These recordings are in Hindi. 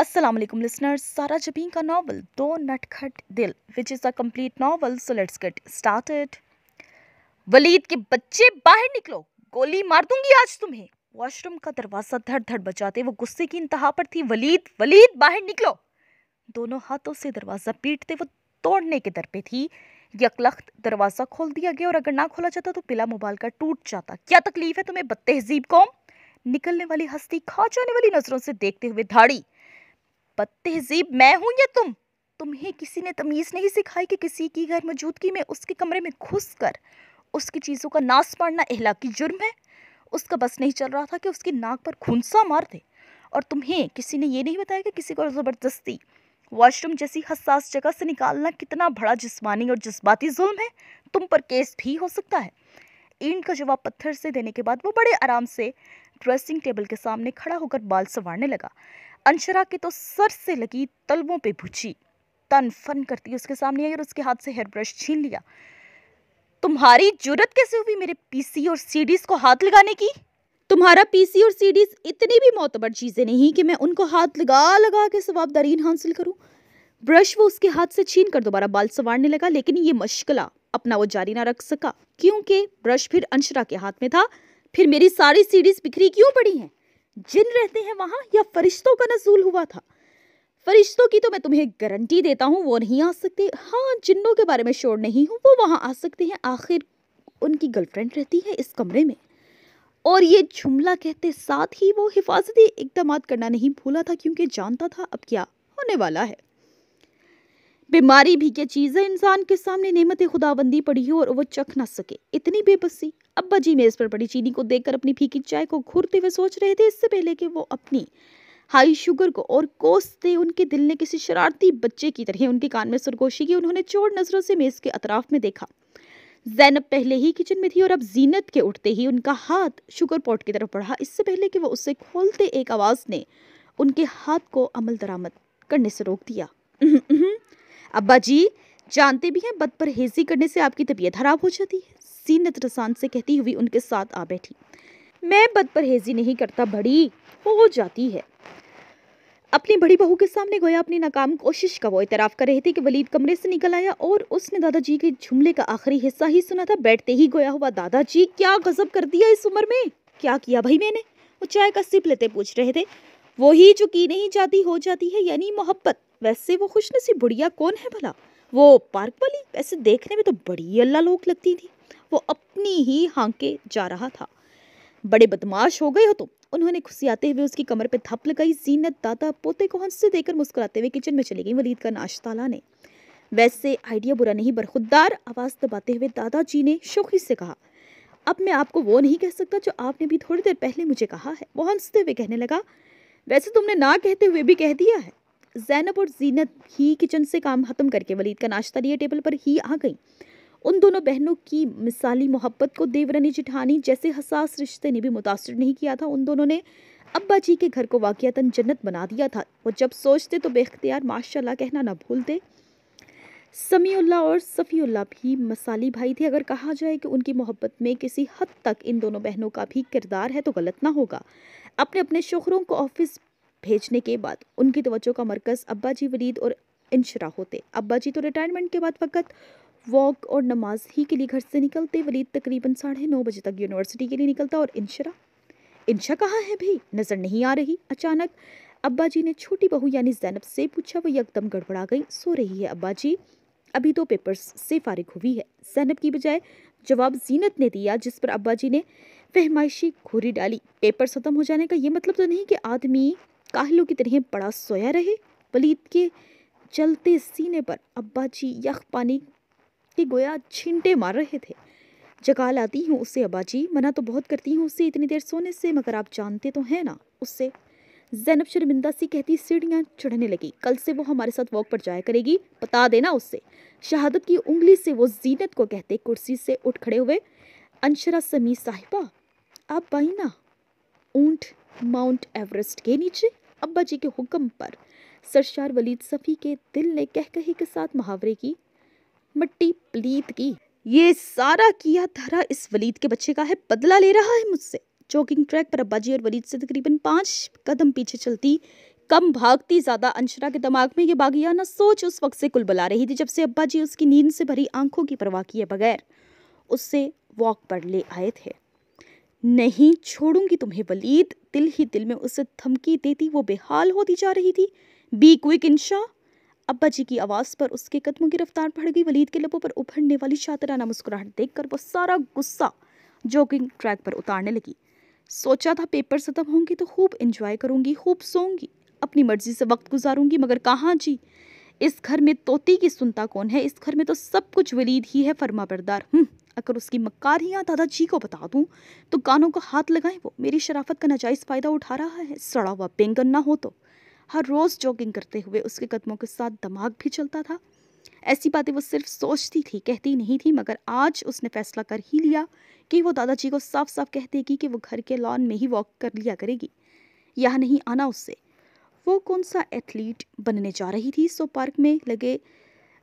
अस्सलाम वालेकुम लिसनर्स सारा जबीन का नावल दो नटखट दिल which is a complete novel so let's get started Walid के बच्चे बाहर निकलो गोली मार दूंगी आज तुम्हें वॉशरूम का दरवाज़ा धड़ धड़ बचाते वो गुस्से की इंतहा पर थी वलीद वलीद बाहर निकलो दोनों हाथों से दरवाज़ा पीटते वो तोड़ने के दर पे थी यकलख्त दरवाज़ा खोल दिया गया और अगर ना खोला जाता तो पिला मोबाइल का टूट जाता क्या तकलीफ है तुम्हें बदतहजीब कौम निकलने वाली हस्ती खा जाने वाली नज़रों से देखते हुए धाड़ी बदतहजीब मैं हूँ या तुम तुम्हें किसी ने तमीज़ नहीं सिखाई कि किसी की घर मौजूदगी में उसके कमरे में घुस कर उसकी चीज़ों का नाश पाड़ना अहला की जुर्म है उसका बस नहीं चल रहा था कि उसकी नाक पर खूंसा मार दे और तुम्हें किसी ने यह नहीं बताया कि किसी को ज़बरदस्ती वॉशरूम जैसी हसास जगह से निकालना कितना बड़ा जिस्मानी और जज्बाती जुल्म है तुम पर केस भी हो सकता है ईंट का जवाब पत्थर से देने के बाद वो बड़े आराम से ड्रेसिंग टेबल के सामने खड़ा होकर बाल संवारने लगा अंशरा के तो सर से लगी तलवों पे भुची तन फन करती उसके सामने आई और उसके हाथ से हेयर ब्रश छीन लिया तुम्हारी जरूरत कैसे हुई मेरे पीसी और सीडीज को हाथ लगाने की तुम्हारा पीसी और सीडीज इतनी भी मोतबर चीज़ें नहीं कि मैं उनको हाथ लगा लगा के सवाबदारीन हासिल करूं ब्रश वो उसके हाथ से छीन कर दोबारा बाल संवारने लगा लेकिन ये मशकला अपना वो जारी ना रख सका क्योंकि ब्रश फिर अंशरा के हाथ में था फिर मेरी सारी सीडीज बिखरी क्यों पड़ी हैं जिन रहते हैं वहां या फरिश्तों का नजूल हुआ था फरिश्तों की तो मैं तुम्हें गारंटी देता हूँ वो नहीं आ सकते हाँ जिन्नों के बारे में शोर नहीं हूँ वो वहाँ आ सकते हैं आखिर उनकी गर्लफ्रेंड रहती है इस कमरे में और ये जुमला कहते साथ ही वो हिफाजती इकदाम करना नहीं भूला था क्योंकि जानता था अब क्या होने वाला है बीमारी भी क्या चीज़ है इंसान के सामने नेमत खुदाबंदी पड़ी हो और वो चख ना सके इतनी बेबसी अब्बा जी मेज पर पड़ी चीनी को देखकर अपनी फीकी चाय को घूरते हुए सोच रहे थे इससे पहले कि वो अपनी हाई शुगर को और कोसते उनके दिल ने किसी शरारती बच्चे की तरह उनके कान में सुरगोशी की उन्होंने चोर नजरों से मेज के अतराफ में देखा जैनब पहले ही किचन में थी और अब जीनत के उठते ही उनका हाथ शुगर पॉट की तरफ बढ़ा इससे पहले कि वो उसे खोलते एक आवाज़ ने उनके हाथ को अमल दरामद करने से रोक दिया अब्बा जी जानते भी हैं बद परहेजी करने से आपकी तबीयत खराब हो जाती है हसीन नतरसान से कहती हुई उनके साथ आ बैठी मैं बदपरहेजी नहीं करता बड़ी हो जाती है अपनी बड़ी बहू के सामने गोया अपनी नाकाम कोशिश का वो इतराफ़ कर रहे थे कि वलीद कमरे से निकल आया और उसने दादाजी के झुमले का आखिरी हिस्सा ही सुना था बैठते ही गोया हुआ दादाजी क्या गजब कर दिया इस उम्र में क्या किया भाई मैंने वो चाय का सिप लेते पूछ रहे थे वही जो की नहीं जाती हो जाती है यानी मोहब्बत वैसे वो खुशनसीब बुढ़िया कौन है भला वो पार्क वाली वैसे देखने में तो बड़ी अल्लाह लोग लगती थी वो अपनी ही हाँके जा रहा था बड़े बदमाश हो गए हो तुम तो। उन्होंने आते हुए उसकी कमर पर थप लगाई जीनत दादा पोते को हंसते देकर मुस्कुराते हुए किचन में चली गई वलीद का नाश्ता लाने वैसे आइडिया बुरा नहीं बरखुदार आवाज़ दबाते हुए दादाजी ने शोखी से कहा अब मैं आपको वो नहीं कह सकता जो आपने भी थोड़ी देर पहले मुझे कहा है वो हंसते हुए कहने लगा वैसे तुमने ना कहते हुए भी कह दिया है जैनब और जीनत ही किचन से काम ख़त्म करके वलीद का नाश्ता लिए टेबल पर ही आ गई उन दोनों बहनों की मिसाली मोहब्बत को देवरानी जिठानी जैसे हसास रिश्ते ने भी मुतासर नहीं किया था उन दोनों ने अब्बा जी के घर को वाक़ता जन्नत बना दिया था वो जब सोचते तो बेख्तियार माशाल्लाह कहना ना भूलते समीउल्ला और सफ़ीउल्ला भी मसाली भाई थे अगर कहा जाए कि उनकी मोहब्बत में किसी हद तक इन दोनों बहनों का भी किरदार है तो गलत ना होगा अपने अपने शोहरों को ऑफिस भेजने के बाद उनकी तवज्जो का मरकज़ अब्बा जी वलीद और इंशरा होते अब्बा जी तो रिटायरमेंट के बाद फ़कत वॉक और नमाज ही के लिए घर से निकलते वलीद तकरीबन साढ़े नौ बजे तक यूनिवर्सिटी के लिए निकलता और इंशरा इंशा कहाँ है भाई नज़र नहीं आ रही अचानक अब्बा जी ने छोटी बहू यानी जैनब से पूछा वो यकदम गड़बड़ा गई सो रही है अब्बा जी अभी तो पेपर्स से फारिग हुई है जैनब की बजाय जवाब जीनत ने दिया जिस पर अब्बा जी ने फहमाइशी घोरी डाली पेपर ख़त्म हो जाने का ये मतलब तो नहीं कि आदमी काहलों की तरह बड़ा सोया रहे वलीद के चलते सीने पर अब्बा जी यख पानी के गोया छींटे मार रहे थे जगा लाती हूँ उससे अब्बा जी मना तो बहुत करती हूँ उससे इतनी देर सोने से मगर आप जानते तो हैं ना उससे जैनब शर्मिंदा सी कहती सीढ़ियाँ चढ़ने लगी कल से वो हमारे साथ वॉक पर जाया करेगी बता देना उससे शहादत की उंगली से वो जीनत को कहते कुर्सी से उठ खड़े हुए अनशरा समी साहिबा आप ना ऊंट माउंट एवरेस्ट के नीचे अब्बा जी के हुक्म पर सरशार वलीद सफ़ी के दिल ने कह कहे के साथ मुहावरे की मट्टी प्लीत की ये सारा किया धरा इस वलीद के बच्चे का है बदला ले रहा है मुझसे चौकिंग ट्रैक पर अब्बा जी और वलीद से तकरीबन पाँच कदम पीछे चलती कम भागती ज़्यादा अंशरा के दिमाग में ये बागियाना सोच उस वक्त से कुल बुला रही थी जब से अब्बा जी उसकी नींद से भरी आंखों की परवाह किए बगैर उससे वॉक पर ले आए थे नहीं छोड़ूंगी तुम्हें वलीद दिल ही दिल में उसे धमकी देती वो बेहाल होती जा रही थी बी क्विक इंशा अब्बा जी की आवाज़ पर उसके कदमों की रफ्तार बढ़ गई वलीद के लबों पर उभरने वाली शातराना मुस्कुराहट देखकर वो सारा गुस्सा जॉगिंग ट्रैक पर उतारने लगी सोचा था पेपर ख़त्म होंगे तो खूब इंजॉय करूँगी खूब सोऊंगी अपनी मर्जी से वक्त गुजारूंगी मगर कहाँ जी इस घर में तोती की सुनता कौन है इस घर में तो सब कुछ वलीद ही है फर्मा बरदार हम्म। अगर उसकी मकार ही दादाजी को बता दूं तो कानों को हाथ लगाए वो मेरी शराफत का नाजायज़ फ़ायदा उठा रहा है सड़ा हुआ बेंगन ना हो तो हर रोज़ जॉगिंग करते हुए उसके कदमों के साथ दिमाग भी चलता था ऐसी बातें वो सिर्फ सोचती थी कहती नहीं थी मगर आज उसने फैसला कर ही लिया कि वो दादाजी को साफ साफ कह देगी कि वो घर के लॉन में ही वॉक कर लिया करेगी यहाँ नहीं आना उससे वो कौन सा एथलीट बनने जा रही थी सो पार्क में लगे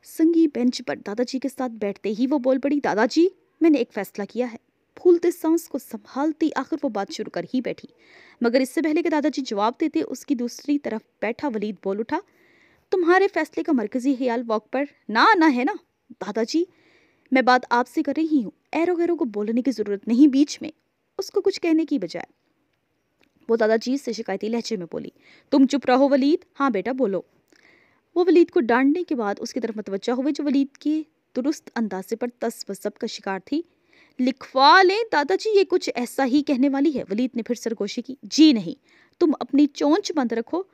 संगी बेंच पर दादाजी के साथ बैठते ही वो बोल पड़ी दादाजी मैंने एक फैसला किया है फूलते सांस को संभालती आखिर वो बात शुरू कर ही बैठी मगर इससे पहले कि दादाजी जवाब देते उसकी दूसरी तरफ बैठा वलीद बोल उठा तुम्हारे फैसले का मरकजी ख्याल वॉक पर ना ना है ना दादाजी मैं बात आपसे कर रही हूँ एरो गैरो को बोलने की ज़रूरत नहीं बीच में उसको कुछ कहने की बजाय वो दादाजी से शिकायती लहजे में बोली तुम चुप रहो वलीद हाँ बेटा बोलो वो वलीद को डांटने के बाद उसकी तरफ मतवजा हुए जो वलीद के दुरुस्त अंदाजे पर तस वसब का शिकार थी लिखवा लें दादाजी ये कुछ ऐसा ही कहने वाली है वलीद ने फिर सरगोशी की जी नहीं तुम अपनी चोंच बंद रखो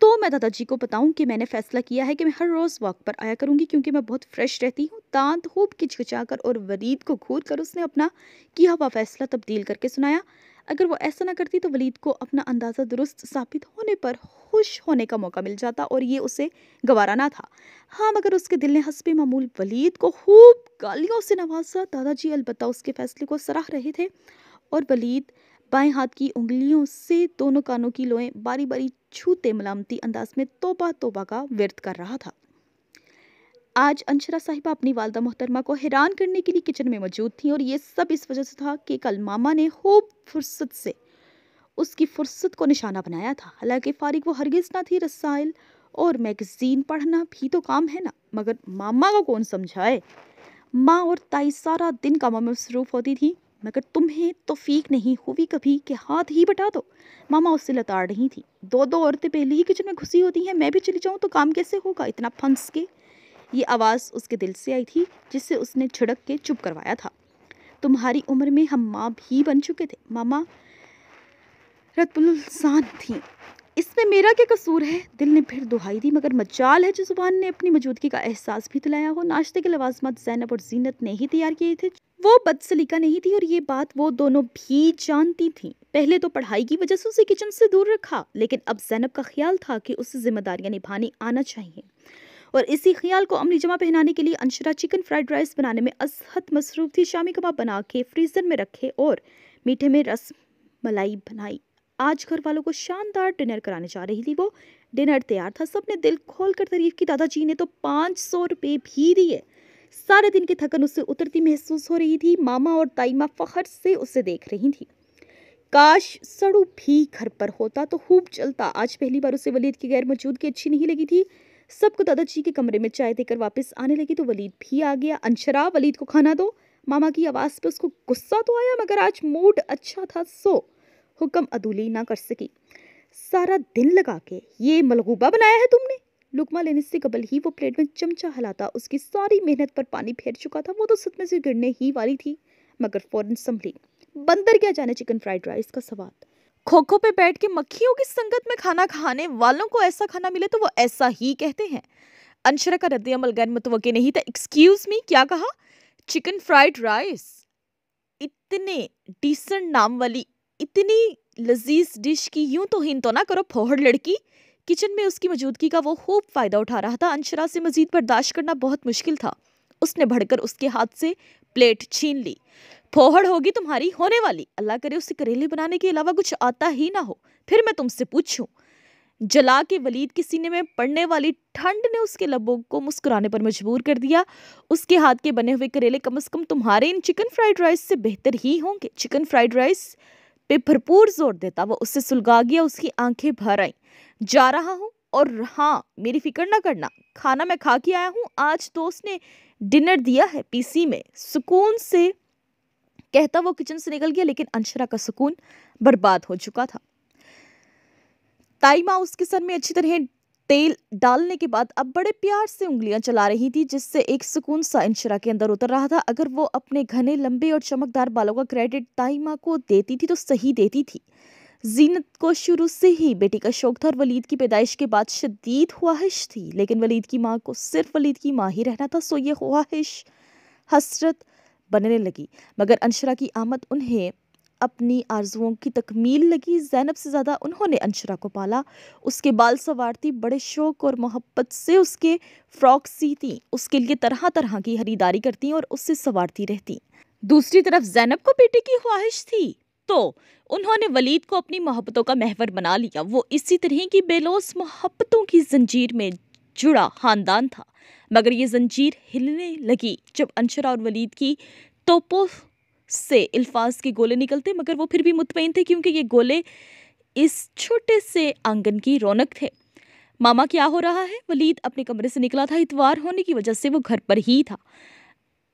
तो मैं दादाजी को बताऊं कि मैंने फैसला किया है कि मैं हर रोज़ वॉक पर आया करूंगी क्योंकि मैं बहुत फ्रेश रहती हूं दांत खूब खिचखिचा कर और वरीद को घूर कर उसने अपना किया हुआ फैसला तब्दील करके सुनाया अगर वो ऐसा ना करती तो वलीद को अपना अंदाज़ा दुरुस्त साबित होने पर खुश होने का मौका मिल जाता और ये उसे गवारा ना था हाँ मगर उसके दिल ने हसब मामूल वलीद को खूब गालियों से नवाजा दादाजी अलबत् उसके फैसले को सराह रहे थे और वलीद बाएं हाथ की उंगलियों से दोनों कानों की लोएँ बारी बारी छूते मलामती अंदाज में तोबा तोबा का व्यर्थ कर रहा था आज अंशरा साहिबा अपनी वालदा मोहतरमा को हैरान करने के लिए किचन में मौजूद थी और ये सब इस वजह से था कि कल मामा ने खूब फुर्सत से उसकी फुर्सत को निशाना बनाया था हालांकि फारिक वो हरगिज़ ना थी रसायल और मैगज़ीन पढ़ना भी तो काम है ना मगर मामा को कौन समझाए माँ और ताई सारा दिन कामों में मसरूफ़ होती थी मगर तुम्हें तोफीक नहीं हुई कभी कि हाथ ही बटा दो मामा उससे लताड़ रही थी दो दो औरतें पहले ही किचन में घुसी होती हैं मैं भी चली जाऊँ तो काम कैसे होगा इतना फंस के ये आवाज़ उसके दिल से आई थी जिससे उसने छिड़क के चुप करवाया था तुम्हारी उम्र में हम माँ भी बन चुके थे मामा रतुलसान थी इसमें मेरा क्या कसूर है दिल ने फिर दुहाई दी मगर मचाल है जो जुबान ने अपनी मौजूदगी का एहसास भी दिलाया हो नाश्ते के लवाजमत जैनब और जीनत ने ही तैयार किए थे वो बदसलीका नहीं थी और ये बात वो दोनों भी जानती थी पहले तो पढ़ाई की वजह से उसे किचन से दूर रखा लेकिन अब जैनब का ख्याल था कि उसे जिम्मेदारियां निभानी आना चाहिए और इसी ख्याल को अमली जमा पहनाने के लिए अंशरा चिकन फ्राइड राइस बनाने में असहत मसरूफ थी शामी कबाब बना के फ्रीज़र में रखे और मीठे में रस मलाई बनाई आज घर वालों को शानदार डिनर कराने जा रही थी वो डिनर तैयार था सबने दिल खोल कर तारीफ की दादाजी ने तो पाँच सौ रुपये भी दिए सारे दिन की थकन उसे उतरती महसूस हो रही थी मामा और ताईमा फ़खर से उसे देख रही थी काश सड़ू भी घर पर होता तो खूब चलता आज पहली बार उसे वलीद की गैर मौजूदगी अच्छी नहीं लगी थी सबको दादाजी के कमरे में चाय देकर वापस आने लगी तो वलीद भी आ गया अनशरा वलीद को खाना दो मामा की आवाज़ पर उसको गुस्सा तो आया मगर आज मूड अच्छा था सो हुक्म अदूली ना कर सकी सारा दिन लगा के ये मलगूबा बनाया है तुमने लुकमा लेने से कबल ही वो प्लेट में चमचा हलाता उसकी सारी मेहनत पर पानी फेर चुका था वो तो सदमे से गिरने ही वाली थी मगर फ़ौरन संभली बंदर क्या जाने चिकन फ्राइड राइस का स्वाद खोखो पे बैठ के मक्खियों की संगत में खाना खाने वालों को ऐसा खाना मिले तो वो ऐसा ही कहते हैं अनशरा का रद्द अमल गैर मुतवक़ तो नहीं था एक्सक्यूज मी क्या कहा चिकन फ्राइड राइस इतने डिसेंट नाम वाली इतनी लजीज डिश की यूं तो हिन तो ना करो फोहड़ लड़की किचन में उसकी मौजूदगी का वो खूब फ़ायदा उठा रहा था अनशरा से मजीद बर्दाश्त करना बहुत मुश्किल था उसने भड़कर उसके हाथ से प्लेट छीन ली फोहड़ होगी तुम्हारी होने वाली अल्लाह करे उससे करेले बनाने के अलावा कुछ आता ही ना हो फिर मैं तुमसे पूछूं जला के वलीद के सीने में पड़ने वाली ठंड ने उसके लबों को मुस्कुराने पर मजबूर कर दिया उसके हाथ के बने हुए करेले कम अज़ कम तुम्हारे इन चिकन फ्राइड राइस से बेहतर ही होंगे चिकन फ्राइड राइस पे भरपूर जोर देता वह उससे सुलगा गया उसकी आंखें भर आईं जा रहा हूँ और हाँ मेरी फिक्र ना करना खाना मैं खा के आया हूँ आज दोस्त तो ने डिनर दिया है पीसी में सुकून से कहता वो किचन से निकल गया लेकिन अंशरा का सुकून बर्बाद हो चुका था ताई माँ उसके सर में अच्छी तरह तेल डालने के बाद अब बड़े प्यार से उंगलियां चला रही थी जिससे एक सुकून सा इंशरा के अंदर उतर रहा था अगर वो अपने घने लंबे और चमकदार बालों का क्रेडिट ताई माँ को देती थी तो सही देती थी जीनत को शुरू से ही बेटी का शौक था और वलीद की पैदाइश के बाद शदीद ख्वाहिश थी लेकिन वलीद की माँ को सिर्फ वलीद की माँ ही रहना था सो ये ख्वाहिश हसरत बनने लगी मगर अनशरा की आमद उन्हें अपनी आरजुओं की तकमील लगी जैनब से ज़्यादा उन्होंने अनशरा को पाला उसके बाल सवारती बड़े शौक़ और मोहब्बत से उसके फ्रॉक सीती उसके लिए तरह तरह की खरीदारी करती और उससे सवारती रहती दूसरी तरफ जैनब को बेटे की ख्वाहिश थी तो उन्होंने वलीद को अपनी मोहब्बतों का महवर बना लिया वो इसी तरह की बेलोस मोहब्बतों की जंजीर में जुड़ा खानदान था मगर ये जंजीर हिलने लगी जब अंशरा और वलीद की तोपों से अल्फाज के गोले निकलते मगर वो फिर भी मुतमिन थे क्योंकि ये गोले इस छोटे से आंगन की रौनक थे मामा क्या हो रहा है वलीद अपने कमरे से निकला था इतवार होने की वजह से वो घर पर ही था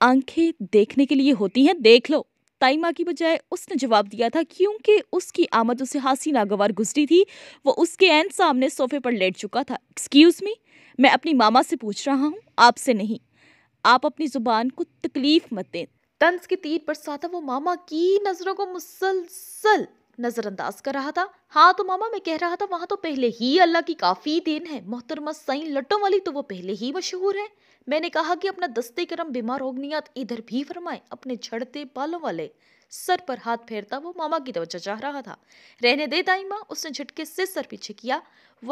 आंखें देखने के लिए होती हैं देख लो ताइमा की बजाय उसने जवाब दिया था क्योंकि उसकी आमद उसे हासी नागवार गुजरी थी वो उसके एन सामने सोफे पर लेट चुका था एक्सक्यूज मी मैं अपनी मामा से पूछ रहा हूँ आपसे नहीं आप अपनी जुबान को तकलीफ मत दें तंज की तीर पर साता वो मामा की नज़रों को मुसलसल नज़रअंदाज कर रहा था हाँ तो मामा मैं कह रहा था वहां तो पहले ही अल्लाह की काफ़ी देन है मोहतरमा साइन लट्टों वाली तो वो पहले ही मशहूर है मैंने कहा कि अपना दस्ते करम बीमार रोगनियात इधर भी फरमाए अपने झड़ते बालों वाले सर पर हाथ फेरता वो मामा की तवज्जो चाह रहा था रहने दे ताई माँ उसने झटके से सर पीछे किया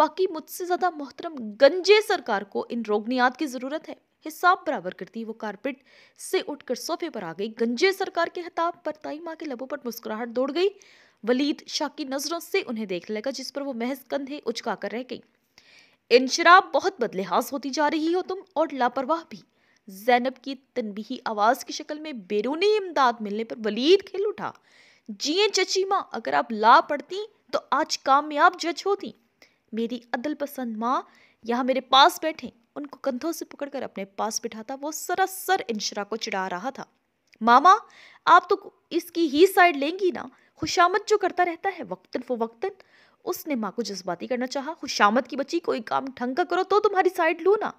वाकई मुझसे ज़्यादा मोहतरम गंजे सरकार को इन रोगनियात की ज़रूरत है हिसाब बराबर करती वो कारपेट से उठकर सोफे पर आ गई गंजे सरकार के हताब पर ताई माँ के लबों पर मुस्कुराहट दौड़ गई वलीद शाह की नज़रों से उन्हें देख लेगा जिस पर वो महज कंधे उचका कर रह गई इन शराब बहुत बदलिहाज होती जा रही हो तुम और लापरवाह भी जैनब की तनबीही आवाज़ की शक्ल में बेरूनी इमदाद मिलने पर वलीद खिल उठा जिये चची माँ अगर आप ला पड़ती तो आज कामयाब जज होती मेरी अदल पसंद माँ यहाँ मेरे पास बैठे उनको कंधों से पकड़कर अपने पास बिठाता वो सरासर इंशरा को चिढ़ा रहा था मामा आप तो इसकी ही साइड लेंगी ना खुशामद जो करता रहता है वक्तन वो वक्तन उसने माँ को जज्बाती करना चाहा खुशामद की बच्ची कोई काम ढंग का करो तो तुम्हारी साइड लू ना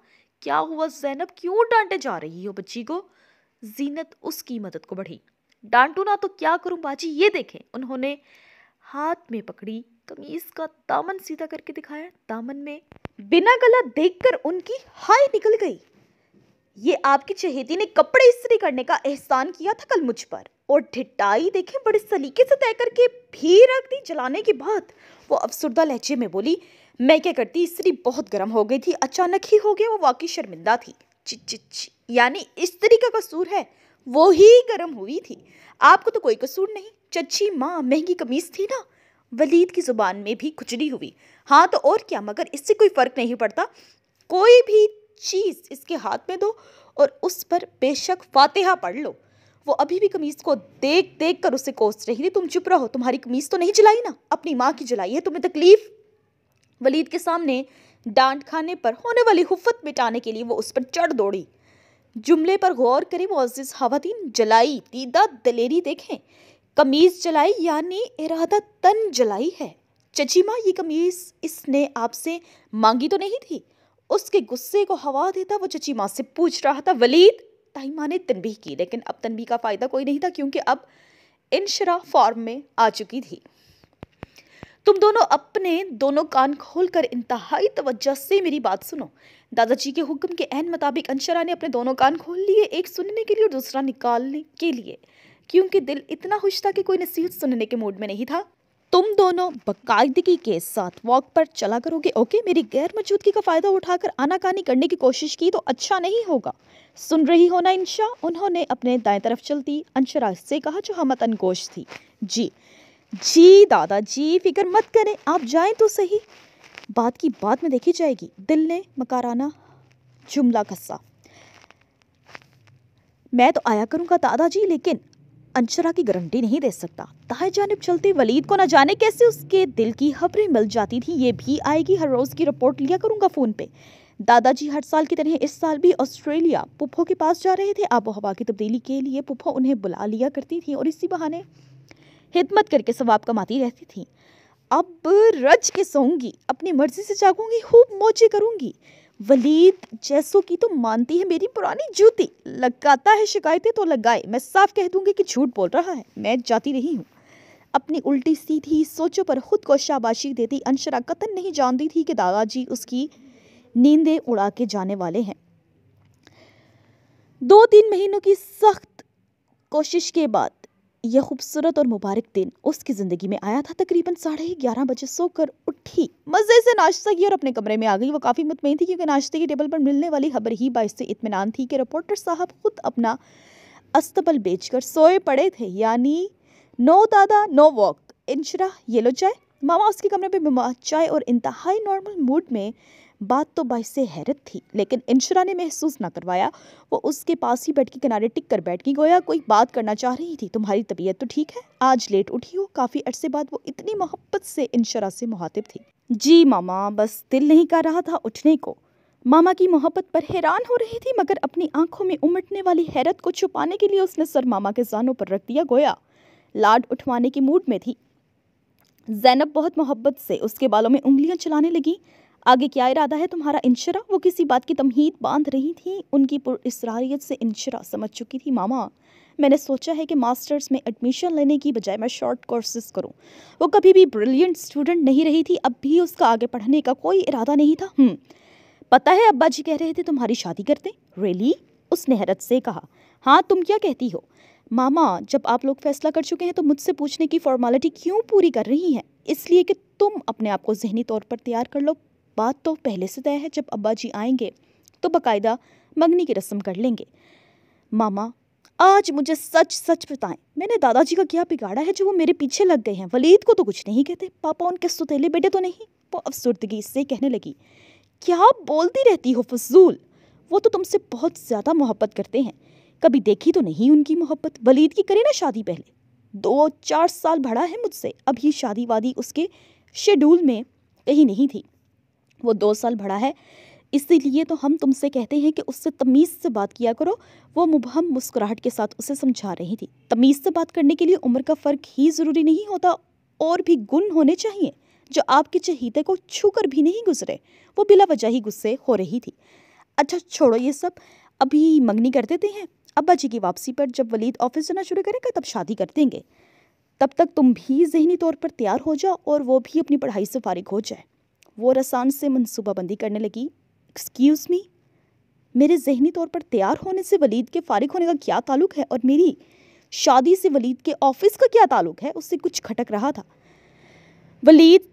क्या हुआ जैनब क्यों डांटे जा रही हो बच्ची को जीनत उसकी मदद को बढ़ी डांटू ना तो क्या करूं बाजी ये देखें उन्होंने हाथ में पकड़ी कमीज का दामन सीधा करके दिखाया दामन में बिना गला देखकर उनकी हाय निकल गई ये आपकी चहेती ने कपड़े इस्त्री करने का एहसान किया था कल मुझ पर और ढिटाई देखें बड़े सलीके से तय करके भी रख दी जलाने के बाद वो अफसरदा लहजे में बोली मैं क्या करती स्त्री बहुत गर्म हो गई थी अचानक ही हो गया वो वाकई शर्मिंदा थी चिच यानी स्त्री का कसूर है वो ही गर्म हुई थी आपको तो कोई कसूर नहीं चच्ची माँ महंगी कमीज थी ना वलीद की ज़ुबान में भी खुचड़ी हुई हाँ तो और क्या मगर इससे कोई फ़र्क नहीं पड़ता कोई भी चीज़ इसके हाथ में दो और उस पर बेशक फातिहा पढ़ लो वो अभी भी कमीज़ को देख देख कर उसे कोस रही थी तुम चुप रहो तुम्हारी कमीज़ तो नहीं जलाई ना अपनी माँ की जलाई है तुम्हें तकलीफ़ वलीद के सामने डांट खाने पर होने वाली हुफत मिटाने के लिए वो उस पर चढ़ दौड़ी जुमले पर गौर करें मोज़ खातन जलाई दीदा दलेरी देखें कमीज़ जलाई यानी इरादा तन जलाई है चचीमा ये कमीज़ इसने आपसे मांगी तो नहीं थी उसके गुस्से को हवा देता वो चची माँ से पूछ रहा था वलीद ताई माँ ने तनबीह की लेकिन अब तनबी का फ़ायदा कोई नहीं था क्योंकि अब शरा फॉर्म में आ चुकी थी तुम दोनों अपने दोनों कान खोल कर इंतहाई तवज्जो से मेरी बात सुनो दादाजी के हुक्म के अहम मुताबिक अंशरा ने अपने दोनों कान खोल लिए एक सुनने के लिए और दूसरा निकालने के लिए क्योंकि दिल इतना खुश था कि कोई नसीहत सुनने के मूड में नहीं था तुम दोनों बाकायदगी के साथ वॉक पर चला करोगे ओके मेरी गैर मौजूदगी का फ़ायदा उठाकर आनाकानी करने की कोशिश की तो अच्छा नहीं होगा सुन रही हो ना इंशा उन्होंने अपने दाएं तरफ चलती अंशरा से कहा जो हमत गोश थी जी जी दादाजी फिक्र मत करें आप जाएं तो सही बात की बात में देखी जाएगी दिल ने मकाराना जुमला कसा मैं तो आया दादा दादाजी लेकिन अंशरा की गारंटी नहीं दे सकता ताहे जानब चलते वलीद को न जाने कैसे उसके दिल की खबरें मिल जाती थी ये भी आएगी हर रोज़ की रिपोर्ट लिया करूंगा फ़ोन पे दादाजी हर साल की तरह इस साल भी ऑस्ट्रेलिया पुप्पो के पास जा रहे थे आबो हवा की तब्दीली के लिए पुप्पो उन्हें बुला लिया करती थी और इसी बहाने हिदमत करके सवाब कमाती रहती थी अब रज के सोऊंगी अपनी मर्जी से जागूंगी खूब मोचे करूंगी वलीद जैसो की तो मानती है मेरी पुरानी जूती लगाता है शिकायतें तो लगाए मैं साफ कह दूंगी कि झूठ बोल रहा है मैं जाती रही हूँ अपनी उल्टी सीधी सोचों पर खुद को शाबाशी देती अनशरा कतन नहीं जानती थी कि दादाजी उसकी नींदें उड़ा के जाने वाले हैं दो तीन महीनों की सख्त कोशिश के बाद यह खूबसूरत और मुबारक दिन उसकी जिंदगी में आया था तकरीबन साढ़े ग्यारह बजे सोकर उठी मजे से नाश्ता किया और अपने कमरे में आ गई वो काफी मुतमिन थी क्योंकि नाश्ते की टेबल पर मिलने वाली खबर ही से इतमान थी कि रिपोर्टर साहब खुद अपना अस्तबल बेचकर सोए पड़े थे यानी नो दादा नो वॉक इंशरा ये लो चाय मामा उसके कमरे में चाय और इंतहाई नॉर्मल मूड में बात तो बाई से हैरत थी लेकिन इंशरा ने महसूस ना करवाया वो उसके पास ही बैठ के किनारे टिक कर बैठ गई गोया कोई बात करना चाह रही थी तुम्हारी तबीयत तो ठीक है आज लेट उठी हो काफ़ी अरसे बाद वो इतनी मोहब्बत से इंशरा से मुहातिब थी जी मामा बस दिल नहीं कर रहा था उठने को मामा की मोहब्बत पर हैरान हो रही थी मगर अपनी आंखों में उमटने वाली हैरत को छुपाने के लिए उसने सर मामा के जानों पर रख दिया गोया लाड उठवाने के मूड में थी जैनब बहुत मोहब्बत से उसके बालों में उंगलियां चलाने लगी आगे क्या इरादा है तुम्हारा इंशरा वो किसी बात की तमहीद बांध रही थी उनकी पुरसरारियत से इंशरा समझ चुकी थी मामा मैंने सोचा है कि मास्टर्स में एडमिशन लेने की बजाय मैं शॉर्ट कोर्सेज करूं। वो कभी भी ब्रिलियंट स्टूडेंट नहीं रही थी अब भी उसका आगे पढ़ने का कोई इरादा नहीं था हम्म पता है अब्बा जी कह रहे थे तुम्हारी शादी करते रेली उसने हैरत से कहा हाँ तुम क्या कहती हो मामा जब आप लोग फैसला कर चुके हैं तो मुझसे पूछने की फॉर्मेलिटी क्यों पूरी कर रही हैं इसलिए कि तुम अपने आप को जहनी तौर पर तैयार कर लो बात तो पहले से तय है जब अब्बा जी आएंगे तो बकायदा मंगनी की रस्म कर लेंगे मामा आज मुझे सच सच बताएं मैंने दादाजी का क्या बिगाड़ा है जो वो मेरे पीछे लग गए हैं वलीद को तो कुछ नहीं कहते पापा उनके सुतेले बेटे तो नहीं वो अफसुर्दगी से कहने लगी क्या बोलती रहती हो फजूल वो तो तुमसे बहुत ज़्यादा मोहब्बत करते हैं कभी देखी तो नहीं उनकी मोहब्बत वलीद की करे ना शादी पहले दो चार साल बड़ा है मुझसे अभी शादी वादी उसके शेड्यूल में कहीं नहीं थी वो दो साल बड़ा है इसीलिए तो हम तुमसे कहते हैं कि उससे तमीज़ से बात किया करो वो मुबहम मुस्कुराहट के साथ उसे समझा रही थी तमीज़ से बात करने के लिए उम्र का फ़र्क ही ज़रूरी नहीं होता और भी गुण होने चाहिए जो आपके चहीते को छू कर भी नहीं गुजरे वो बिला वजह ही गुस्से हो रही थी अच्छा छोड़ो ये सब अभी मंगनी कर देते हैं अब्बा जी की वापसी पर जब वलीद ऑफिस जाना शुरू करेगा तब शादी कर देंगे तब तक तुम भी जहनी तौर पर तैयार हो जाओ और वो भी अपनी पढ़ाई से फारिग हो जाए वो रसान से मनसूबाबंदी करने लगी एक्सक्यूज़ मी मेरे जहनी तौर पर तैयार होने से वलीद के फारिग होने का क्या ताल्लुक है और मेरी शादी से वलीद के ऑफिस का क्या ताल्लुक है उससे कुछ खटक रहा था वलीद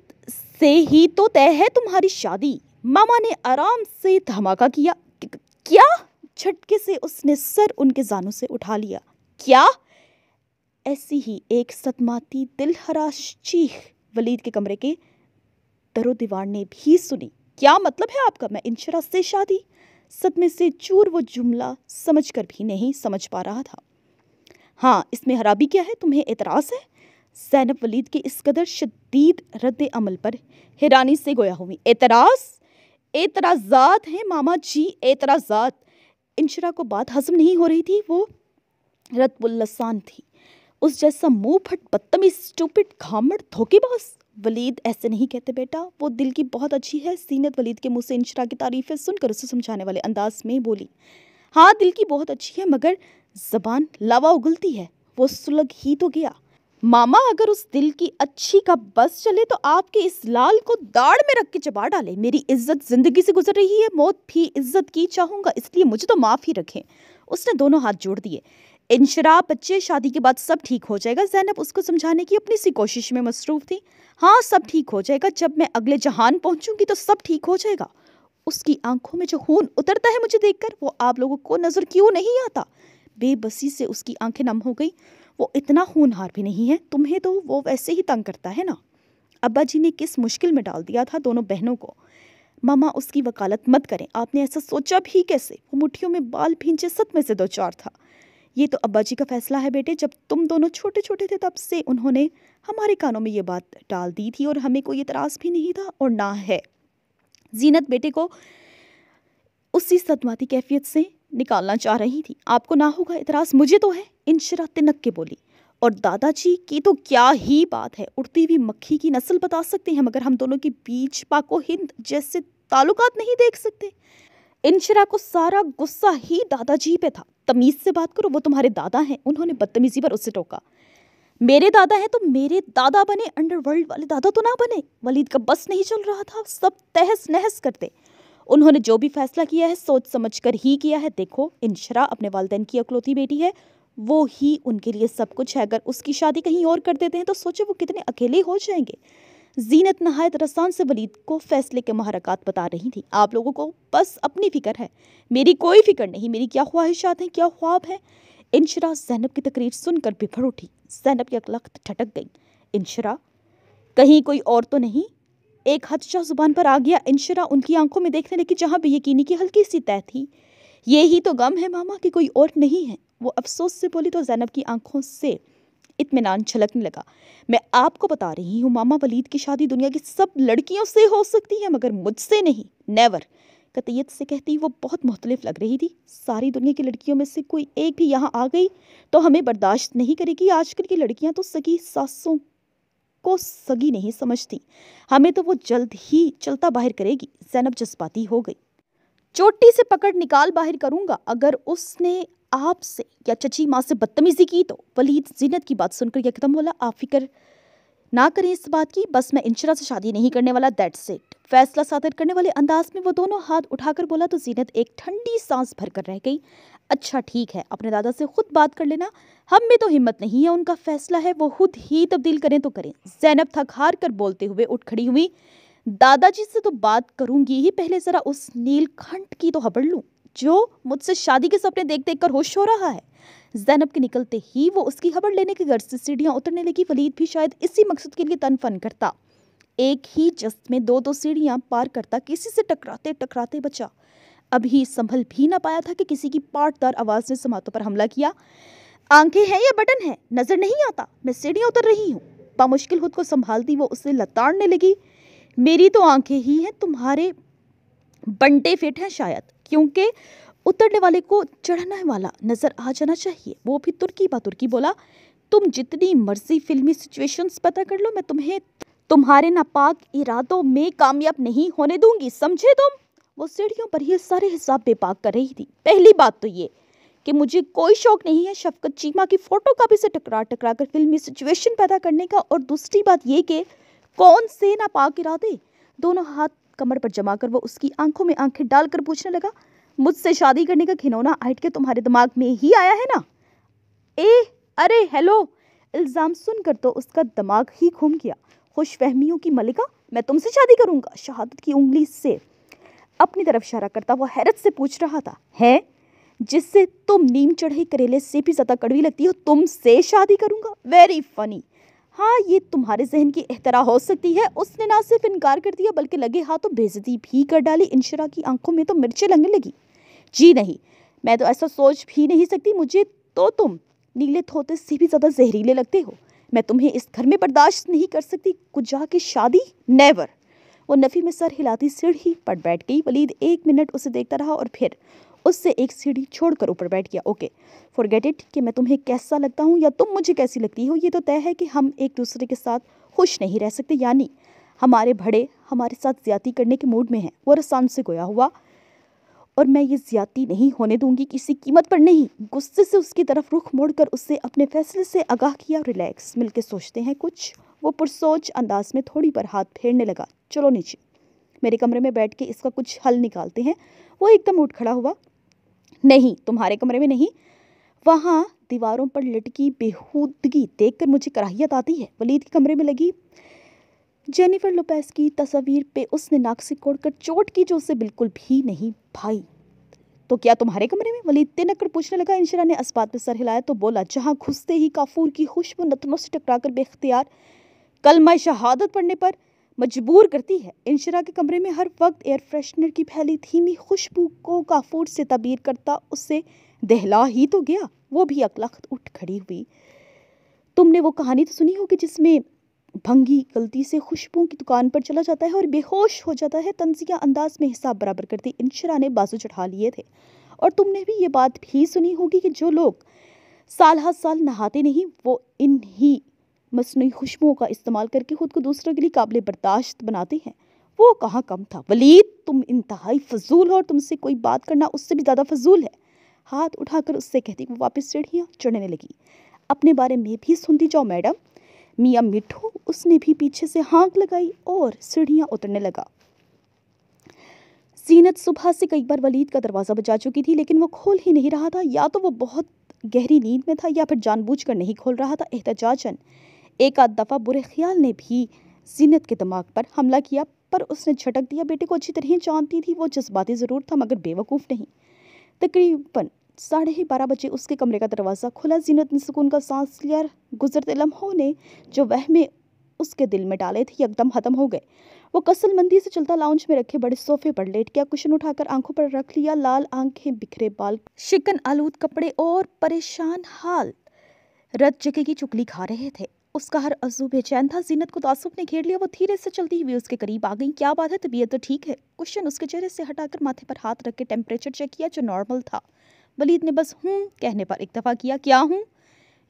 से ही तो तय है तुम्हारी शादी मामा ने आराम से धमाका किया क्या झटके से उसने सर उनके जानों से उठा लिया क्या ऐसी ही एक सतमाती दिलहराश चीख वलीद के कमरे के दरो दीवार ने भी सुनी क्या मतलब है आपका मैं इंशरा से शादी सदमे से चूर वो जुमला समझ कर भी नहीं समझ पा रहा था हाँ इसमें हराबी क्या है तुम्हें एतराज़ है जैनब वलीद के इस कदर शदीद रद्द अमल पर हैरानी से गोया हुई एतराज़ एतराज़ात हैं मामा जी एतराज़ात इंशरा को बात हजम नहीं हो रही थी वो रतबुल्लसान थी उस जैसा मुंह फट बदतमी स्टूपिट घामड़ धोखेबाज वलीद ऐसे नहीं कहते बेटा वो दिल की बहुत अच्छी है सीनत वलीद के मुँह से इंशरा की तारीफ़ें सुनकर उसे समझाने वाले अंदाज में बोली हाँ दिल की बहुत अच्छी है मगर जबान लावा उगलती है वो सुलग ही तो गया मामा अगर उस दिल की अच्छी का बस चले तो आपके इस लाल को दाढ़ में रख के चबा डाले मेरी इज्जत जिंदगी से गुजर रही है मौत भी इज्जत की चाहूंगा इसलिए मुझे तो माफ़ ही रखें उसने दोनों हाथ जोड़ दिए इनशरा बच्चे शादी के बाद सब ठीक हो जाएगा जैनब उसको समझाने की अपनी सी कोशिश में मसरूफ़ थी हाँ सब ठीक हो जाएगा जब मैं अगले जहान पहुँचूँगी तो सब ठीक हो जाएगा उसकी आंखों में जो खून उतरता है मुझे देखकर वो आप लोगों को नज़र क्यों नहीं आता बेबसी से उसकी आंखें नम हो गई वो इतना खूनहार भी नहीं है तुम्हें तो वो वैसे ही तंग करता है ना अब्बा जी ने किस मुश्किल में डाल दिया था दोनों बहनों को मामा उसकी वकालत मत करें आपने ऐसा सोचा भी कैसे वो मुठियों में बाल भींचे सतमे से दो चार था ये तो अब्बा जी का फैसला है बेटे जब तुम दोनों छोटे छोटे थे तब से उन्होंने हमारे कानों में ये बात डाल दी थी और हमें कोई इतराज़ भी नहीं था और ना है जीनत बेटे को उसी सदमाती कैफियत से निकालना चाह रही थी आपको ना होगा इतराज़ मुझे तो है इनशरा तिनक के बोली और दादाजी की तो क्या ही बात है उड़ती हुई मक्खी की नस्ल बता सकते हैं मगर हम दोनों के बीच पाको हिंद जैसे ताल्लुकात नहीं देख सकते इनशरा को सारा गुस्सा ही दादाजी पे था तमीज़ से बात करो वो तुम्हारे दादा हैं उन्होंने बदतमीज़ी पर उससे टोका मेरे दादा हैं तो मेरे दादा बने अंडरवर्ल्ड वाले दादा तो ना बने वलीद का बस नहीं चल रहा था सब तहस नहस करते उन्होंने जो भी फैसला किया है सोच समझ कर ही किया है देखो इंशरा अपने वालदेन की अकलौती बेटी है वो ही उनके लिए सब कुछ है अगर उसकी शादी कहीं और कर देते हैं तो सोचो वो कितने अकेले हो जाएंगे जीनत नहायत रसान से वलीद को फैसले के महारक बता रही थी आप लोगों को बस अपनी फ़िक्र है मेरी कोई फ़िक्र नहीं मेरी क्या ख्वाहिशात हैं क्या ख्वाब हैं इंशरा जैनब की तकरीर सुनकर बिफर उठी जैनब की अकलख्त ठटक गई इंशरा कहीं कोई और तो नहीं एक हदशा जुबान पर आ गया इंशरा उनकी आंखों में देखने लगी जहाँ भी यकीनी की हल्की सी तय थी ये ही तो गम है मामा कि कोई और नहीं है वो अफसोस से बोली तो जैनब की आंखों से इतमान छलकने लगा मैं आपको बता रही हूँ मामा वलीद की शादी दुनिया की सब लड़कियों से हो सकती है मगर मुझसे नहीं नेवर कतियत से कहती वो बहुत मुख्तलिफ लग रही थी सारी दुनिया की लड़कियों में से कोई एक भी यहाँ आ गई तो हमें बर्दाश्त नहीं करेगी आजकल की लड़कियाँ तो सगी सासों को सगी नहीं समझती हमें तो वो जल्द ही चलता बाहर करेगी जैनब जज्बाती हो गई चोटी से पकड़ निकाल बाहर करूंगा अगर उसने आपसे या चची माँ से बदतमीजी की तो वलीद जीनत की बात सुनकर यकदम बोला आप फिक्र ना करें इस बात की बस मैं इंशरा से शादी नहीं करने वाला दैट सेट फैसला सादर करने वाले अंदाज में वो दोनों हाथ उठाकर बोला तो जीनत एक ठंडी सांस भर कर रह गई अच्छा ठीक है अपने दादा से खुद बात कर लेना हम में तो हिम्मत नहीं है उनका फैसला है वो खुद ही तब्दील करें तो करें जैनब थक हार कर बोलते हुए उठ खड़ी हुई दादाजी से तो बात करूंगी ही पहले ज़रा उस नीलखंड की तो खबर लूँ जो मुझसे शादी के सपने देख देख कर होश हो रहा है जैनब के निकलते ही वो उसकी खबर लेने के गर्ज से सीढ़ियाँ उतरने लगी वलीद भी शायद इसी मकसद के लिए तन फन करता एक ही जस्त में दो दो सीढ़ियाँ पार करता किसी से टकराते टकराते बचा अभी संभल भी ना पाया था कि किसी की पाटदार आवाज़ ने समातों पर हमला किया आंखें हैं या बटन है नज़र नहीं आता मैं सीढ़ियाँ उतर रही हूँ बामुश्किल खुद को संभालती वो उसे लताड़ने लगी मेरी तो आंखें ही हैं तुम्हारे बंटे फिट हैं शायद क्योंकि उतरने वाले को चढ़ने वाला नजर आ जाना चाहिए वो भी तुर्की बा तुर्की बोला तुम जितनी मर्जी फिल्मी सिचुएशंस पता कर लो मैं तुम्हें तुम्हारे नापाक इरादों में कामयाब नहीं होने दूंगी समझे तुम वो सीढ़ियों पर ये सारे हिसाब बेपाक कर रही थी पहली बात तो ये कि मुझे कोई शौक नहीं है शफकत चीमा की फोटो कापी से टकरा टकरा कर फिल्मी सिचुएशन पैदा करने का और दूसरी बात ये कि कौन से नापाक इरादे दोनों हाथ कमर पर जमा कर वो उसकी आंखों में आंखें डालकर पूछने लगा मुझसे शादी करने का खिनौना आइट के तुम्हारे दिमाग में ही आया है ना ए अरे हेलो इल्ज़ाम सुनकर तो उसका दिमाग ही घूम गया खुश फहमियों की मलिका मैं तुमसे शादी करूंगा शहादत की उंगली से अपनी तरफ इशारा करता वो हैरत से पूछ रहा था है जिससे तुम नीम चढ़े करेले से भी ज़्यादा कड़वी लगती हो तुमसे शादी करूंगा वेरी फनी हाँ ये तुम्हारे जहन की एहतरा हो सकती है उसने ना सिर्फ इनकार कर दिया बल्कि लगे हाथों तो बेजती भी कर डाली इनशरा की आंखों में तो मिर्चें लगने लगी जी नहीं मैं तो ऐसा सोच भी नहीं सकती मुझे तो तुम नीले थोते से भी ज़्यादा जहरीले लगते हो मैं तुम्हें इस घर में बर्दाश्त नहीं कर सकती कुजा की शादी नेवर वो नफ़ी में सर हिलाती सीढ़ी पट बैठ गई वलीद एक मिनट उसे देखता रहा और फिर उससे एक सीढ़ी छोड़कर ऊपर बैठ गया ओके फॉर गेट इट कि मैं तुम्हें कैसा लगता हूँ या तुम मुझे कैसी लगती हो ये तो तय है कि हम एक दूसरे के साथ खुश नहीं रह सकते यानी हमारे भड़े हमारे साथ ज्यादा करने के मूड में हैं वो रसान से गोया हुआ और मैं ये ज्यादा नहीं होने दूंगी किसी कीमत पर नहीं गुस्से से उसकी तरफ रुख मोड़कर उससे अपने फैसले से आगाह किया रिलैक्स मिलके सोचते हैं कुछ वो पुरसोच अंदाज में थोड़ी पर हाथ फेरने लगा चलो नीचे मेरे कमरे में बैठ के इसका कुछ हल निकालते हैं वो एकदम उठ खड़ा हुआ नहीं तुम्हारे कमरे में नहीं वहाँ दीवारों पर लटकी बेहूदगी देखकर मुझे कराहियत आती है वलीद के कमरे में लगी जेनिफर लोपेस की तस्वीर पे उसने नाक से कोड़कर चोट की जो उसे बिल्कुल भी नहीं भाई तो क्या तुम्हारे कमरे में वलीद कर पूछने लगा इंशरा ने अस्पात पर सर हिलाया तो बोला जहाँ घुसते ही काफूर की खुशबू नतनों से टकराकर बेख्तियार कलमा शहादत पढ़ने पर मजबूर करती है इंशरा के कमरे में हर वक्त एयर फ्रेशनर की फैली धीमी खुशबू को काफूर से तबीर करता उससे दहला ही तो गया वो भी अकलख्त उठ खड़ी हुई तुमने वो कहानी तो सुनी होगी जिसमें भंगी गलती से खुशबू की दुकान पर चला जाता है और बेहोश हो जाता है तनजिया अंदाज में हिसाब बराबर करती इंशरा ने बाजू चढ़ा लिए थे और तुमने भी ये बात भी सुनी होगी कि जो लोग साल हर साल नहाते नहीं वो इन्हीं मसनू खुशबुओं का इस्तेमाल करके ख़ुद को दूसरों के लिए काबिल बर्दाश्त बनाते हैं वो कहाँ कम था वलीद तुम इंतहाई फजूल हो और तुमसे कोई बात करना उससे भी ज़्यादा फजूल है हाथ उठाकर उससे कहती वो वापस सीढ़ियाँ चढ़ने लगी अपने बारे में भी सुनती जाओ मैडम मियाँ मिठू उसने भी पीछे से हाँक लगाई और सीढ़ियाँ उतरने लगा जीनत सुबह से कई बार वलीद का दरवाज़ा बजा चुकी थी लेकिन वो खोल ही नहीं रहा था या तो वो बहुत गहरी नींद में था या फिर जानबूझकर नहीं खोल रहा था एहतजाजन एक आध दफ़ा बुरे ख्याल ने भी जीनत के दिमाग पर हमला किया पर उसने झटक दिया बेटे को अच्छी तरह जानती थी वो जज्बाती ज़रूर था मगर बेवकूफ़ नहीं तकरीबन साढ़े ही बारह बजे उसके कमरे का दरवाज़ा खुला जीनत ने सुकून का सांस लिया गुजरते लम्हों ने जो वह में उसके दिल में डाले थे एकदम ख़त्म हो गए वो कसलमंदी से चलता लाउंज में रखे बड़े सोफे पर लेट गया कुशन उठाकर आंखों पर रख लिया लाल आंखें बिखरे बाल शिकन आलूद कपड़े और परेशान हाल रत जगह की चुकली खा रहे थे उसका हर अजू बेचैन था जीनत को तासुब तो ने घेर लिया वो धीरे से चलती हुई उसके करीब आ गई क्या बात है तबीयत तो ठीक है क्वेश्चन उसके चेहरे से हटाकर माथे पर हाथ रख के टेम्परेचर चेक किया जो नॉर्मल था वलीद ने बस हूँ कहने पर एक दफ़ा किया क्या हूँ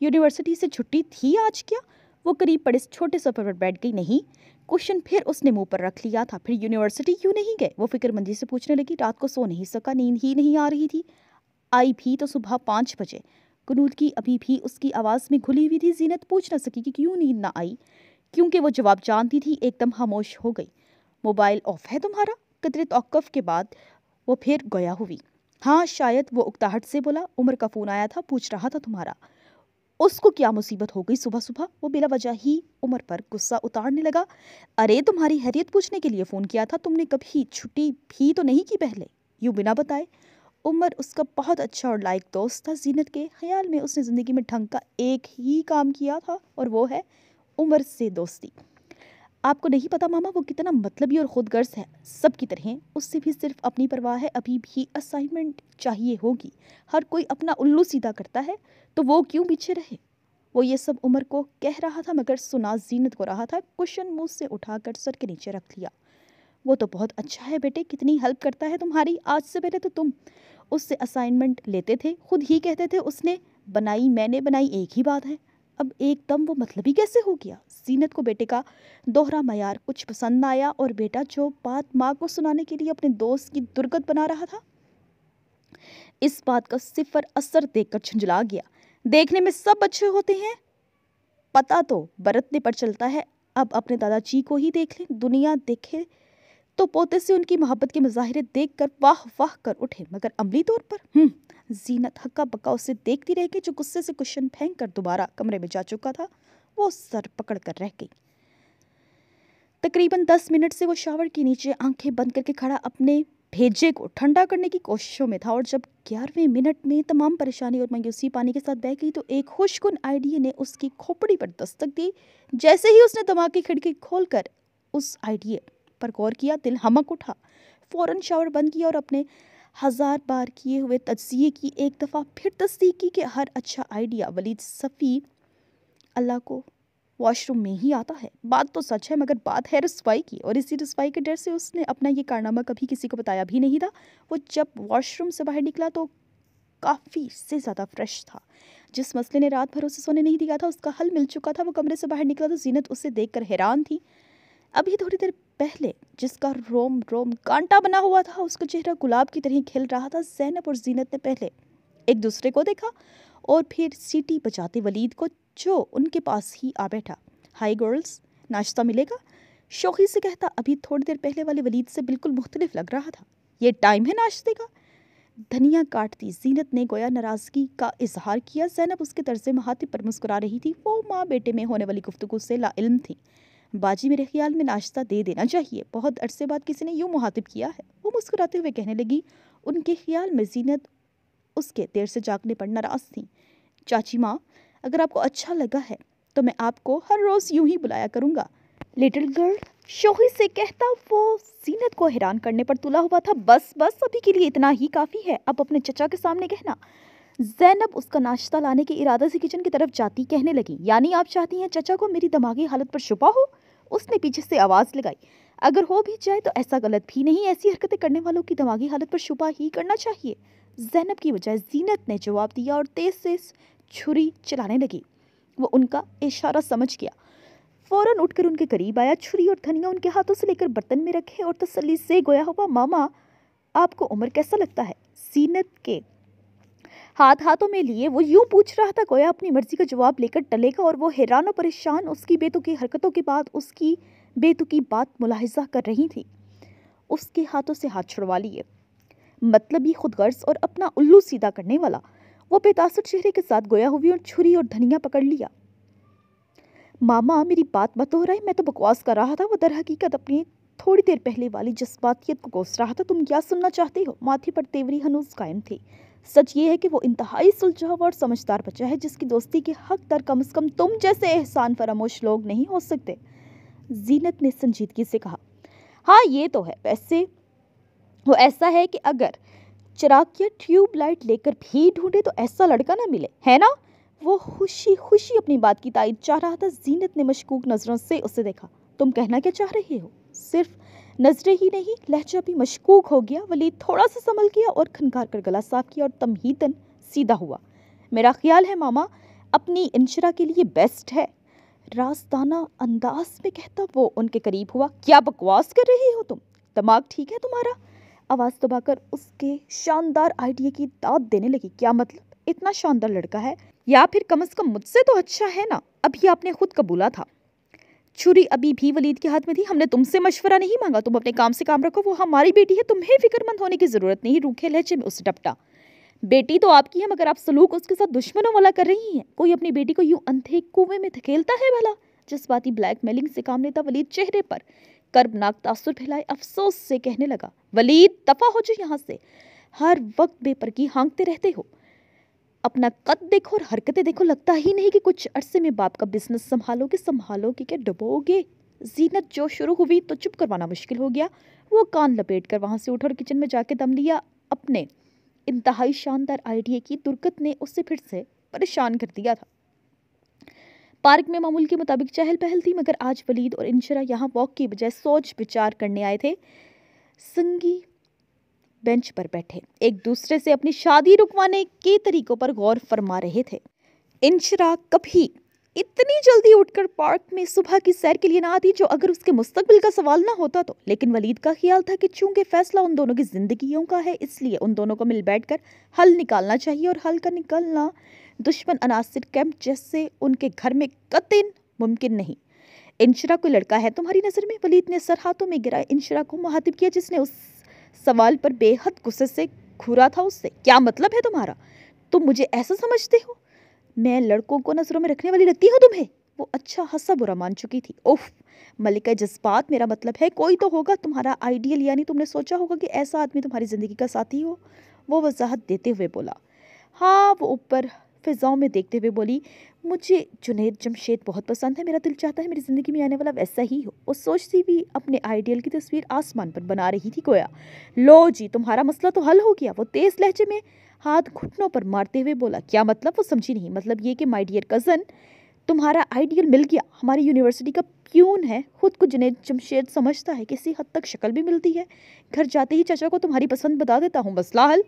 यूनिवर्सिटी से छुट्टी थी आज क्या वो करीब पड़े छोटे सफर पर बैठ गई नहीं क्वेश्चन फिर उसने मुंह पर रख लिया था फिर यूनिवर्सिटी क्यों नहीं गए वो फिक्रमंदी से पूछने लगी रात को सो नहीं सका नींद ही नहीं आ रही थी आई भी तो सुबह पाँच बजे कनूद की अभी भी उसकी आवाज़ में घुली हुई थी जीनत पूछ ना सकी कि क्यों नींद ना आई क्योंकि वो जवाब जानती थी एकदम खामोश हो गई मोबाइल ऑफ है तुम्हारा कतरे तोक़ के बाद वो फिर गया हुई हाँ शायद वो उकताहट से बोला उम्र का फ़ोन आया था पूछ रहा था तुम्हारा उसको क्या मुसीबत हो गई सुबह सुबह वो बिला वजह ही उम्र पर गुस्सा उतारने लगा अरे तुम्हारी हैरियत पूछने के लिए फ़ोन किया था तुमने कभी छुट्टी भी तो नहीं की पहले यूँ बिना बताए उमर उसका बहुत अच्छा और लायक दोस्त था जीनत के ख्याल में उसने ज़िंदगी में ढंग का एक ही काम किया था और वो है उमर से दोस्ती आपको नहीं पता मामा वो कितना मतलबी और खुद गर्ज है सब की तरह उससे भी सिर्फ अपनी परवाह है अभी भी असाइनमेंट चाहिए होगी हर कोई अपना उल्लू सीधा करता है तो वो क्यों पीछे रहे वो ये सब उमर को कह रहा था मगर सुना जीनत को रहा था कुशन मुँह से उठाकर सर के नीचे रख लिया वो तो बहुत अच्छा है बेटे कितनी हेल्प करता है तुम्हारी आज से पहले तो तुम उससे असाइनमेंट लेते थे खुद ही कहते थे उसने बनाई मैंने बनाई एक ही बात है अब एकदम वो मतलब ही कैसे हो गया जीनत को बेटे का दोहरा मैार कुछ पसंद आया और बेटा जो बात माँ को सुनाने के लिए अपने दोस्त की दुर्गत बना रहा था इस बात का सिफर असर देखकर झुंझला गया देखने में सब अच्छे होते हैं पता तो बरतने पर चलता है अब अपने दादाजी को ही देख लें दुनिया देखे तो पोते से उनकी मोहब्बत के मुजाहरे देख कर वाह वाह कर उठे मगर अमली तौर पर हम्म, जीनत हक्का बक्का उसे देखती रह गई जो गुस्से से कुशन फेंक कर दोबारा कमरे में जा चुका था वो सर पकड़ कर रह गई तकरीबन दस मिनट से वो शावर के नीचे आंखें बंद करके खड़ा अपने भेजे को ठंडा करने की कोशिशों में था और जब ग्यारहवें मिनट में तमाम परेशानी और मायूसी पानी के साथ बह गई तो एक खुशगुन आइडिया ने उसकी खोपड़ी पर दस्तक दी जैसे ही उसने धमाके खिड़की खोलकर उस आइडिया पर गौर किया दिल हमक उठा फौरन शावर बंद किया और अपने हज़ार बार किए हुए तजिए की एक दफ़ा फिर तस्दीक की कि हर अच्छा आइडिया वलीद सफ़ी अल्लाह को वॉशरूम में ही आता है बात तो सच है मगर बात है रसवाई की और इसी रसवाई के डर से उसने अपना ये कारनामा कभी किसी को बताया भी नहीं था वो जब वॉशरूम से बाहर निकला तो काफ़ी से ज़्यादा फ्रेश था जिस मसले ने रात भर उसे सोने नहीं दिया था उसका हल मिल चुका था वो कमरे से बाहर निकला तो जीनत उसे देख कर हैरान थी अभी थोड़ी देर पहले जिसका रोम रोम कांटा बना हुआ था उसका चेहरा गुलाब की तरह खिल रहा था जैनब और जीनत ने पहले एक दूसरे को देखा और फिर सीटी बजाते वलीद को जो उनके पास ही आ बैठा हाई गर्ल्स नाश्ता मिलेगा शौकी से कहता अभी थोड़ी देर पहले वाले वलीद से बिल्कुल मुख्तलिफ लग रहा था ये टाइम है नाश्ते का धनिया काटती जीनत ने गोया नाराज़गी का इजहार किया जैनब उसके तर्ज महातिब पर मुस्कुरा रही थी वो माँ बेटे में होने वाली गुफ्तु से लाइल थी बाजी मेरे ख्याल में नाश्ता दे देना चाहिए बहुत अरसे बाद किसी ने यूँ मुहातिब किया है वो मुस्कुराते हुए कहने लगी उनके ख्याल में जीनत उसके देर से जागने पर नाराज़ थी चाची माँ अगर आपको अच्छा लगा है तो मैं आपको हर रोज़ यूं ही बुलाया करूँगा लिटिल गर्ल शोही से कहता वो जीनत को हैरान करने पर तुला हुआ था बस बस अभी के लिए इतना ही काफ़ी है अब अपने चचा के सामने कहना जैनब उसका नाश्ता लाने के इरादे से किचन की तरफ जाती कहने लगी यानी आप चाहती हैं चचा को मेरी दिमागी हालत पर छुपा हो उसने पीछे से आवाज़ लगाई अगर हो भी जाए तो ऐसा गलत भी नहीं ऐसी हरकतें करने वालों की दिमागी हालत पर छुपा ही करना चाहिए जैनब की बजाय जीनत ने जवाब दिया और तेज़ से छुरी चलाने लगी वो उनका इशारा समझ गया फ़ौरन उठकर उनके करीब आया छुरी और धनिया उनके हाथों से लेकर बर्तन में रखे और तसली से गोया हुआ मामा आपको उम्र कैसा लगता है जीनत के हाथ हाथों में लिए वो यूं पूछ रहा था गोया अपनी मर्जी का जवाब लेकर टलेगा और वो हैरान और परेशान उसकी बेतुकी हरकतों के बाद उसकी बेतुकी बात मुलाहजा कर रही थी उसके हाथों से हाथ छुड़वा लिए मतलब ही खुद और अपना उल्लू सीधा करने वाला वो बेतासर चेहरे के साथ गोया हुई और छुरी और धनिया पकड़ लिया मामा मेरी बात मत हो रही मैं तो बकवास कर रहा था वो दर हकीकत अपनी थोड़ी देर पहले वाली जज्बातियत को कोस रहा था तुम क्या सुनना चाहते हो माथे पर तेवरी हनूस कायम थी सच ये है कि वो इंतहाई सुलझा हुआ और समझदार बच्चा है जिसकी दोस्ती के हकदार कम से कम तुम जैसे एहसान फरामोश लोग नहीं हो सकते जीनत ने संजीदगी से कहा हाँ ये तो है वैसे वो ऐसा है कि अगर चिराग या ट्यूबलाइट लेकर भी ढूंढे तो ऐसा लड़का ना मिले है ना वो खुशी खुशी अपनी बात की तारीफ चाह रहा था जीनत ने मशकूक नज़रों से उसे देखा तुम कहना क्या चाह रही हो सिर्फ नजरे ही नहीं लहजा भी मशकूक हो गया वली थोड़ा सा संभल गया और खनकार कर गला साफ किया और तमहीदन सीधा हुआ मेरा ख्याल है मामा अपनी इंशरा के लिए बेस्ट है राजदाना अंदाज में कहता वो उनके करीब हुआ क्या बकवास कर रही हो तुम दिमाग ठीक है तुम्हारा आवाज़ दबाकर उसके शानदार आइडिया की दाद देने लगी क्या मतलब इतना शानदार लड़का है या फिर कम अज़ कम मुझसे तो अच्छा है ना अभी आपने खुद कबूला था छुरी अभी भी वलीद के हाथ में थी हमने तुमसे मशवरा नहीं मांगा तुम अपने काम से काम रखो वो हमारी बेटी है तुम्हें फिक्रमंद होने की ज़रूरत नहीं रूखे लहजे में उसे डपटा बेटी तो आपकी है मगर आप सलूक उसके साथ दुश्मनों वाला कर रही हैं कोई अपनी बेटी को यूं अंधे कुएं में धकेलता है भला जज्बाती ब्लैकमेलिंग से काम लेता वलीद चेहरे पर कर्बनाक तासुर फैलाए अफसोस से कहने लगा वलीद दफा हो जो यहाँ से हर वक्त बेपर की हांकते रहते हो अपना कद देखो और हरकतें देखो लगता ही नहीं कि कुछ अरसे में बाप का बिजनेस संभालोगे संभालोगे क्या डुबोगे जीनत जो शुरू हुई तो चुप करवाना मुश्किल हो गया वो कान लपेट कर वहाँ से उठ और किचन में जाके दम लिया अपने इंतहाई शानदार आइडिया की दुर्गत ने उसे फिर से परेशान कर दिया था पार्क में मामूल के मुताबिक चहल पहल थी मगर आज वलीद और इंशरा यहाँ वॉक की बजाय सोच विचार करने आए थे संगी बेंच पर बैठे एक दूसरे से अपनी शादी रुकवाने के तरीकों पर गौर फरमा रहे थे इंशरा कभी इतनी जल्दी उठकर पार्क में सुबह की सैर के लिए ना आती जो अगर उसके मुस्तकबिल का सवाल ना होता तो लेकिन वलीद का ख्याल था कि चूंकि फैसला उन दोनों की जिंदगियों का है इसलिए उन दोनों को मिल बैठ हल निकालना चाहिए और हल का निकलना दुश्मन अनासर कैंप जैसे उनके घर में कतिन मुमकिन नहीं इंशरा कोई लड़का है तुम्हारी नज़र में वलीद ने सर हाथों में गिरा इंशरा को महातिब किया जिसने उस सवाल पर बेहद गुस्से से घूरा था उससे क्या मतलब है तुम्हारा तुम मुझे ऐसा समझते हो मैं लड़कों को नजरों में रखने वाली लगती हूँ तुम्हें वो अच्छा हंसा बुरा मान चुकी थी उफ मलिका जज्बात मेरा मतलब है कोई तो होगा तुम्हारा आइडियल यानी तुमने सोचा होगा कि ऐसा आदमी तुम्हारी ज़िंदगी का साथी हो वो वजाहत देते हुए बोला हाँ वो ऊपर फिजाओं में देखते हुए बोली मुझे जुनेद जमशेद बहुत पसंद है मेरा दिल चाहता है मेरी ज़िंदगी में आने वाला वैसा ही हो और सोचती भी अपने आइडियल की तस्वीर आसमान पर बना रही थी गोया लो जी तुम्हारा मसला तो हल हो गया वो तेज़ लहजे में हाथ घुटनों पर मारते हुए बोला क्या मतलब वो समझी नहीं मतलब ये कि माई डियर कज़न तुम्हारा आइडियल मिल गया हमारी यूनिवर्सिटी का प्यून है खुद को जुनेद जमशेद समझता है किसी हद तक शक्ल भी मिलती है घर जाते ही चाचा को तुम्हारी पसंद बता देता हूँ मसला हल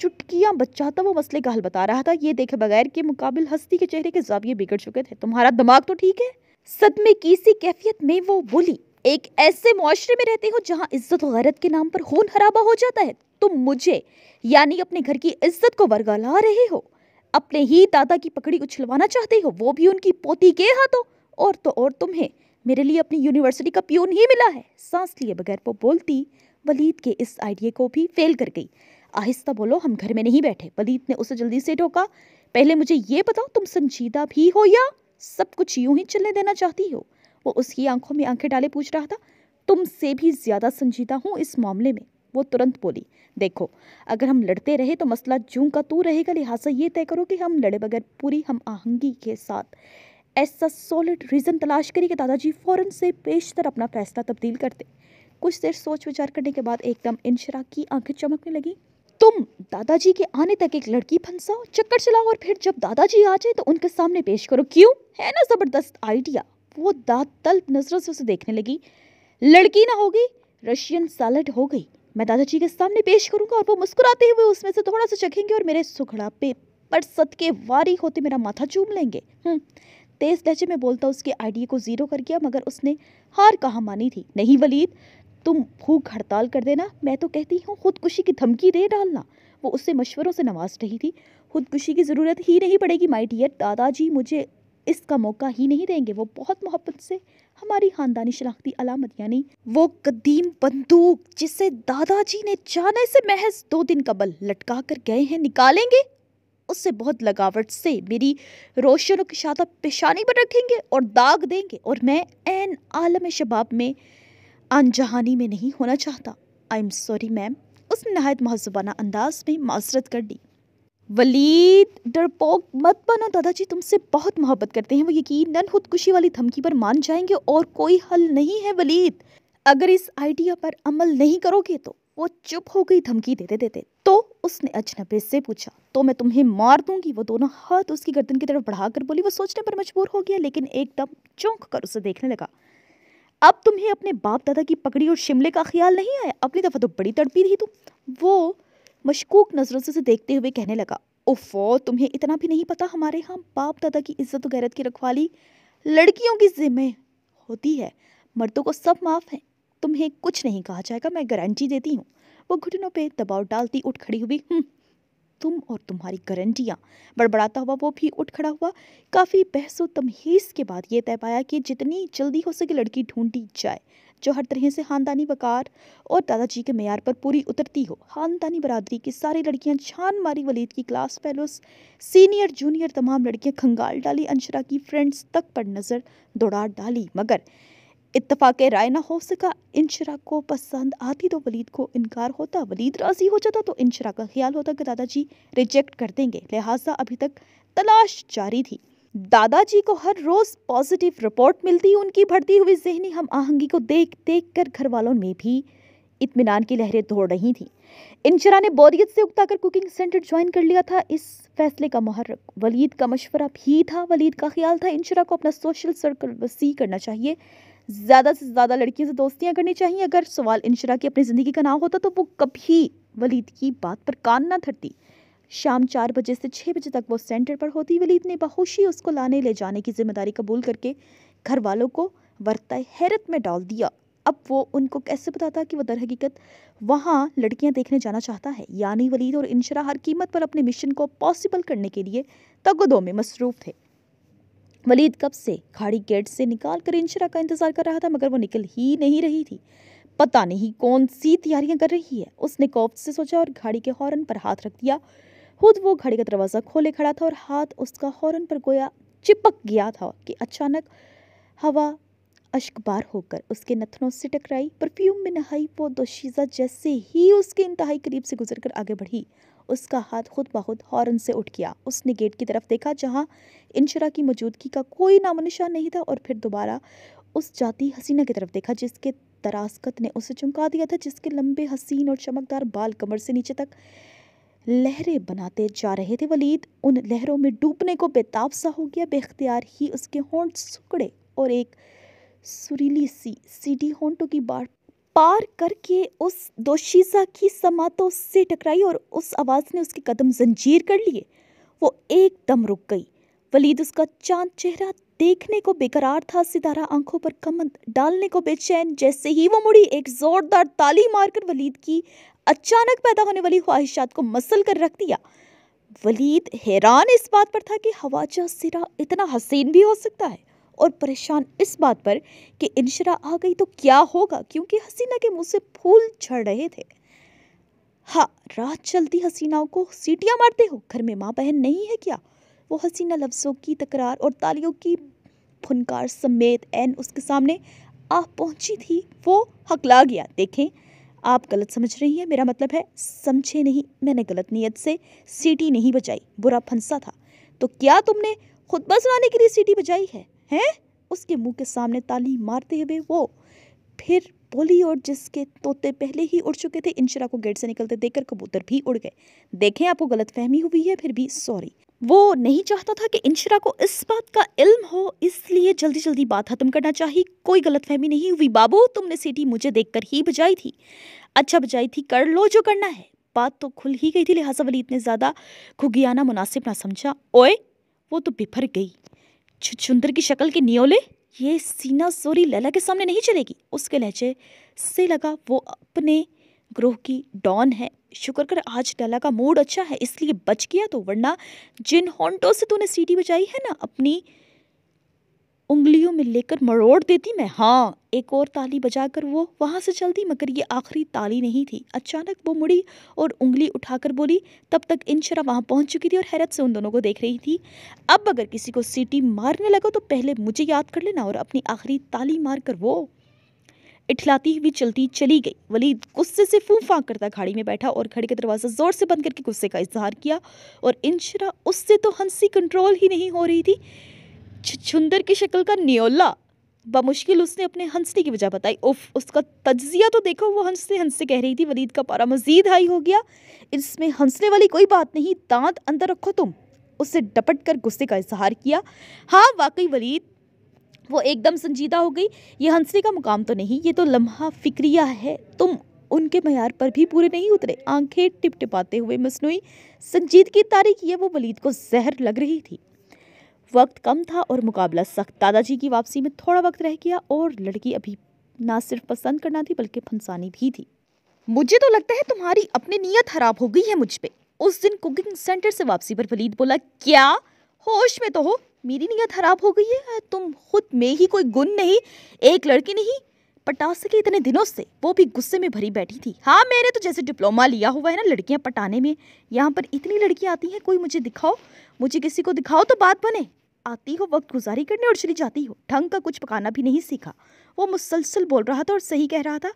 चुटकियां बच्चा था वो मसले का हल बता रहा था ये देखे बगैर के मुकाबिल हस्ती के चेहरे के जाविये बिगड़ चुके थे तुम्हारा दिमाग तो ठीक है सदमे की सी कैफियत में वो बोली एक ऐसे मुआरे में रहते हो जहाँ इज्जत गैरत के नाम पर खून खराबा हो जाता है तुम मुझे यानी अपने घर की इज्जत को वर्गाला रहे हो अपने ही दादा की पकड़ी उछलवाना चाहते हो वो भी उनकी पोती के हाथों और तो और तुम्हें मेरे लिए अपनी यूनिवर्सिटी का प्यून ही मिला है सांस लिए बगैर वो बोलती वलीद के इस आइडिया को भी फेल कर गई आहिस्ता बोलो हम घर में नहीं बैठे पलीत ने उसे जल्दी से ढोका पहले मुझे ये बताओ तुम संजीदा भी हो या सब कुछ यूं ही चलने देना चाहती हो वो उसकी आंखों में आंखें डाले पूछ रहा था तुमसे भी ज़्यादा संजीदा हूँ इस मामले में वो तुरंत बोली देखो अगर हम लड़ते रहे तो मसला जूं का तू रहेगा लिहाजा ये तय करो कि हम लड़े बगैर पूरी हम आहंगी के साथ ऐसा सॉलिड रीज़न तलाश करी कि दादाजी फ़ौरन से पेशतर अपना फैसला तब्दील करते कुछ देर सोच विचार करने के बाद एकदम इनशरा की आंखें चमकने लगी तुम दादाजी के आने तक एक लड़की फंसाओ चक्कर चलाओ और फिर जब दादाजी आ जाए तो उनके सामने पेश करो क्यों है ना ज़बरदस्त आइडिया वो दाँत तल्प नजरों से उसे देखने लगी लड़की ना हो गई रशियन सैलड हो गई मैं दादाजी के सामने पेश करूंगा और वो मुस्कुराते हुए उसमें से थोड़ा सा चखेंगे और मेरे सुखड़ा पे पर सदके वारी होते मेरा माथा चूम लेंगे हम्म, तेज लहजे में बोलता उसके आइडिया को ज़ीरो कर गया मगर उसने हार कहाँ मानी थी नहीं वलीद तुम भूख हड़ताल कर देना मैं तो कहती हूँ खुदकुशी की धमकी दे डालना वो उससे मशवरों से नवाज रही थी खुदकुशी की ज़रूरत ही नहीं पड़ेगी माई डियर दादाजी मुझे इसका मौका ही नहीं देंगे वो बहुत मोहब्बत से हमारी खानदानी शनाख्ती अलामत यानी वो कदीम बंदूक जिसे दादाजी ने जाने से महज दो दिन कबल लटका कर गए हैं निकालेंगे उससे बहुत लगावट से मेरी रोशन की शादा पेशानी पर रखेंगे और दाग देंगे और मैं एन आलम शबाब में अनजहानी में नहीं होना चाहता आई एम सॉरी मैम उसने नहायत महजबाना अंदाज में माजरत कर दी वलीद डरपोक मत बनो दादाजी तुमसे बहुत मोहब्बत करते हैं वो यकीनन खुदकुशी वाली धमकी पर मान जाएंगे और कोई हल नहीं है वलीद अगर इस आइडिया पर अमल नहीं करोगे तो वो चुप हो गई धमकी देते देते तो उसने अजनबे से पूछा तो मैं तुम्हें मार दूंगी वो दोनों हाथ उसकी गर्दन की तरफ बढ़ाकर बोली वो सोचने पर मजबूर हो गया लेकिन एकदम चौंक कर उसे देखने लगा अब तुम्हें अपने बाप दादा की पगड़ी और शिमले का ख्याल नहीं आया अपनी दफ़ा तो बड़ी तड़पी थी तुम वो मशकूक नज़रों से देखते हुए कहने लगा ओफो तुम्हें इतना भी नहीं पता हमारे यहाँ बाप दादा की इज्जत गैरत की रखवाली लड़कियों की जिम्मे होती है मर्दों को सब माफ़ है तुम्हें कुछ नहीं कहा जाएगा मैं गारंटी देती हूँ वो घुटनों पे दबाव डालती उठ खड़ी हुई हम्म, तुम और तुम्हारी गारंटियाँ बड़बड़ाता हुआ वो भी उठ खड़ा हुआ काफ़ी बहसो तमहीस के बाद ये तय पाया कि जितनी जल्दी हो सके लड़की ढूंढी जाए जो हर तरह से ख़ानदानी वकार और दादाजी के मैार पर पूरी उतरती हो ख़ानदानी बरदरी की सारी लड़कियाँ छान मारी वलीद की क्लास फेलोस सीनियर जूनियर तमाम लड़कियाँ खंगाल डाली अंशरा की फ्रेंड्स तक पर नज़र दौड़ा डाली मगर इतफाक़ राय ना हो सका इंशरा को पसंद आती तो वलीद को इनकार होता वलीद राज़ी हो जाता तो इंशरा का ख्याल होता कि दादाजी रिजेक्ट कर देंगे लिहाजा अभी तक तलाश जारी थी दादाजी को हर रोज़ पॉजिटिव रिपोर्ट मिलती उनकी भरती हुई जहनी हम आहंगी को देख देख कर घर वालों में भी इतमान की लहरें दौड़ रही थी इंशरा ने बोरियत से उगता कर कुकिंग सेंटर ज्वाइन कर लिया था इस फैसले का महरक वलीद का मशवरा भी था वलीद का ख्याल था इंशरा को अपना सोशल सर्कल वसी करना चाहिए ज़्यादा से ज़्यादा लड़कियों से दोस्तियाँ करनी चाहिए अगर सवाल इंशरा की अपनी ज़िंदगी का ना होता तो वो कभी वलीद की बात पर कान ना थरती शाम चार बजे से छः बजे तक वो सेंटर पर होती वलीद ने बहुशी उसको लाने ले जाने की जिम्मेदारी कबूल करके घर वालों को वर्ता हैरत में डाल दिया अब वो उनको कैसे बताता कि वह दर हकीकत वहाँ लड़कियाँ देखने जाना चाहता है यानी वलीद और इंशरा हर कीमत पर अपने मिशन को पॉसिबल करने के लिए तगदों में मसरूफ़ थे वलीद कब से खाड़ी गेट से निकाल कर इंशरा का इंतज़ार कर रहा था मगर वो निकल ही नहीं रही थी पता नहीं कौन सी तैयारियां कर रही है उसने कौफ से सोचा और घाड़ी के हॉर्न पर हाथ रख दिया खुद वो घाड़ी का दरवाज़ा खोले खड़ा था और हाथ उसका हॉर्न पर गोया चिपक गया था कि अचानक हवा अश्कबार होकर उसके नथनों से टकराई परफ्यूम में नहाई वो दोशीज़ा जैसे ही उसके इंतहाई करीब से गुजर कर आगे बढ़ी उसका हाथ खुद ब खुद हॉर्न से उठ गया उसने गेट की तरफ देखा जहाँ इंशरा की मौजूदगी का कोई नामोनिशा नहीं था और फिर दोबारा उस जाती हसीना की तरफ देखा जिसके तरासकत ने उसे चमका दिया था जिसके लंबे हसीन और चमकदार बाल कमर से नीचे तक लहरें बनाते जा रहे थे वलीद उन लहरों में डूबने को बेताब सा हो गया बेख्तियार ही उसके होंठ सुकड़े और एक सुरीली सी सीधी होंठों की बाट पार करके उस दोशीजा की समातों से टकराई और उस आवाज़ ने उसके कदम जंजीर कर लिए वो एकदम रुक गई वलीद उसका चांद चेहरा देखने को बेकरार था सितारा आंखों पर कमंद डालने को बेचैन जैसे ही वो मुड़ी एक जोरदार ताली मारकर वलीद की अचानक पैदा होने वाली ख्वाहिशात को मसल कर रख दिया वलीद हैरान इस बात पर था कि हवाजा सिरा इतना हसीन भी हो सकता है और परेशान इस बात पर कि इंशरा आ गई तो क्या होगा क्योंकि हसीना के मुंह से फूल झड़ रहे थे हाँ रात चलती हसीनाओं को सीटियाँ मारते हो घर में माँ बहन नहीं है क्या वो हसीना लफ्ज़ों की तकरार और तालियों की फुनकार समेत एन उसके सामने आ पहुंची थी वो हकला गया देखें आप गलत समझ रही हैं मेरा मतलब है समझे नहीं मैंने गलत नीयत से सीटी नहीं बजाई बुरा फंसा था तो क्या तुमने खुतबा सुनाने के लिए सीटी बजाई है हैं उसके मुंह के सामने ताली मारते हुए वो फिर बोली और जिसके तोते पहले ही उड़ चुके थे इंशरा को गेट से निकलते देखकर कबूतर भी उड़ गए देखें आपको गलत फहमी हुई है फिर भी सॉरी वो नहीं चाहता था कि इंशरा को इस बात का इल्म हो इसलिए जल्दी जल्दी बात ख़त्म करना चाहिए कोई गलत फहमी नहीं हुई बाबू तुमने सीटी मुझे देखकर ही बजाई थी अच्छा बजाई थी कर लो जो करना है बात तो खुल ही गई थी लिहाजा वली इतने ज़्यादा खुगियाना मुनासिब ना समझा ओए वो तो बिफर गई छुछुंदर की शक्ल के नियोले ये सीना सोरी लला के सामने नहीं चलेगी उसके लहजे से लगा वो अपने ग्रोह की डॉन है शुक्र कर आज लला का मूड अच्छा है इसलिए बच गया तो वरना जिन हॉन्टों से तूने सीटी बजाई है ना अपनी उंगलियों में लेकर मरोड़ देती मैं हाँ एक और ताली बजाकर वो वहाँ से चलती मगर ये आखिरी ताली नहीं थी अचानक वो मुड़ी और उंगली उठाकर बोली तब तक इंशरा वहाँ पहुँच चुकी थी और हैरत से उन दोनों को देख रही थी अब अगर किसी को सीटी मारने लगा तो पहले मुझे याद कर लेना और अपनी आखिरी ताली मारकर वो इठलाती हुई चलती चली गई वलीद गुस्से से फूं फाँक करता घाड़ी में बैठा और घड़ी का दरवाज़ा ज़ोर से बंद करके गुस्से का इजहार किया और इंशरा उससे तो हंसी कंट्रोल ही नहीं हो रही थी छछुंदर की शक्ल का न्योला बामुश्किल उसने अपने हंसने की वजह बताई उफ उसका तजिया तो देखो वो हंसते हंसते कह रही थी वलीद का पारा मजीद हाई हो गया इसमें हंसने वाली कोई बात नहीं दांत अंदर रखो तुम उससे डपट कर गुस्से का इजहार किया हाँ वाकई वलीद वो एकदम संजीदा हो गई ये हंसने का मुकाम तो नहीं ये तो लम्हा फिक्रिया है तुम उनके मैार पर भी पूरे नहीं उतरे आंखें टिपटिपाते हुए मसनू संजीद की तारीख ये वो वलीद को जहर लग रही थी वक्त कम था और मुकाबला सख्त दादाजी की वापसी में थोड़ा वक्त रह गया और लड़की अभी ना सिर्फ पसंद करना थी बल्कि फंसानी भी थी मुझे तो लगता है तुम्हारी अपनी नीयत खराब हो गई है मुझ पर उस दिन कुकिंग सेंटर से वापसी पर फलीद बोला क्या होश में तो हो मेरी नीयत खराब हो गई है तुम खुद में ही कोई गुण नहीं एक लड़की नहीं पटा सके इतने दिनों से वो भी गुस्से में भरी बैठी थी हाँ मैंने तो जैसे डिप्लोमा लिया हुआ है ना लड़कियाँ पटाने में यहाँ पर इतनी लड़कियाँ आती हैं कोई मुझे दिखाओ मुझे किसी को दिखाओ तो बात बने आती हो वक्त गुजारी करने और चली जाती हो ढंग का कुछ पकाना भी नहीं सीखा वो मुसलसल बोल रहा था और सही कह रहा था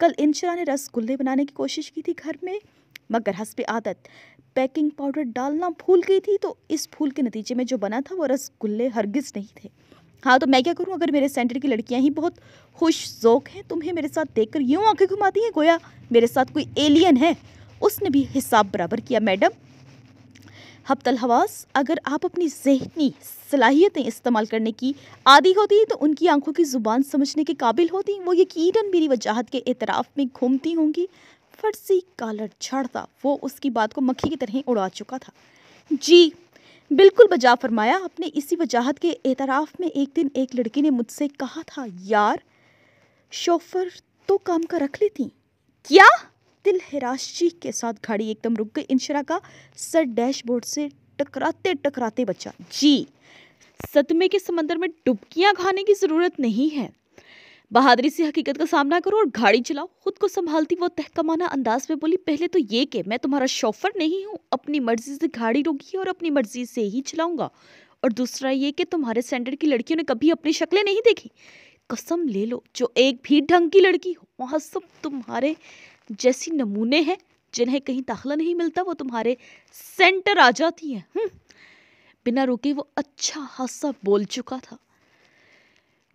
कल इंशरा ने रसगुल्ले बनाने की कोशिश की थी घर में मगर हंसपे आदत पैकिंग पाउडर डालना भूल गई थी तो इस फूल के नतीजे में जो बना था वो रसगुल्ले हरगिज नहीं थे हाँ तो मैं क्या करूँ अगर मेरे सेंटर की लड़कियाँ ही बहुत खुश जोक हैं तुम्हें मेरे साथ देखकर यूँ आंखें घुमाती हैं गोया मेरे साथ कोई एलियन है उसने भी हिसाब बराबर किया मैडम हफ्त हवास अगर आप अपनी जहनी सलाहियतें इस्तेमाल करने की आदि होती तो उनकी आंखों की ज़ुबान समझने के काबिल होती वो यकीनन मेरी वजाहत के अतराफ़ में घूमती होंगी फर्सी कालर छड़ वो उसकी बात को मक्खी की तरह उड़ा चुका था जी बिल्कुल बजा फरमाया अपने इसी वजाहत के एतराफ़ में एक दिन एक लड़की ने मुझसे कहा था यार शोफर तो काम का रख लेती क्या दिल हिराश चीख के साथ गाड़ी एकदम रुक गई इंशरा का सर डैशबोर्ड से टकराते टकराते बचा जी सदमे के समंदर में डुबकियां खाने की ज़रूरत नहीं है बहादुरी से हकीकत का सामना करो और गाड़ी चलाओ खुद को संभालती वो तहकमाना अंदाज में बोली पहले तो ये कि मैं तुम्हारा शोफर नहीं हूँ अपनी मर्जी से गाड़ी रोकी और अपनी मर्जी से ही चलाऊंगा और दूसरा ये कि तुम्हारे सेंटर की लड़कियों ने कभी अपनी शक्लें नहीं देखी कसम ले लो जो एक भी ढंग की लड़की हो वहाँ सब तुम्हारे जैसी नमूने हैं जिन्हें कहीं दाखला नहीं मिलता वो तुम्हारे सेंटर आ जाती हैं हम्म। बिना रुके वो अच्छा हादसा बोल चुका था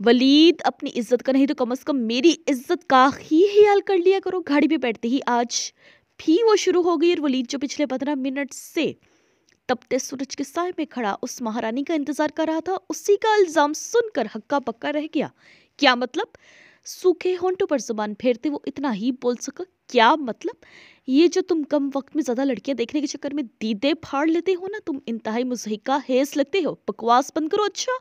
वलीद अपनी इज्जत का नहीं तो कम अज़ कम मेरी इज्जत का ही ख्याल कर लिया करो गाड़ी पे बैठते ही आज भी वो शुरू हो गई और वलीद जो पिछले पंद्रह मिनट से तपते सूरज के साय में खड़ा उस महारानी का इंतज़ार कर रहा था उसी का इल्ज़ाम सुनकर हक्का पक्का रह गया क्या मतलब सूखे होंटों पर जुबान फेरते वो इतना ही बोल सका क्या मतलब ये जो तुम कम वक्त में ज़्यादा लड़कियां देखने के चक्कर में दीदे फाड़ लेते हो ना तुम इंतहाई मुजहिका हेस लगते हो बकवास बंद करो अच्छा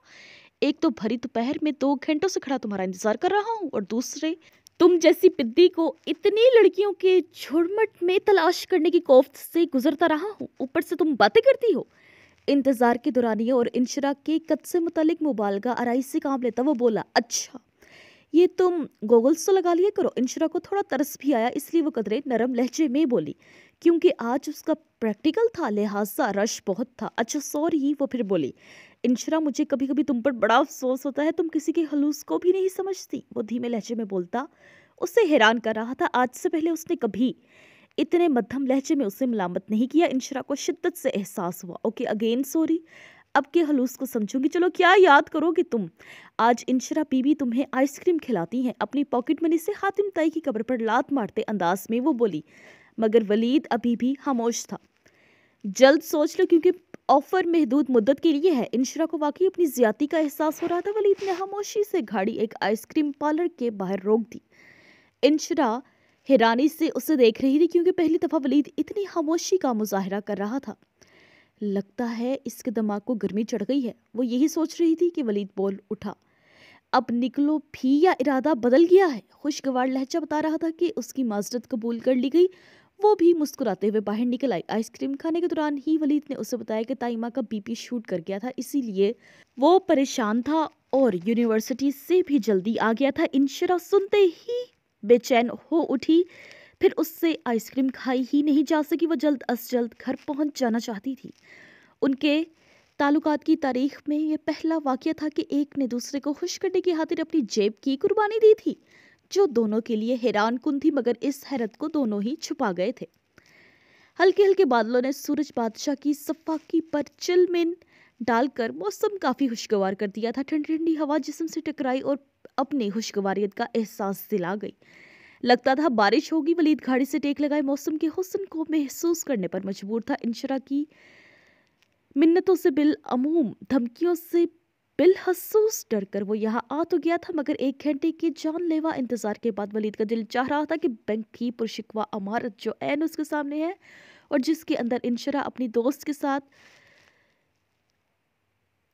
एक तो भरी दोपहर में दो घंटों से खड़ा तुम्हारा इंतज़ार कर रहा हूँ और दूसरे तुम जैसी पिद्दी को इतनी लड़कियों के झुड़मट में तलाश करने की कोफ्त से गुजरता रहा हूँ ऊपर से तुम बातें करती हो इंतज़ार के दौरानिया और इंशरा के कद से मुतालिक मुबालगा आराई से काम लेता वो बोला अच्छा ये तुम गोगल्स तो लगा लिया करो इंशरा को थोड़ा तरस भी आया इसलिए वो कदरे नरम लहजे में बोली क्योंकि आज उसका प्रैक्टिकल था लिहाजा रश बहुत था अच्छा सॉरी वो फिर बोली इंशरा मुझे कभी कभी तुम पर बड़ा अफसोस होता है तुम किसी के हलूस को भी नहीं समझती वो धीमे लहजे में बोलता उससे हैरान कर रहा था आज से पहले उसने कभी इतने मध्यम लहजे में उसे मलामत नहीं किया इंशरा को शिद्दत से एहसास हुआ ओके अगेन सॉरी अब के हलूस को समझूंगी चलो क्या याद करोगे तुम आज इंशरा बीबी तुम्हें आइसक्रीम खिलाती हैं अपनी पॉकेट मनी से हातिम ताई की कब्र पर लात मारते अंदाज में वो बोली मगर वलीद अभी भी खामोश था जल्द सोच लो क्योंकि ऑफर महदूद मुद्दत के लिए है इंशरा को वाकई अपनी ज्यादा का एहसास हो रहा था वलीद ने खामोशी से घाड़ी एक आइसक्रीम पार्लर के बाहर रोक दी इंशरा हैरानी से उसे देख रही थी क्योंकि पहली दफ़ा वलीद इतनी खामोशी का मुजाहरा कर रहा था लगता है इसके दिमाग को गर्मी चढ़ गई है वो यही सोच रही थी कि वलीद बोल उठा अब निकलो भी या इरादा बदल गया है खुशगवार लहजा बता रहा था कि उसकी माजरत कबूल कर ली गई वो भी मुस्कुराते हुए बाहर निकल आई आइसक्रीम खाने के दौरान ही वलीद ने उसे बताया कि ताइमा का बीपी शूट कर गया था इसीलिए वो परेशान था और यूनिवर्सिटी से भी जल्दी आ गया था इन सुनते ही बेचैन हो उठी फिर उससे आइसक्रीम खाई ही नहीं जा सकी वह जल्द अज जल्द घर पहुंच जाना चाहती थी उनके ताल्लुकात की तारीख में यह पहला वाक्य था कि एक ने दूसरे को खुश करने की खातिर अपनी जेब की कुर्बानी दी थी जो दोनों के लिए हैरान कन थी मगर इस हैरत को दोनों ही छुपा गए थे हल्के हल्के बादलों ने सूरज बादशाह की सफाकी पर चिलमिन डालकर मौसम काफ़ी खुशगवार कर दिया था ठंडी ठंडी हवा जिसम से टकराई और अपनी खुशगवारीत का एहसास दिला गई लगता था बारिश होगी वलीद घाड़ी से टेक लगाए मौसम के हुसन को महसूस करने पर मजबूर था इंशरा की मिन्नतों से बिल अमूम धमकियों से बिलहसूस डर कर वो यहाँ आ तो गया था मगर एक घंटे के जानलेवा इंतज़ार के बाद वलीद का दिल चाह रहा था कि बैंक की पुरशिकवा अमारत जो एन उसके सामने है और जिसके अंदर इंशरा अपनी दोस्त के साथ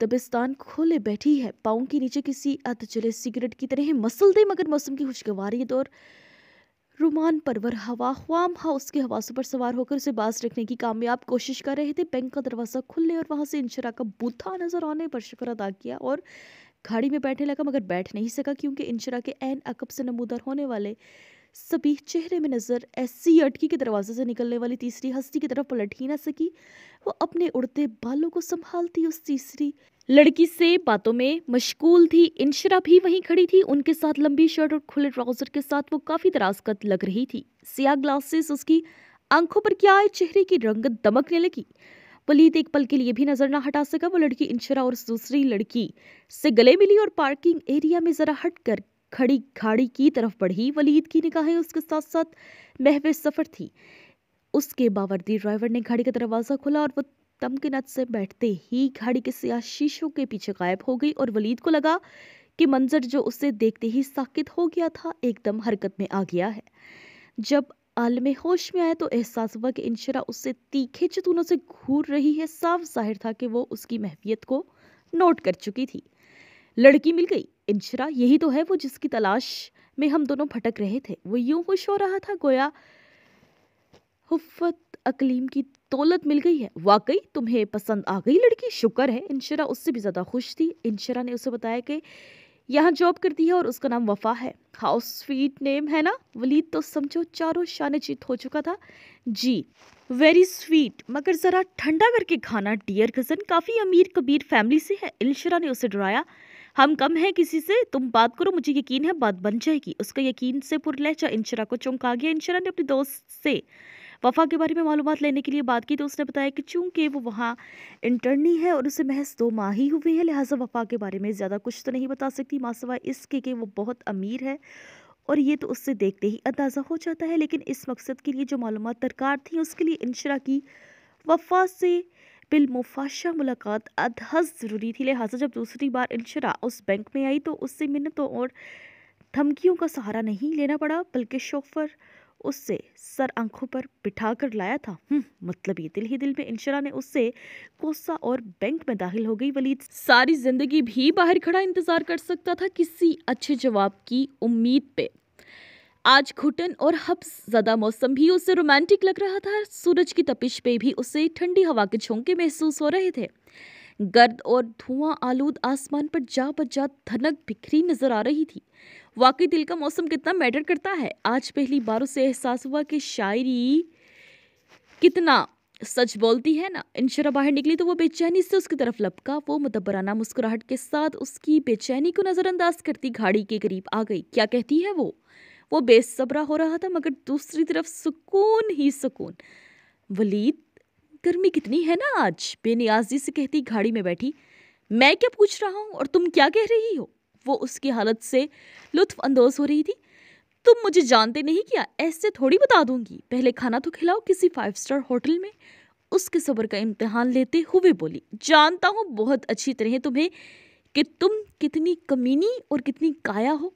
दबिस्तान खोले बैठी है पाँव के नीचे किसी अधजले सिगरेट की तरह मसल दे मगर मौसम की खुशगवारी दौर रुमान परवर हवा ख्वाम हाउस के हवासों पर सवार होकर उसे बास रखने की कामयाब कोशिश कर रहे थे बैंक का दरवाज़ा खुलने और वहाँ से इंशरा का बूथा नज़र आने पर शुक्र अदा किया और खाड़ी में बैठने लगा मगर बैठ नहीं सका क्योंकि इंशरा के एन अकब से नमूदार होने वाले सभी चेहरे में नजर ऐसी अटकी के दरवाजे से निकलने वाली तीसरी हस्ती की तरफ पलट ही ना सकी वो अपने उड़ते बालों को संभालती उस तीसरी लड़की से बातों में मशगूल थी इंशरा भी वहीं खड़ी थी उनके साथ लंबी शर्ट और खुले ट्राउजर के साथ वो काफ़ी दराजकत लग रही थी सिया ग्लासेस उसकी आंखों पर क्या आए चेहरे की रंगत दमकने लगी वलीद एक पल के लिए भी नजर ना हटा सका वो लड़की इंशरा और दूसरी लड़की से गले मिली और पार्किंग एरिया में जरा हट खड़ी खाड़ी की तरफ बढ़ी वलीद की निगाहें उसके साथ साथ महवे सफ़र थी उसके बावर्दी ड्राइवर ने गाड़ी का दरवाज़ा खोला और वो तमकिनत से बैठते ही घाड़ी के सिया शीशों के पीछे गायब हो गई और वलीद को लगा कि मंजर जो उसे देखते ही साकित हो गया था एकदम हरकत में आ गया है जब आलम होश में आया तो एहसास हुआ कि इंशरा उससे तीखे चतूनों से घूर रही है साफ जाहिर था कि वो उसकी महवियत को नोट कर चुकी थी लड़की मिल गई इंशरा यही तो है वो जिसकी तलाश में हम दोनों भटक रहे थे वो यूं खुश हो रहा था गोया हुफत अकलीम की दौलत मिल गई है वाकई तुम्हें पसंद आ गई लड़की शुक्र है इंशरा उससे भी ज़्यादा खुश थी इंशरा ने उसे बताया कि यहाँ जॉब करती है और उसका नाम वफा है हाउस स्वीट नेम है ना वलीद तो समझो चारों शान जीत हो चुका था जी वेरी स्वीट मगर ज़रा ठंडा करके खाना डियर कज़न काफ़ी अमीर कबीर फैमिली से है इंशरा ने उसे डराया हम कम हैं किसी से तुम बात करो मुझे यकीन है बात बन जाएगी उसका यकीन से पुरलहचा इंशरा को चौंका गया इंशरा ने अपने दोस्त से वफा के बारे में मालूम लेने के लिए बात की तो उसने बताया कि चूंकि वो वहाँ इंटर्नी है और उसे महज दो माह ही हुए हैं लिहाजा वफा के बारे में ज़्यादा कुछ तो नहीं बता सकती मासवा इसके कि वो बहुत अमीर है और ये तो उससे देखते ही अंदाज़ा हो जाता है लेकिन इस मकसद के लिए जो मालूम दरकार थी उसके लिए इंशरा की वफा से बिलमुफाशा मुलाकात अदहस ज़रूरी थी लिहाजा जब दूसरी बार इंशरा उस बैंक में आई तो उससे मिन्नतों और धमकियों का सहारा नहीं लेना पड़ा बल्कि शोफर उससे सर आंखों पर बिठा कर लाया था हम्म, मतलब ये दिल ही दिल में इंशरा ने उससे कोसा और बैंक में दाखिल हो गई वलीद सारी जिंदगी भी बाहर खड़ा इंतजार कर सकता था किसी अच्छे जवाब की उम्मीद पे आज घुटन और हब्स ज्यादा मौसम भी उसे रोमांटिक लग रहा था सूरज की तपिश पे भी उसे ठंडी हवा के झोंके महसूस हो रहे थे गर्द और धुआं आलूद आसमान पर जा बजा धनक बिखरी नजर आ रही थी वाकई दिल का मौसम कितना मैटर करता है आज पहली बार उसे एहसास हुआ कि शायरी कितना सच बोलती है ना शरा बाहर निकली तो वो बेचैनी से उसकी तरफ लपका वो मुदबराना मुस्कुराहट के साथ उसकी बेचैनी को नज़रअंदाज करती घाड़ी के करीब आ गई क्या कहती है वो वो बेसब्रा हो रहा था मगर दूसरी तरफ सुकून ही सुकून वलीद गर्मी कितनी है ना आज बेनियाजी से कहती घाड़ी में बैठी मैं क्या पूछ रहा हूँ और तुम क्या कह रही हो वो उसकी हालत से अंदोज हो रही थी तुम मुझे जानते नहीं क्या ऐसे थोड़ी बता दूंगी पहले खाना तो खिलाओ किसी फाइव स्टार होटल में उसके सब्र का इम्तहान लेते हुए बोली जानता हूँ बहुत अच्छी तरह तुम्हें कि तुम कितनी कमीनी और कितनी काया हो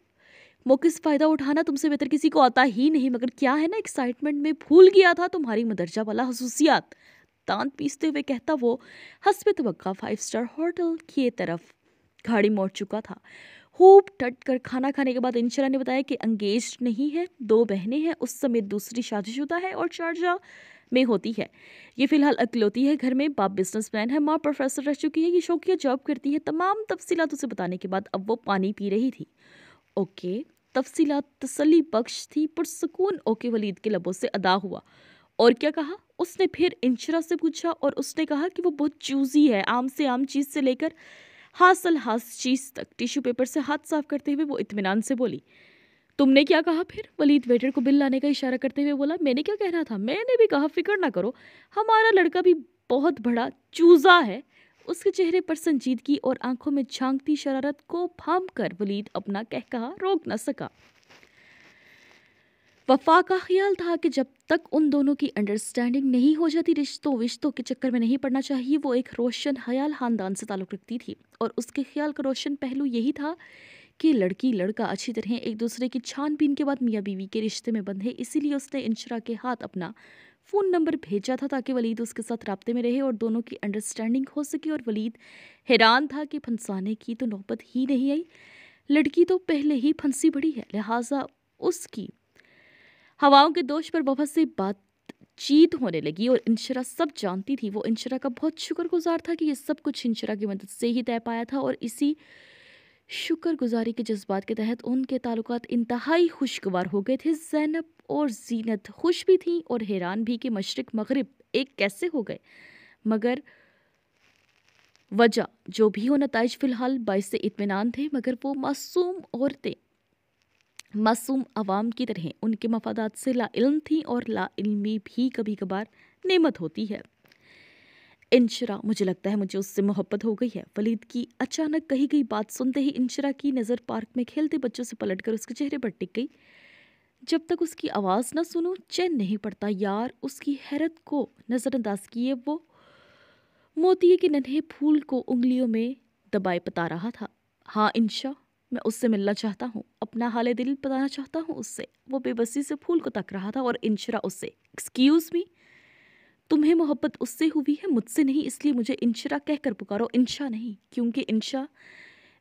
मौके से फ़ायदा उठाना तुमसे बेहतर किसी को आता ही नहीं मगर क्या है ना एक्साइटमेंट में भूल गया था तुम्हारी मदरजा वाला खसूसियात दांत पीसते हुए कहता वो हंसबे तबक्का फाइव स्टार होटल की तरफ गाड़ी मोड़ चुका था खूब टट कर खाना खाने के बाद इंशरा ने बताया कि अंगेज नहीं है दो बहनें हैं उस समय दूसरी शादीशुदा है और शारजा में होती है ये फिलहाल अकलौती है घर में बाप बिजनेस मैन है माँ प्रोफेसर रह चुकी है ये शौकिया जॉब करती है तमाम तफसीत उसे बताने के बाद अब वो पानी पी रही थी ओके तफसीला तसली बख्श थी पुरसकून ओके वलीद के लबों से अदा हुआ और क्या कहा उसने फिर इंशरा से पूछा और उसने कहा कि वो बहुत चूजी है आम से आम चीज़ से लेकर हासल हास चीज़ तक टिश्यू पेपर से हाथ साफ करते हुए वो इतमान से बोली तुमने क्या कहा फिर वलीद वेटर को बिल लाने का इशारा करते हुए बोला मैंने क्या कह रहा था मैंने भी कहा फिक्र ना करो हमारा लड़का भी बहुत बड़ा चूज़ा है उसके चेहरे पर संजीदगी और आंखों में झांकती शरारत को भाम कर वलीद अपना कह कहा रोक न सका वफा का ख्याल था कि जब तक उन दोनों की अंडरस्टैंडिंग नहीं हो जाती रिश्तों विश्तों के चक्कर में नहीं पड़ना चाहिए वो एक रोशन हयाल ख़ानदान से ताल्लुक़ रखती थी और उसके ख्याल का रोशन पहलू यही था कि लड़की लड़का अच्छी तरह एक दूसरे की छानबीन के बाद मियाँ बीवी के रिश्ते में बंधे इसीलिए उसने इंशरा के हाथ अपना फ़ोन नंबर भेजा था ताकि वलीद उसके साथ रबते में रहे और दोनों की अंडरस्टैंडिंग हो सके और वलीद हैरान था कि फंसाने की तो नौबत ही नहीं आई लड़की तो पहले ही फंसी बड़ी है लिहाजा उसकी हवाओं के दोष पर बहुत सी बातचीत होने लगी और इंशरा सब जानती थी वो इंशरा का बहुत शुक्रगुजार था कि ये सब कुछ इंशरा की मदद से ही तय पाया था और इसी शुक्रगुजारी के जज्बात के तहत उनके ताल्लुकात इंतहाई खुशगवार हो गए थे जैनब और जीनत खुश भी थीं और हैरान भी कि मशरक मगरब एक कैसे हो गए मगर वजह जो भी हो नतज फ़िलहाल से इतमान थे मगर वो मासूम औरतें मासूम आवाम की तरह उनके मफादात से लाइल थी और लाइल्मी भी कभी कभार नमत होती है इंशरा मुझे लगता है मुझे उससे मोहब्बत हो गई है वलीद की अचानक कही गई बात सुनते ही इंशरा की नज़र पार्क में खेलते बच्चों से पलटकर उसके चेहरे पर टिक गई जब तक उसकी आवाज़ ना सुनो चैन नहीं पड़ता यार उसकी हैरत को नज़रअंदाज किए वो मोती के नन्हे फूल को उंगलियों में दबाए बता रहा था हाँ इंशा मैं उससे मिलना चाहता हूँ अपना हाल दिल बताना चाहता हूँ उससे वो बेबसी से फूल को तक रहा था और इंशरा उससे एक्सक्यूज़ मी तुम्हें मोहब्बत उससे हुई है मुझसे नहीं इसलिए मुझे इंशरा कहकर पुकारो इंशा नहीं क्योंकि इंशा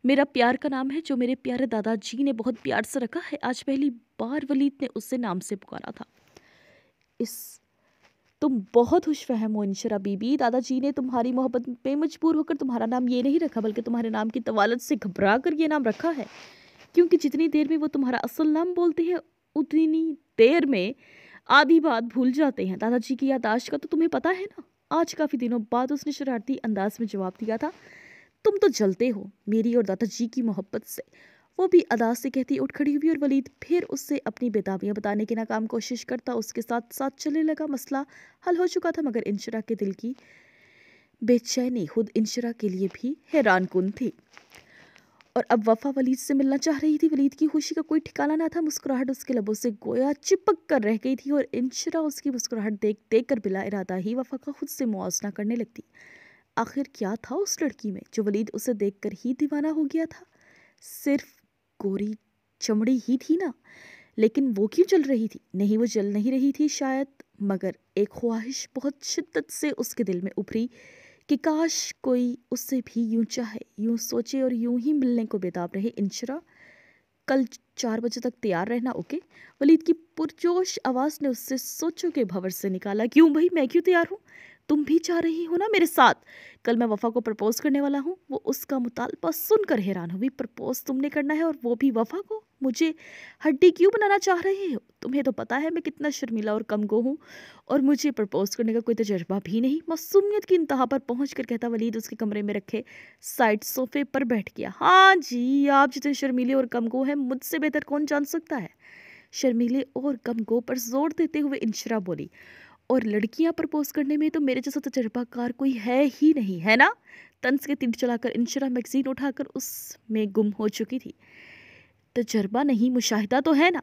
मेरा प्यार का नाम है जो मेरे प्यारे दादाजी ने बहुत प्यार से रखा है आज पहली बार वलीद ने उससे नाम से पुकारा था इस तुम बहुत खुशफहम हो इंशरा बीबी दादाजी ने तुम्हारी मोहब्बत पे मजबूर होकर तुम्हारा नाम ये नहीं रखा बल्कि तुम्हारे नाम की तवालत से घबरा कर ये नाम रखा है क्योंकि जितनी देर में वो तुम्हारा असल नाम बोलते हैं उतनी देर में आधी बात भूल जाते हैं दादाजी की यादाश्त का तो तुम्हें पता है ना आज काफ़ी दिनों बाद उसने शरारती अंदाज में जवाब दिया था तुम तो जलते हो मेरी और दादाजी की मोहब्बत से वो भी अदाज से कहती उठ खड़ी हुई और वलीद फिर उससे अपनी बेताबियाँ बताने की नाकाम कोशिश करता उसके साथ साथ चलने लगा मसला हल हो चुका था मगर इंशरा के दिल की बेचैनी खुद इंशरा के लिए भी हैरान कन थी और अब वफा वलीद से मिलना चाह रही थी वलीद की खुशी का कोई ठिकाना ना था मुस्कुराहट उसके लबों से गोया चिपक कर रह गई थी और इंशरा उसकी मुस्कुराहट देख देख कर बिला इरादा ही वफा का खुद से मुआवजना करने लगती आखिर क्या था उस लड़की में जो वलीद उसे देख कर ही दीवाना हो गया था सिर्फ गोरी चमड़ी ही थी ना लेकिन वो क्यों चल रही थी नहीं वो जल नहीं रही थी शायद मगर एक ख्वाहिश बहुत शिद्दत से उसके दिल में उभरी कि काश कोई उससे भी यूं चाहे यूं सोचे और यूं ही मिलने को बेताब रहे इंशरा कल चार बजे तक तैयार रहना ओके वलीद की पुरजोश आवाज़ ने उससे सोचो के भंवर से निकाला क्यों भाई मैं क्यों तैयार हूँ तुम भी चाह रही हो ना मेरे साथ कल मैं वफ़ा को प्रपोज़ करने वाला हूँ वो उसका मुतालबा सुनकर हैरान हुई प्रपोज़ तुमने करना है और वो भी वफ़ा को मुझे हड्डी क्यों बनाना चाह रहे हो तुम्हें तो पता है मैं कितना शर्मिला और कम गो हूँ और मुझे प्रपोज करने का कोई तजर्बा भी नहीं मासूमियत की इंतहा पर पहुँच कर कहता वलीद उसके कमरे में रखे साइड सोफे पर बैठ गया हाँ जी आप जितने शर्मीले और कम गो हैं मुझसे बेहतर कौन जान सकता है शर्मीले और कम गो पर जोर देते हुए इंशरा बोली और लड़कियाँ प्रपोज करने में तो मेरे जैसा तजर्बाकार कोई है ही नहीं है ना तंस के तीर चलाकर इंशरा मैगज़ीन उठाकर उसमें गुम हो चुकी थी तजर्बा नहीं मुशाहिदा तो है ना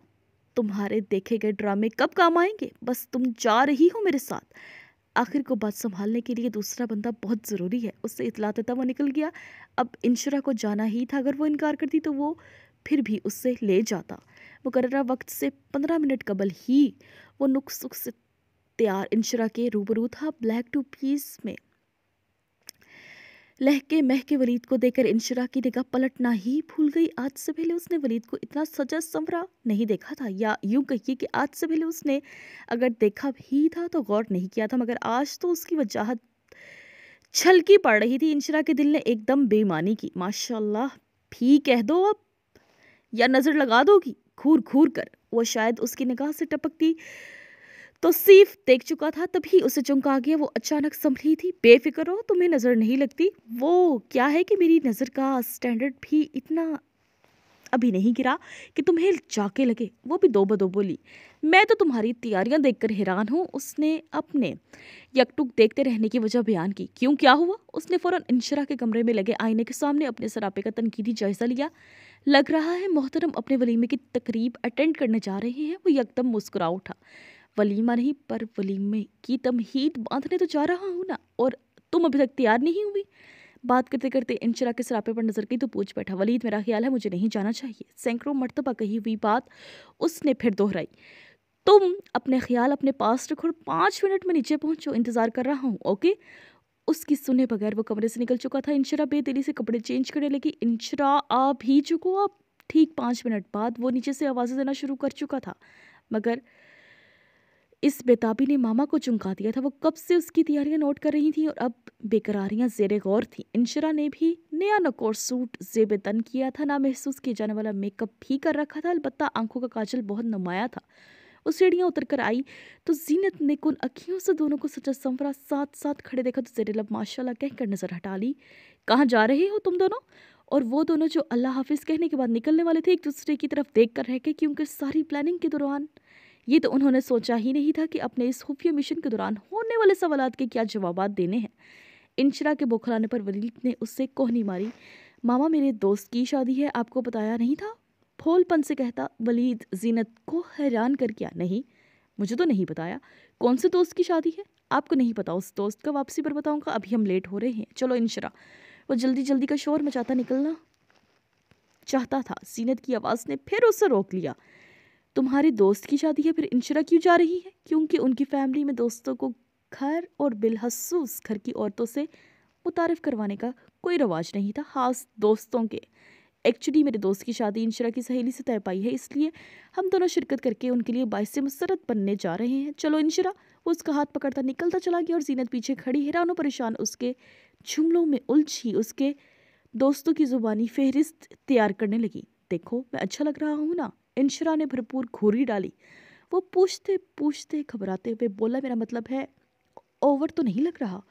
तुम्हारे देखे गए ड्रामे कब काम आएंगे बस तुम जा रही हो मेरे साथ आखिर को बात संभालने के लिए दूसरा बंदा बहुत ज़रूरी है उससे इतला देता वो निकल गया अब इंशरा को जाना ही था अगर वो इनकार करती तो वो फिर भी उससे ले जाता मुकर्रा वक्त से पंद्रह मिनट कबल ही वो नुख सुख से तैयार इंशरा के रूबरू था ब्लैक टू पीस में लहके महके वलीद को देकर इंशरा की निगाह पलटना ही भूल गई आज से पहले उसने वलीद को इतना सजा संवरा नहीं देखा था या यूं कहिए कि आज से पहले उसने अगर देखा भी था तो गौर नहीं किया था मगर आज तो उसकी वजाहत छलकी पड़ रही थी इंशरा के दिल ने एकदम बेमानी की माशाल्लाह भी कह दो अब या नज़र लगा दोगी घूर घूर कर वो शायद उसकी निगाह से टपकती तो सीफ देख चुका था तभी उसे चौंका गया वो अचानक संभली थी बेफिक्र हो तुम्हें नज़र नहीं लगती वो क्या है कि मेरी नज़र का स्टैंडर्ड भी इतना अभी नहीं गिरा कि तुम्हें जाके लगे वो भी दो बदो बोली मैं तो तुम्हारी तैयारियां देखकर हैरान हूँ उसने अपने यकटुक देखते रहने की वजह बयान की क्यों क्या हुआ उसने फ़ौरन इंशरा के कमरे में लगे आईने के सामने अपने सरापे का तनकीदी जायज़ा लिया लग रहा है मोहतरम अपने वलीमे की तकरीब अटेंड करने जा रहे हैं वो यकदम मुस्कुरा उठा वलीमा नहीं पर वलीमे की तमहीद बांधने तो जा रहा हूँ ना और तुम अभी तक तैयार नहीं हुई बात करते करते इंशरा के सरापे पर नजर गई तो पूछ बैठा वलीद मेरा ख्याल है मुझे नहीं जाना चाहिए सैकड़ों मरतबा कही हुई बात उसने फिर दोहराई तुम अपने ख्याल अपने पास रखो और पाँच मिनट में नीचे पहुँचो इंतज़ार कर रहा हूँ ओके उसकी सुने बगैर वो कमरे से निकल चुका था इंशरा बेदिली से कपड़े चेंज करने लगी इंशरा आ भी चुको आप ठीक पाँच मिनट बाद वो नीचे से आवाज़ें देना शुरू कर चुका था मगर इस बेताबी ने मामा को चुमका दिया था वो कब से उसकी तैयारियां नोट कर रही थी और अब बेकरारियां जेर गौर थी इंशरा ने भी नया नकोर सूट जेब तन किया था ना महसूस किए जाने वाला मेकअप भी कर रखा था अलबत् आंखों का काजल बहुत नमाया था वो सीढ़ियाँ उतर कर आई तो जीनत ने कुन अखियों से दोनों को सचा संवरा साथ साथ खड़े देखा तो लब माशा कहकर नज़र हटा ली कहाँ जा रहे हो तुम दोनों और वो दोनों जो अल्लाह हाफिज़ कहने के बाद निकलने वाले थे एक दूसरे की तरफ देख कर रह गए क्योंकि सारी प्लानिंग के दौरान ये तो उन्होंने सोचा ही नहीं था कि अपने इस खुफिया मिशन के दौरान होने वाले सवाल के क्या जवाब देने हैं इंशरा के बौखलाने पर वलीद ने उससे कोहनी मारी मामा मेरे दोस्त की शादी है आपको बताया नहीं था फूलपन से कहता वलीद जीनत को हैरान कर क्या नहीं मुझे तो नहीं बताया कौन से दोस्त की शादी है आपको नहीं पता उस दोस्त का वापसी पर बताऊंगा अभी हम लेट हो रहे हैं चलो इंशरा वो जल्दी जल्दी का शोर मचाता निकलना चाहता था सीनत की आवाज़ ने फिर उसे रोक लिया तुम्हारे दोस्त की शादी है फिर इंशरा क्यों जा रही है क्योंकि उनकी फैमिली में दोस्तों को घर और बिलहसूस घर की औरतों से मुतारफ़ करवाने का कोई रवाज नहीं था खास दोस्तों के एक्चुअली मेरे दोस्त की शादी इंशरा की सहेली से तय पाई है इसलिए हम दोनों शिरकत करके उनके लिए बाइस से मुसरत बनने जा रहे हैं चलो इंशरा वो उसका हाथ पकड़ता निकलता चला गया और जीनत पीछे खड़ी हैरान परेशान उसके झुमलों में उलझी उसके दोस्तों की ज़ुबानी फहरिस्त तैयार करने लगी देखो मैं अच्छा लग रहा हूँ ना इंशरा ने भरपूर घोरी डाली वो पूछते पूछते घबराते हुए बोला मेरा मतलब है ओवर तो नहीं लग रहा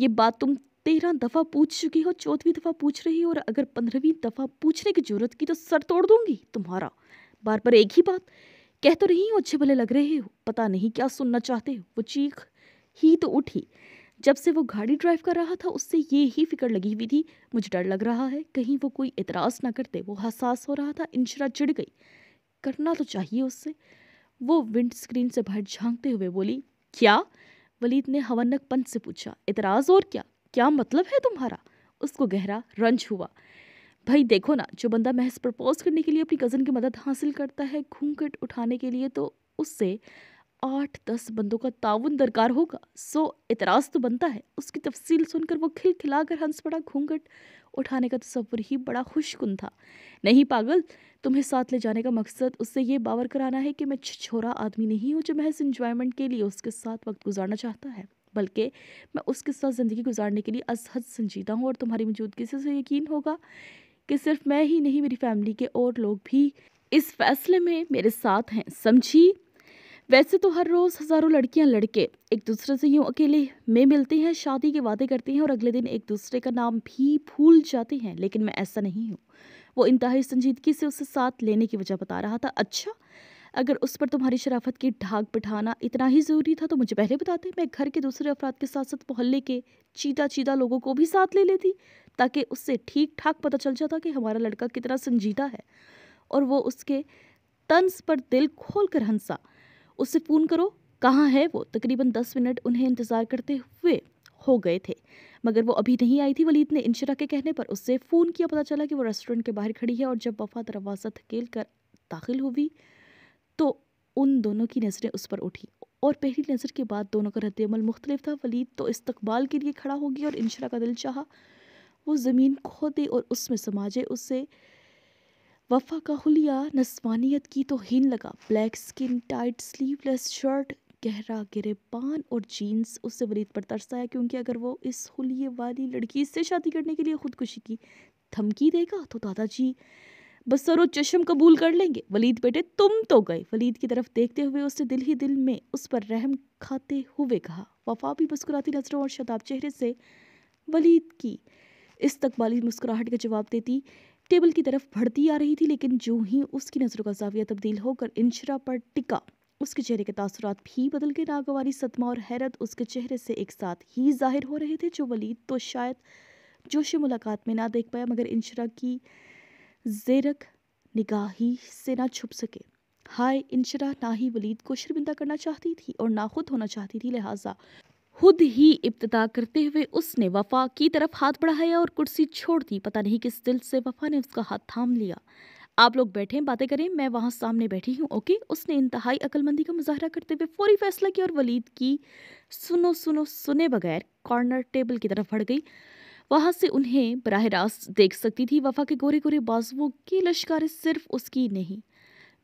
ये बात तुम तेरह दफ़ा पूछ चुकी हो चौथवीं दफ़ा पूछ रही हो और अगर पंद्रहवीं दफ़ा पूछने की ज़रूरत की तो सर तोड़ दूंगी तुम्हारा बार बार एक ही बात कह तो रही हो अच्छे भले लग रहे हो पता नहीं क्या सुनना चाहते वो चीख ही तो उठी जब से वो गाड़ी ड्राइव कर रहा था उससे ये ही फिक्र लगी हुई थी मुझे डर लग रहा है कहीं वो कोई इतराज़ ना करते वो हसास हो रहा था इंशरा चिड़ गई करना तो चाहिए उससे वो विंड स्क्रीन से बाहर झांकते हुए बोली क्या वलीद ने हवनक पंत से पूछा इतराज़ और क्या क्या मतलब है तुम्हारा उसको गहरा रंज हुआ भाई देखो ना जो बंदा महज प्रपोज करने के लिए अपनी कज़न की मदद हासिल करता है घूंघट उठाने के लिए तो उससे आठ दस बंदों का ताउन दरकार होगा सो इतराज़ तो बनता है उसकी तफसील सुनकर वो खिलखिलाकर हंस पड़ा घूंघट उठाने का तस्वर तो सफ़र ही बड़ा खुशकुन था नहीं पागल तुम्हें साथ ले जाने का मकसद उससे ये बावर कराना है कि मैं छोरा आदमी नहीं हूँ जो महज इंजॉयमेंट के लिए उसके साथ वक्त गुजारना चाहता है बल्कि मैं उसके साथ ज़िंदगी गुजारने के लिए असहद संजीदा हूँ और तुम्हारी मौजूदगी से यकीन होगा कि सिर्फ मैं ही नहीं मेरी फैमिली के और लोग भी इस फैसले में मेरे साथ हैं समझी वैसे तो हर रोज़ हज़ारों लड़कियां लड़के एक दूसरे से यूँ अकेले में मिलते हैं शादी के वादे करते हैं और अगले दिन एक दूसरे का नाम भी भूल जाते हैं लेकिन मैं ऐसा नहीं हूँ वो इंतहाई संजीदगी से उसे साथ लेने की वजह बता रहा था अच्छा अगर उस पर तुम्हारी शराफत की ढाक बिठाना इतना ही ज़रूरी था तो मुझे पहले बताते मैं घर के दूसरे अफराद के साथ साथ मोहल्ले के चीदा चीदा लोगों को भी साथ ले लेती ताकि उससे ठीक ठाक पता चल जाता कि हमारा लड़का कितना संजीदा है और वो उसके तंस पर दिल खोल कर हंसा उससे फ़ोन करो कहाँ है वो तकरीबन दस मिनट उन्हें इंतज़ार करते हुए हो गए थे मगर वो अभी नहीं आई थी वलीद ने इंशरा के कहने पर उससे फ़ोन किया पता चला कि वो रेस्टोरेंट के बाहर खड़ी है और जब वफा दरवाज़ा थकेल कर दाखिल हुई तो उन दोनों की नज़रें उस पर उठी और पहली नज़र के बाद दोनों का रद्दमल मुख्तलिफ था वलीद तो इस्तबाल के लिए खड़ा होगी और इंशरा का दिल चाह वो ज़मीन खोदे और उसमें समाजे उससे वफ़ा का हुलिया नस्वानियत की तो हीन लगा black skin tight sleeveless shirt गहरा पान और जीन्स उससे वरीद पर तरसाया क्योंकि अगर वो इस हुलिये वाली लड़की से शादी करने के लिए खुदकुशी की धमकी देगा तो दादाजी बसरो चश्म कबूल कर लेंगे वलीद बेटे तुम तो गए वलीद की तरफ देखते हुए उसने दिल ही दिल में उस पर रहम खाते हुए कहा वफा भी मुस्कुराती नजरों और शताब चेहरे से वलीद की इस तकबाली मुस्कुराहट का जवाब देती टेबल की तरफ बढ़ती आ रही थी लेकिन जो ही उसकी नज़रों का जाविया तब्दील होकर इंशरा पर टिका उसके चेहरे के तासरात भी बदल के नागवारी सदमा और हैरत उसके चेहरे से एक साथ ही जाहिर हो रहे थे जो वलीद तो शायद जोश मुलाकात में ना देख पाया मगर इंशरा की जेरक निगाही से ना छुप सके हाय इंशरा ना ही वलीद को शर्मिंदा करना चाहती थी और ना खुद होना चाहती थी लिहाजा खुद ही इब्तदा करते हुए उसने वफा की तरफ हाथ बढ़ाया और कुर्सी छोड़ दी पता नहीं किस दिल से वफा ने उसका हाथ थाम लिया आप लोग बैठे बातें करें मैं वहाँ सामने बैठी हूँ ओके उसने इंतहाई अकलमंदी का मुजाहरा करते हुए फौरी फैसला किया और वलीद की सुनो सुनो सुने बगैर कॉर्नर टेबल की तरफ बढ़ गई वहां से उन्हें बरह रास्त देख सकती थी वफा के गोरे गोरे बाजुओं की लश्कारें सिर्फ उसकी नहीं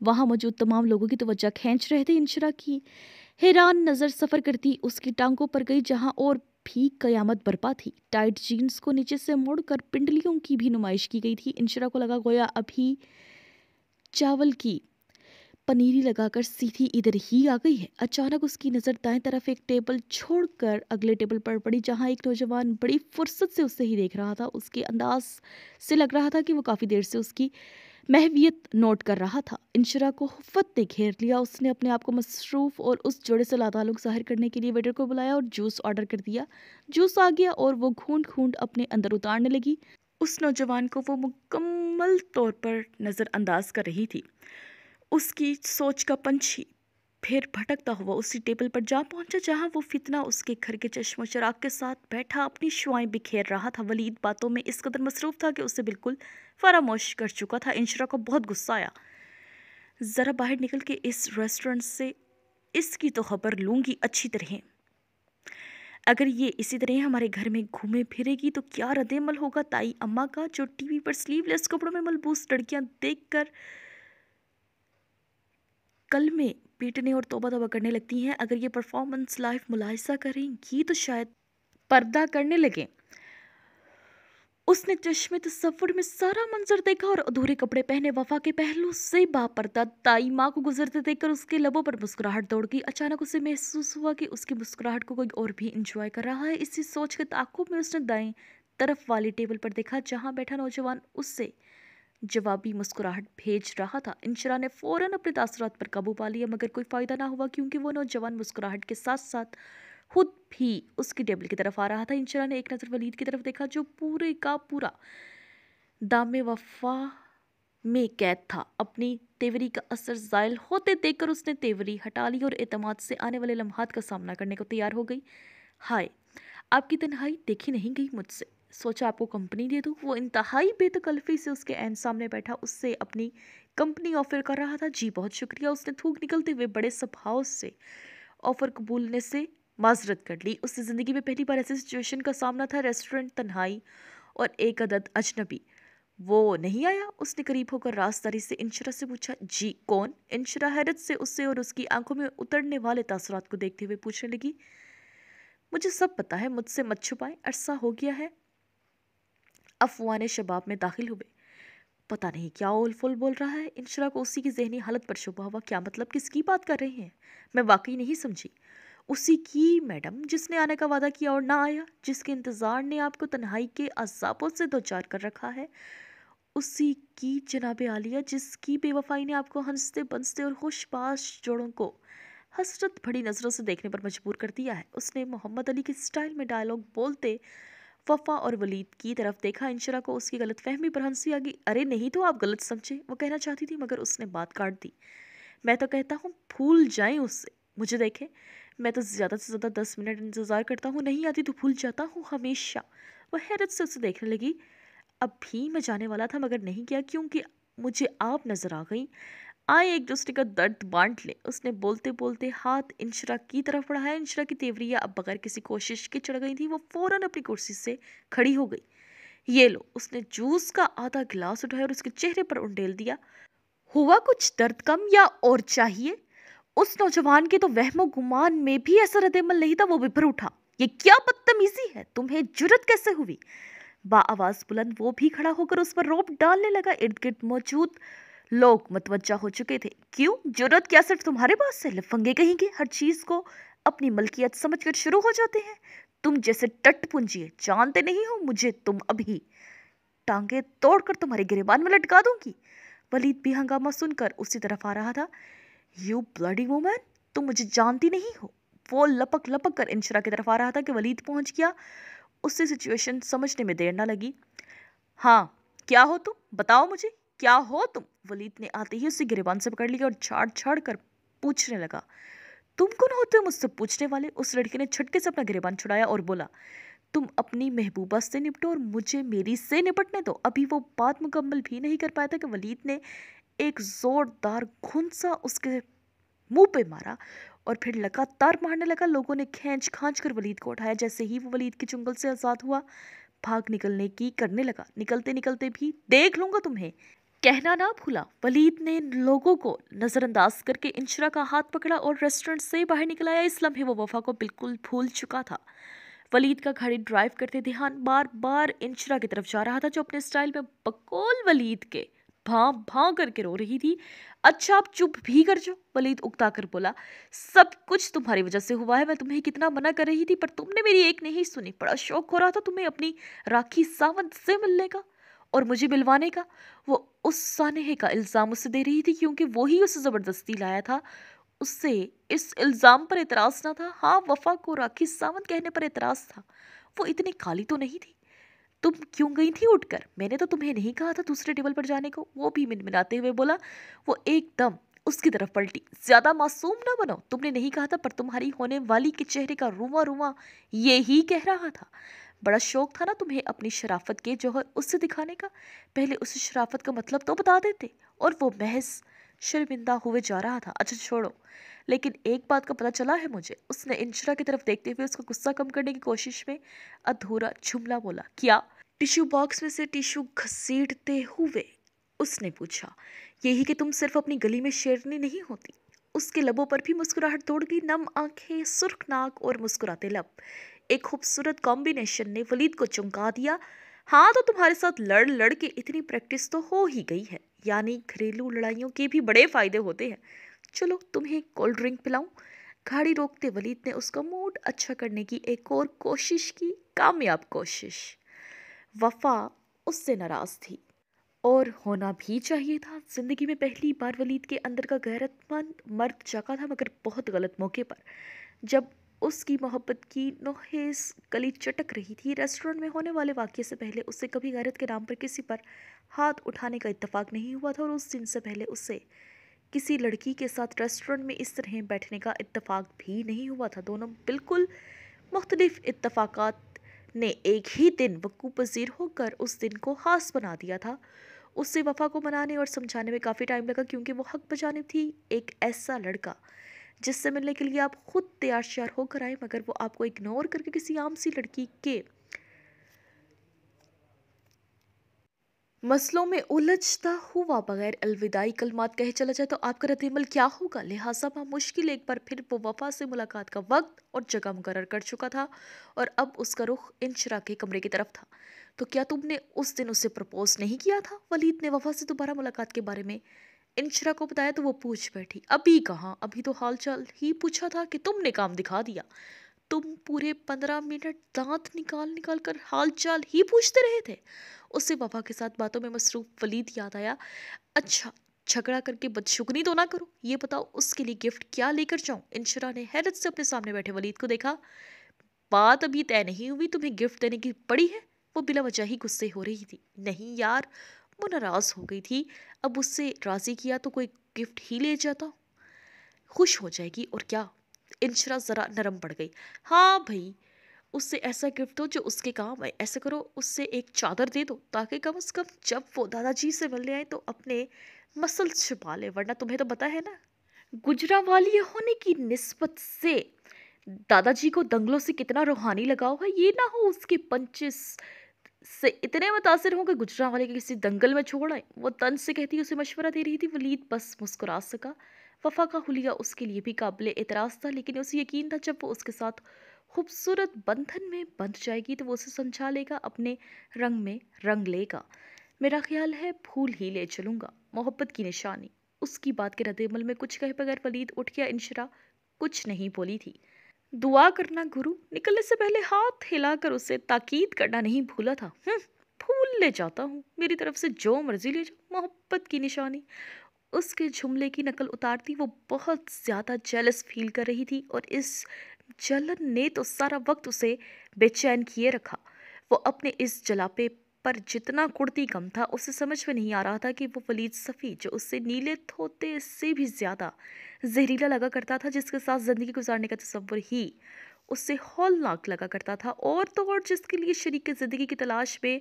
वहां मौजूद तमाम लोगों की तोज्जा खींच रहे थे इंशरा की हैरान नजर सफर करती उसकी टांगों पर गई जहां और भी कयामत बर्पा थी टाइट जीन्स को नीचे से मोड़कर पिंडलियों की भी नुमाइश की गई थी इंशरा को लगा गोया अभी चावल की पनीरी लगाकर सीधी इधर ही आ गई है अचानक उसकी नज़र दाएं तरफ एक टेबल छोड़कर अगले टेबल पर पड़ी जहां एक नौजवान बड़ी फुर्सत से उससे ही देख रहा था उसके अंदाज से लग रहा था कि वो काफ़ी देर से उसकी महवियत नोट कर रहा था इंशरा को हफ्फत ने घेर लिया उसने अपने आप को मसरूफ़ और उस जोड़े से लातालुक जाहिर करने के लिए वेटर को बुलाया और जूस ऑर्डर कर दिया जूस आ गया और वो घूंट घूंट अपने अंदर उतारने लगी उस नौजवान को वो मुकम्मल तौर पर नज़रअंदाज कर रही थी उसकी सोच का पंछी फिर भटकता हुआ उसी टेबल पर जा पहुंचा जहां वो फितना उसके घर के चश्मो शराब के साथ बैठा अपनी शुआएं बिखेर रहा था वलीद बातों में इस कदर मसरूफ था कि उसे बिल्कुल फरामोश कर चुका था इंशरा को बहुत गुस्सा आया ज़रा बाहर निकल के इस रेस्टोरेंट से इसकी तो खबर लूँगी अच्छी तरह अगर ये इसी तरह हमारे घर में घूमे फिरेगी तो क्या रद्दमल होगा ताई अम्मा का जो टीवी पर स्लीवलेस कपड़ों में मलबूस लड़कियां देखकर कल में पीटने और तोबा तोबा करने लगती हैं अगर ये परफॉर्मेंस लाइफ मुलायसा करेंगी तो शायद पर्दा करने लगें उसने चश्मे तस्वुर में सारा मंजर देखा और अधूरे कपड़े पहने वफा के पहलू से बापरदा ताई माँ को गुजरते देखकर उसके लबों पर मुस्कुराहट दौड़ गई अचानक उसे महसूस हुआ कि उसकी मुस्कुराहट को कोई और भी इंजॉय कर रहा है इसी सोच के ताकों में उसने दाएं तरफ वाली टेबल पर देखा जहाँ बैठा नौजवान उससे जवाबी मुस्कुराहट भेज रहा था इंशरा ने फौरन अपने तासरात पर काबू पा लिया मगर कोई फ़ायदा ना हुआ क्योंकि वो नौजवान मुस्कुराहट के साथ साथ खुद भी उसकी टेबल की तरफ आ रहा था इंशरा ने एक नज़र वलीद की तरफ देखा जो पूरे का पूरा दाम वफा में कैद था अपनी तेवरी का असर जायल होते देखकर उसने तेवरी हटा ली और अतमाद से आने वाले लम्हात का सामना करने को तैयार हो गई हाय आपकी तनहाई देखी नहीं गई मुझसे सोचा आपको कंपनी दे दूँ वो इंतहाई बेतकल्फ़ी से उसके एन सामने बैठा उससे अपनी कंपनी ऑफ़र कर रहा था जी बहुत शुक्रिया उसने थूक निकलते हुए बड़े स्वभाव से ऑफ़र कबूलने से माजरत कर ली उससे ज़िंदगी में पहली बार ऐसी सिचुएशन का सामना था रेस्टोरेंट तन्हाई और एक अदद अजनबी वो नहीं आया उसने करीब होकर रास्तारी से इंशरा से पूछा जी कौन इंशरा हैरत से उससे और उसकी आंखों में उतरने वाले तासरात को देखते हुए पूछने लगी मुझे सब पता है मुझसे मत छुपाएं अरसा हो गया है अफवान शबाब में दाखिल हुए पता नहीं क्या फुल बोल रहा है इन को उसी की जहनी हालत पर शुभ हुआ क्या मतलब किसकी बात कर रहे हैं मैं वाकई नहीं समझी उसी की मैडम जिसने आने का वादा किया और ना आया जिसके इंतज़ार ने आपको तन्हाई के अजाबों से दो चार कर रखा है उसी की जनाब आलिया जिसकी बेवफाई ने आपको हंसते बंसते और खुशबाश जोड़ों को हसरत भरी नज़रों से देखने पर मजबूर कर दिया है उसने मोहम्मद अली के स्टाइल में डायलॉग बोलते फफा और वलीद की तरफ देखा इंशरा को उसकी गलत फहमी पर हंसी आ गई अरे नहीं तो आप गलत समझे वो कहना चाहती थी मगर उसने बात काट दी मैं तो कहता हूँ भूल जाएं उससे मुझे देखें मैं तो ज़्यादा से ज़्यादा दस मिनट इंतज़ार करता हूँ नहीं आती तो भूल जाता हूँ हमेशा वह हैरत से उसे देखने लगी अब भी मैं जाने वाला था मगर नहीं किया क्योंकि मुझे आप नज़र आ गई आए एक दूसरे का दर्द बांट ले उसने बोलते बोलते हाथ इंशरा की तरफ बढ़ाया इंशरा की तेवरिया अब बगैर किसी कोशिश के चढ़ गई थी वो फौरन अपनी कुर्सी से खड़ी हो गई ये लो उसने जूस का आधा गिलास उठाया और उसके चेहरे पर उंडेल दिया हुआ कुछ दर्द कम या और चाहिए उस नौजवान के तो वहमो गुमान में भी ऐसा रदमल नहीं था वो बिभर उठा ये क्या बदतमीजी है तुम्हें जुरत कैसे हुई बा आवाज़ बुलंद वो भी खड़ा होकर उस पर रोप डालने लगा इर्द गिर्द मौजूद लोग मतवजा हो चुके थे क्यों जरूरत क्या सिर्फ तुम्हारे पास है लफंगे कहीं हर चीज़ को अपनी मलकियत समझकर शुरू हो जाते हैं तुम जैसे टट पूंजिए जानते नहीं हो मुझे तुम अभी टांगे तोड़कर तुम्हारे गिरेबान में लटका दूंगी वलीद भी हंगामा सुनकर उसी तरफ आ रहा था यू ब्लडी वूमैन तुम मुझे जानती नहीं हो वो लपक लपक कर इंशरा की तरफ आ रहा था कि वलीद पहुंच गया उससे सिचुएशन समझने में देर ना लगी हाँ क्या हो तुम बताओ मुझे क्या हो तुम वलीद ने आते ही उसे गिरबान से पकड़ लिया और छाड़ छाड़ कर पूछने लगा तुम कौन होते हो मुझसे पूछने वाले उस लड़के ने छटके से अपना गिरबान छुड़ाया और बोला तुम अपनी महबूबा से निपटो और मुझे मेरी से निपटने दो अभी वो बात मुकम्मल भी नहीं कर पाया था कि वलीद ने एक ज़ोरदार घुंसा उसके मुंह पे मारा और फिर लगातार मारने लगा लोगों ने खींच खांच कर वलीद को उठाया जैसे ही वो वलीद के चुंगल से आज़ाद हुआ भाग निकलने की करने लगा निकलते निकलते भी देख लूँगा तुम्हें कहना ना भूला वलीद ने लोगों को नज़रअंदाज करके इंशरा का हाथ पकड़ा और रेस्टोरेंट से बाहर निकलाया इस लम्हे वो वफा को बिल्कुल भूल चुका था वलीद का घड़ी ड्राइव करते ध्यान बार बार इंशरा की तरफ जा रहा था जो अपने स्टाइल में बकोल वलीद के भाँ भाँ करके रो रही थी अच्छा आप चुप भी कर जाओ वलीद उगता कर बोला सब कुछ तुम्हारी वजह से हुआ है मैं तुम्हें कितना मना कर रही थी पर तुमने मेरी एक नहीं सुनी बड़ा शौक हो रहा था तुम्हें अपनी राखी सावंत से मिलने का और मुझे मिलवाने का वो उस सानहे का इल्ज़ाम उससे दे रही थी क्योंकि वो ही उसे ज़बरदस्ती लाया था उससे इस इल्ज़ाम पर एतराज़ ना था हाँ वफा को राखी सावंत कहने पर एतराज़ था वो इतनी काली तो नहीं थी तुम क्यों गई थी उठकर मैंने तो तुम्हें नहीं कहा था दूसरे टेबल पर जाने को वो भी मिनमिनाते हुए बोला वो एकदम उसकी तरफ पलटी ज़्यादा मासूम ना बनो तुमने नहीं कहा था पर तुम्हारी होने वाली के चेहरे का रुआ रुआ ये ही कह रहा था बड़ा शौक था ना तुम्हें अपनी शराफत के जौहर उससे दिखाने का पहले उस शराफत का मतलब तो बता देते और वो महज शर्मिंदा हुए जा रहा था अच्छा छोड़ो लेकिन एक बात का पता चला है मुझे उसने इंशरा की तरफ देखते हुए उसका गुस्सा कम करने की कोशिश में अधूरा जुमला बोला क्या टिश्यू बॉक्स में से टिश्यू घसीटते हुए उसने पूछा यही कि तुम सिर्फ अपनी गली में शेरनी नहीं होती उसके लबों पर भी मुस्कुराहट दौड़ गई नम आंखें सुर्ख नाक और मुस्कुराते लब एक खूबसूरत कॉम्बिनेशन ने वलीद को चमका दिया हाँ तो तुम्हारे साथ लड़ लड़ के इतनी प्रैक्टिस तो हो ही गई है यानी घरेलू लड़ाइयों के भी बड़े फ़ायदे होते हैं चलो तुम्हें कोल्ड ड्रिंक पिलाऊं गाड़ी रोकते वलीद ने उसका मूड अच्छा करने की एक और कोशिश की कामयाब कोशिश वफा उससे नाराज़ थी और होना भी चाहिए था ज़िंदगी में पहली बार वलीद के अंदर का गैरतमंद मर्द जागा था मगर बहुत गलत मौके पर जब उसकी मोहब्बत की नोहेस कली चटक रही थी रेस्टोरेंट में होने वाले वाक्य से पहले उससे कभी गैरत के नाम पर किसी पर हाथ उठाने का इतफाक़ नहीं हुआ था और उस दिन से पहले उससे किसी लड़की के साथ रेस्टोरेंट में इस तरह बैठने का इतफ़ाक़ भी नहीं हुआ था दोनों बिल्कुल मुख्तलिफ इतफाक़ात ने एक ही दिन वक्ू पजीर होकर उस दिन को खास बना दिया था उससे वफा को मनाने और समझाने में काफ़ी टाइम लगा क्योंकि वो हक बजानी थी एक ऐसा लड़का जिससे मिलने के लिए आप ख़ुद तैयार श्यार होकर आए मगर वो आपको इग्नोर करके किसी आम सी लड़की के मसलों में उलझता हुआ बगैर अलविदाई कलमात कहे चला जाए तो आपका रद्दमल क्या होगा लिहाजा वहाँ मुश्किल एक बार फिर वो वफा से मुलाकात का वक्त और जगह मुकर कर चुका था और अब उसका रुख इंशरा के कमरे की तरफ था तो क्या तुमने उस दिन उसे प्रपोज नहीं किया था वलीद ने वफा से दोबारा मुलाकात के बारे में इंशरा को बताया तो वो पूछ बैठी अभी कहाँ अभी तो हाल चाल ही पूछा था कि तुमने काम दिखा दिया तुम पूरे पंद्रह मिनट दांत निकाल निकाल कर हाल चाल ही पूछते रहे थे उससे पापा के साथ बातों में मसरूफ वलीद याद आया अच्छा झगड़ा करके बदशुकनी तो ना करो ये बताओ उसके लिए गिफ्ट क्या लेकर जाऊँ इंशरा ने हैरत से अपने सामने बैठे वलीद को देखा बात अभी तय नहीं हुई तुम्हें गिफ्ट देने की पड़ी है वो बिला वजह ही गुस्से हो रही थी नहीं यार वो नाराज़ हो गई थी अब उससे राज़ी किया तो कोई गिफ्ट ही ले जाता खुश हो जाएगी और क्या इंशरा ज़रा नरम पड़ गई हाँ भाई उससे ऐसा गिफ्ट दो जो उसके काम आए ऐसा करो उससे एक चादर दे दो ताकि कम अज़ कम जब वो दादाजी से मिलने आए तो अपने मसल छुपा ले वरना तुम्हें तो पता है ना गुजरा वाली होने की नस्बत से दादाजी को दंगलों से कितना रूहानी लगाव है ये ना हो उसके पंचिस से इतने मुतासर हूँ कि गुजरा वाले के किसी दंगल में छोड़ आए वो तन से कहती उसे मशवरा दे रही थी वलीद बस मुस्कुरा सका वफा का हुलिया उसके लिए भी काबिल एतराज़ था लेकिन उसे यकीन था जब वो उसके साथ खूबसूरत बंधन में बंध जाएगी तो वो उसे समझा लेगा अपने रंग में रंग लेगा मेरा ख्याल है भूल ही ले चलूँगा मोहब्बत की निशानी उसकी बात के रद्दमल में कुछ कहे बगैर वलीद उठ गया इनशरा कुछ नहीं बोली थी दुआ करना गुरु निकलने से पहले हाथ हिलाकर उसे ताकीद करना नहीं भूला था हम्म, भूल ले जाता हूँ मेरी तरफ से जो मर्जी ले जाओ मोहब्बत की निशानी उसके जुमले की नकल उतारती वो बहुत ज़्यादा जेलस फील कर रही थी और इस जलन ने तो सारा वक्त उसे बेचैन किए रखा वो अपने इस जलापे पर जितना कुर्ती कम था उसे समझ में नहीं आ रहा था कि वो वलीद सफ़ी जो उससे नीले थोते से भी ज़्यादा जहरीला लगा करता था जिसके साथ ज़िंदगी गुजारने का तस्वर ही उससे हौलनाक लगा करता था और तो और जिसके लिए शरीक ज़िंदगी की तलाश में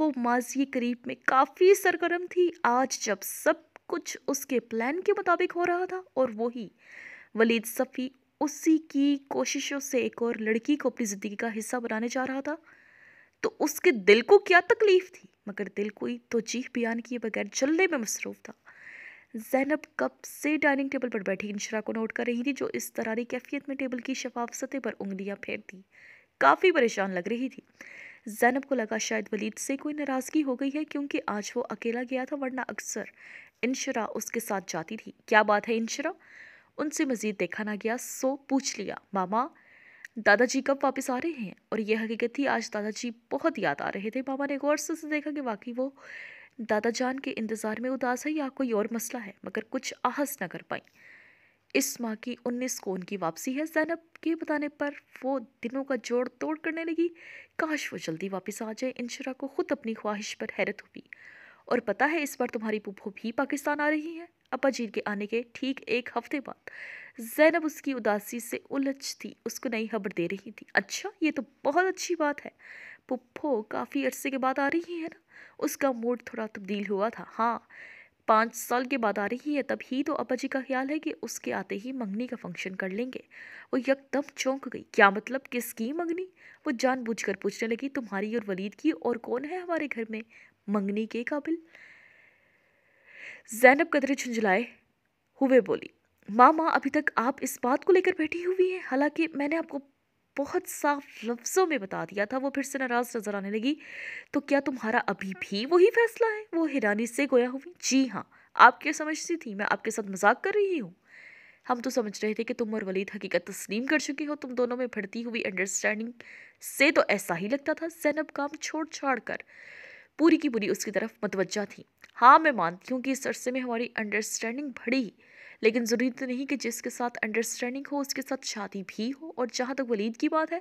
वो माजी करीब में काफ़ी सरगर्म थी आज जब सब कुछ उसके प्लान के मुताबिक हो रहा था और वही वलीद सफ़ी उसी की कोशिशों से एक और लड़की को अपनी ज़िंदगी का हिस्सा बनाने जा रहा था तो उसके दिल को क्या तकलीफ़ थी मगर दिल कोई तो चीख बयान किए बगैर जल्दे में मसरूफ़ था जैनब कब से डाइनिंग टेबल पर बैठी इंशरा को नोट कर रही थी जो इस तरह की कैफियत में टेबल की शफाफ सतह पर उंगलियां फेर दी काफ़ी परेशान लग रही थी जैनब को लगा शायद वलीद से कोई नाराज़गी हो गई है क्योंकि आज वो अकेला गया था वरना अक्सर इंशरा उसके साथ जाती थी क्या बात है इंशरा उनसे मज़ीद देखा ना गया सो पूछ लिया मामा दादाजी कब वापस आ रहे हैं और यह हकीकत थी आज दादाजी बहुत याद आ रहे थे मामा ने गौर से देखा कि वाकई वो दादा जान के इंतज़ार में उदास है या कोई और मसला है मगर कुछ आहस न कर पाई इस माह की उन्नीस कोन की वापसी है जैनब के बताने पर वो दिनों का जोड़ तोड़ करने लगी काश वो जल्दी वापस आ जाए इंशरा को खुद अपनी ख्वाहिश पर हैरत हुई और पता है इस बार तुम्हारी पुप्पो भी पाकिस्तान आ रही है अपा जी के आने के ठीक एक हफ्ते बाद जैनब उसकी उदासी से उलझ थी उसको नई खबर दे रही थी अच्छा ये तो बहुत अच्छी बात है पुप्पो काफ़ी अरसे के बाद आ रही है ना उसका मूड थोड़ा तब्दील हुआ था हाँ पाँच साल के बाद आ रही है तब ही तो अपा जी का ख्याल है कि उसके आते ही मंगनी का फंक्शन कर लेंगे वो यकदम चौंक गई क्या मतलब किसकी मंगनी वो जानबूझकर पूछने लगी तुम्हारी और वलीद की और कौन है हमारे घर में मंगनी के काबिल जैनब कदरे झुंझलाए हुए बोली माँ माँ अभी तक आप इस बात को लेकर बैठी हुई हैं हालांकि मैंने आपको बहुत साफ लफ्ज़ों में बता दिया था वो फिर से नाराज़ नजर आने लगी तो क्या तुम्हारा अभी भी वही फैसला है वो हैरानी से गोया हुई जी हाँ आप क्या समझती थी मैं आपके साथ मजाक कर रही हूँ हम तो समझ रहे थे कि तुम और वलीद हकीकत तस्लीम कर चुकी हो तुम दोनों में भड़ती हुई अंडरस्टैंडिंग से तो ऐसा ही लगता था जैनब काम छोड़ छाड़ कर पूरी की पूरी उसकी तरफ मतवजा थी हाँ मैं मानती हूँ कि इस अरसे में हमारी अंडरस्टैंडिंग भड़ी लेकिन ज़रूरी तो नहीं कि जिसके साथ अंडरस्टैंडिंग हो उसके साथ शादी भी हो और जहाँ तक वलीद की बात है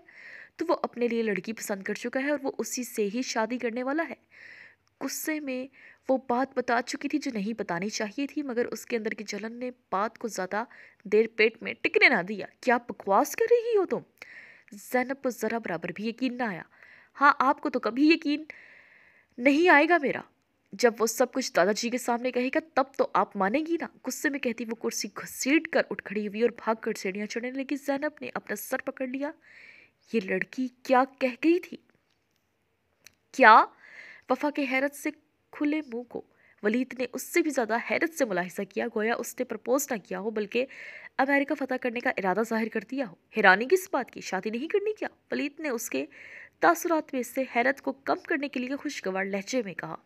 तो वो अपने लिए लड़की पसंद कर चुका है और वो उसी से ही शादी करने वाला है गुस्से में वो बात बता चुकी थी जो नहीं बतानी चाहिए थी मगर उसके अंदर की जलन ने बात को ज़्यादा देर पेट में टिकने ना दिया क्या बकवास कर रही हो तुम जैनब को ज़रा बराबर भी यकीन ना आया हाँ आपको तो कभी यकीन नहीं आएगा मेरा जब वो सब कुछ दादाजी के सामने कहेगा तब तो आप मानेगी ना गुस्से में कहती वो कुर्सी घसीट कर उठ खड़ी हुई और भाग कर सीढ़ियाँ चढ़ने लगी जैनब ने अपना सर पकड़ लिया ये लड़की क्या कह गई थी क्या वफा के हैरत से खुले मुंह को वलीद ने उससे भी ज़्यादा हैरत से मुलाहिजा किया गोया उसने प्रपोज ना किया हो बल्कि अमेरिका फ़तह करने का इरादा जाहिर कर दिया हो हैरानी किस बात की शादी नहीं करनी क्या वलीद ने उसके तासुरात में इससे हैरत को कम करने के लिए खुशगवार लहजे में कहा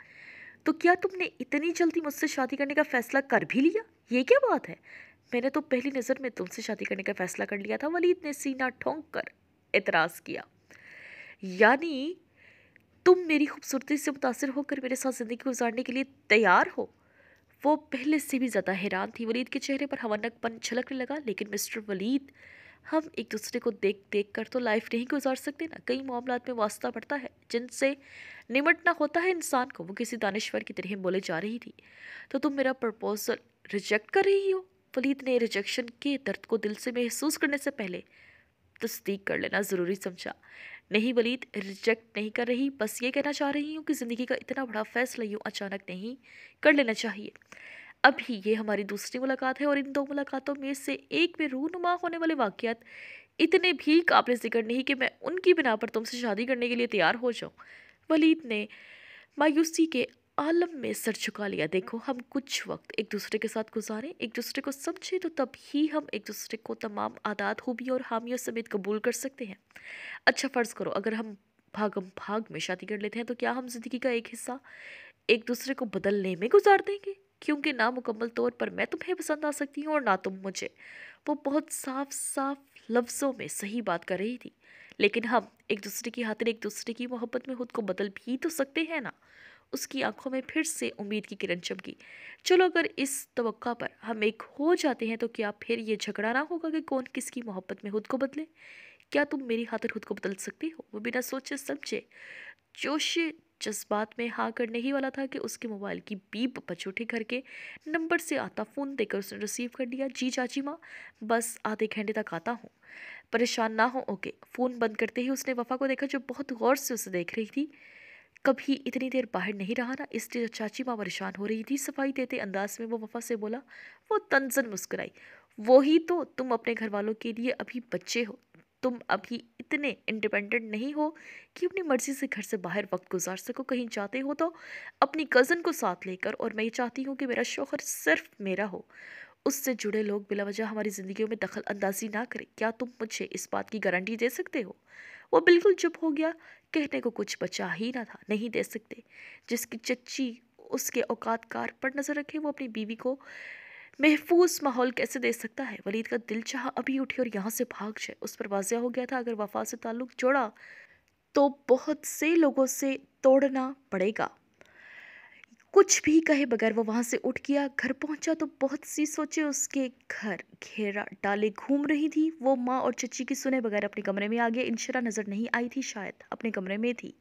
तो क्या तुमने इतनी जल्दी मुझसे शादी करने का फ़ैसला कर भी लिया ये क्या बात है मैंने तो पहली नज़र में तुमसे शादी करने का फ़ैसला कर लिया था वलीद ने सीना ठोंक कर एतराज़ किया यानी तुम मेरी खूबसूरती से मुतासर होकर मेरे साथ ज़िंदगी गुजारने के लिए तैयार हो वो पहले से भी ज़्यादा हैरान थी वलीद के चेहरे पर हवनकपन छलकने लगा लेकिन मिस्टर वलीद हम एक दूसरे को देख देख कर तो लाइफ नहीं गुजार सकते ना कई मामला में वास्ता पड़ता है जिनसे निमटना होता है इंसान को वो किसी दानश्वर की तरह बोले जा रही थी तो तुम मेरा प्रपोज़ल रिजेक्ट कर रही हो फलीद ने रिजेक्शन के दर्द को दिल से महसूस करने से पहले तस्दीक कर लेना ज़रूरी समझा नहीं वलीद रिजेक्ट नहीं कर रही बस ये कहना चाह रही हूँ कि ज़िंदगी का इतना बड़ा फैसला यूँ अचानक नहीं कर लेना चाहिए अभी ये हमारी दूसरी मुलाकात है और इन दो मुलाकातों में से एक में रूनुमा होने वाले वाक़ात इतने भी काबिल जिक्र नहीं कि मैं उनकी बिना पर तुमसे शादी करने के लिए तैयार हो जाऊँ वलीद ने मायूसी के आलम में सर झुका लिया देखो हम कुछ वक्त एक दूसरे के साथ गुजारें एक दूसरे को समझें तो तब ही हम एक दूसरे को तमाम आदात खूबियों और हामियों समेत कबूल कर सकते हैं अच्छा फ़र्ज़ करो अगर हम भागम भाग में शादी कर लेते हैं तो क्या हम ज़िंदगी का एक हिस्सा एक दूसरे को बदलने में गुजार देंगे क्योंकि ना मुकम्मल तौर पर मैं तुम्हें पसंद आ सकती हूँ और ना तुम मुझे वो बहुत साफ साफ लफ्ज़ों में सही बात कर रही थी लेकिन हम एक दूसरे की हाथ एक दूसरे की मोहब्बत में खुद को बदल भी तो सकते हैं ना उसकी आंखों में फिर से उम्मीद की किरण चमकी चलो अगर इस तवक्का पर हम एक हो जाते हैं तो क्या फिर ये झगड़ा ना होगा कि कौन किसकी मोहब्बत में खुद को बदले क्या तुम मेरी खातिर खुद को बदल सकती हो वो बिना सोचे समझे जोश जज्बात में हाँ करने ही वाला था कि उसके मोबाइल की बीप उठे घर के नंबर से आता फ़ोन देकर उसने रिसीव कर लिया जी चाची माँ बस आधे घंटे तक आता हूँ परेशान ना हो ओके फ़ोन बंद करते ही उसने वफ़ा को देखा जो बहुत गौर से उसे देख रही थी कभी इतनी देर बाहर नहीं रहा ना इसलिए तो चाची माँ परेशान हो रही थी सफाई देते अंदाज में वो वफ़ा से बोला वो तंजन मुस्कुराई वो ही तो तुम अपने घर वालों के लिए अभी बच्चे हो तुम अभी इतने इंडिपेंडेंट नहीं हो कि अपनी मर्ज़ी से घर से बाहर वक्त गुजार सको कहीं जाते हो तो अपनी कज़न को साथ लेकर और मैं ये चाहती हूँ कि मेरा शोहर सिर्फ मेरा हो उससे जुड़े लोग बिलावजह हमारी ज़िंदगी में दखल अंदाजी ना करें क्या तुम मुझे इस बात की गारंटी दे सकते हो वो बिल्कुल चुप हो गया कहने को कुछ बचा ही ना था नहीं दे सकते जिसकी चच्ची उसके औकात कार पर नज़र रखे वो अपनी बीवी को महफूज माहौल कैसे दे सकता है वलीद का दिल चाह अभी उठी और यहाँ से भाग जाए उस पर वाजिया हो गया था अगर वफा से ताल्लुक़ जोड़ा तो बहुत से लोगों से तोड़ना पड़ेगा कुछ भी कहे बगैर वो वहाँ से उठ गया घर पहुँचा तो बहुत सी सोचे उसके घर घेरा डाले घूम रही थी वो माँ और चची की सुने बगैर अपने कमरे में आ गया इंशरा नज़र नहीं आई थी शायद अपने कमरे में थी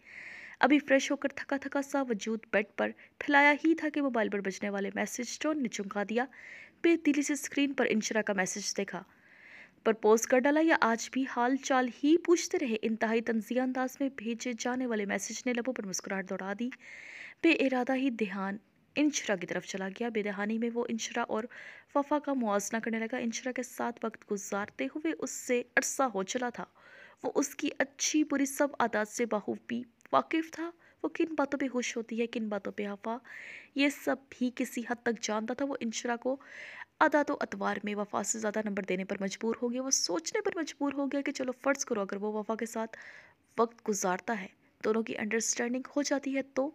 अभी फ्रेश होकर थका थका सा वजूद बेड पर फैलाया ही था कि मोबाइल पर बजने वाले मैसेज टोन तो ने चुका दिया पे दिली से स्क्रीन पर इंशरा का मैसेज देखा पर पोस्ट कर डाला या आज भी हाल चाल ही पूछते रहे इंतहाई तंजिया अंदाज में भेजे जाने वाले मैसेज ने लबों पर मुस्कुराहट दौड़ा दी बे इरादा ही ध्यान इंशरा की तरफ चला गया बेदहानी में वो इंशरा और वफा का मुआजना करने लगा इंशरा के साथ वक्त गुजारते हुए उससे अरसा हो चला था वो उसकी अच्छी बुरी सब आदात से बाखूबी वाकिफ था वो किन बातों पे खुश होती है किन बातों पे वफ़ा ये सब भी किसी हद तक जानता था वो इंशरा को अदा तो अतवार में वफा से ज़्यादा नंबर देने पर मजबूर हो गया वो सोचने पर मजबूर हो गया कि चलो फ़र्ज़ करो अगर वो वफा के साथ वक्त गुजारता है दोनों की अंडरस्टैंडिंग हो जाती है तो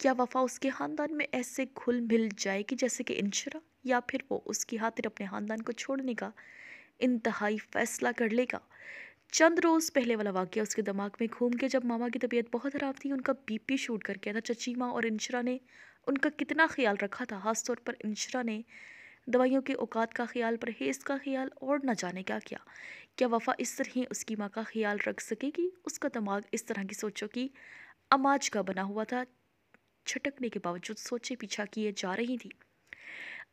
क्या वफा उसके ख़ानदान में ऐसे घुल मिल जाएगी जैसे कि इंशरा या फिर वो उसकी खातिर अपने ख़ानदान को छोड़ने का इंतहाई फ़ैसला कर लेगा चंद रोज़ पहले वाला वाक्य उसके दिमाग में घूम के जब मामा की तबीयत बहुत ख़राब थी उनका बीपी शूट कर गया था चची माँ और इंशरा ने उनका कितना ख्याल रखा था ख़ासतौर पर इंशरा ने दवाइयों के औकात का ख्याल परहेज का ख्याल और न जाने क्या किया क्या वफ़ा इस तरह उसकी माँ का ख्याल रख सकेगी उसका दिमाग इस तरह की सोचों की अमाज का बना हुआ था छटकने के बावजूद सोचे पीछा किए जा रही थी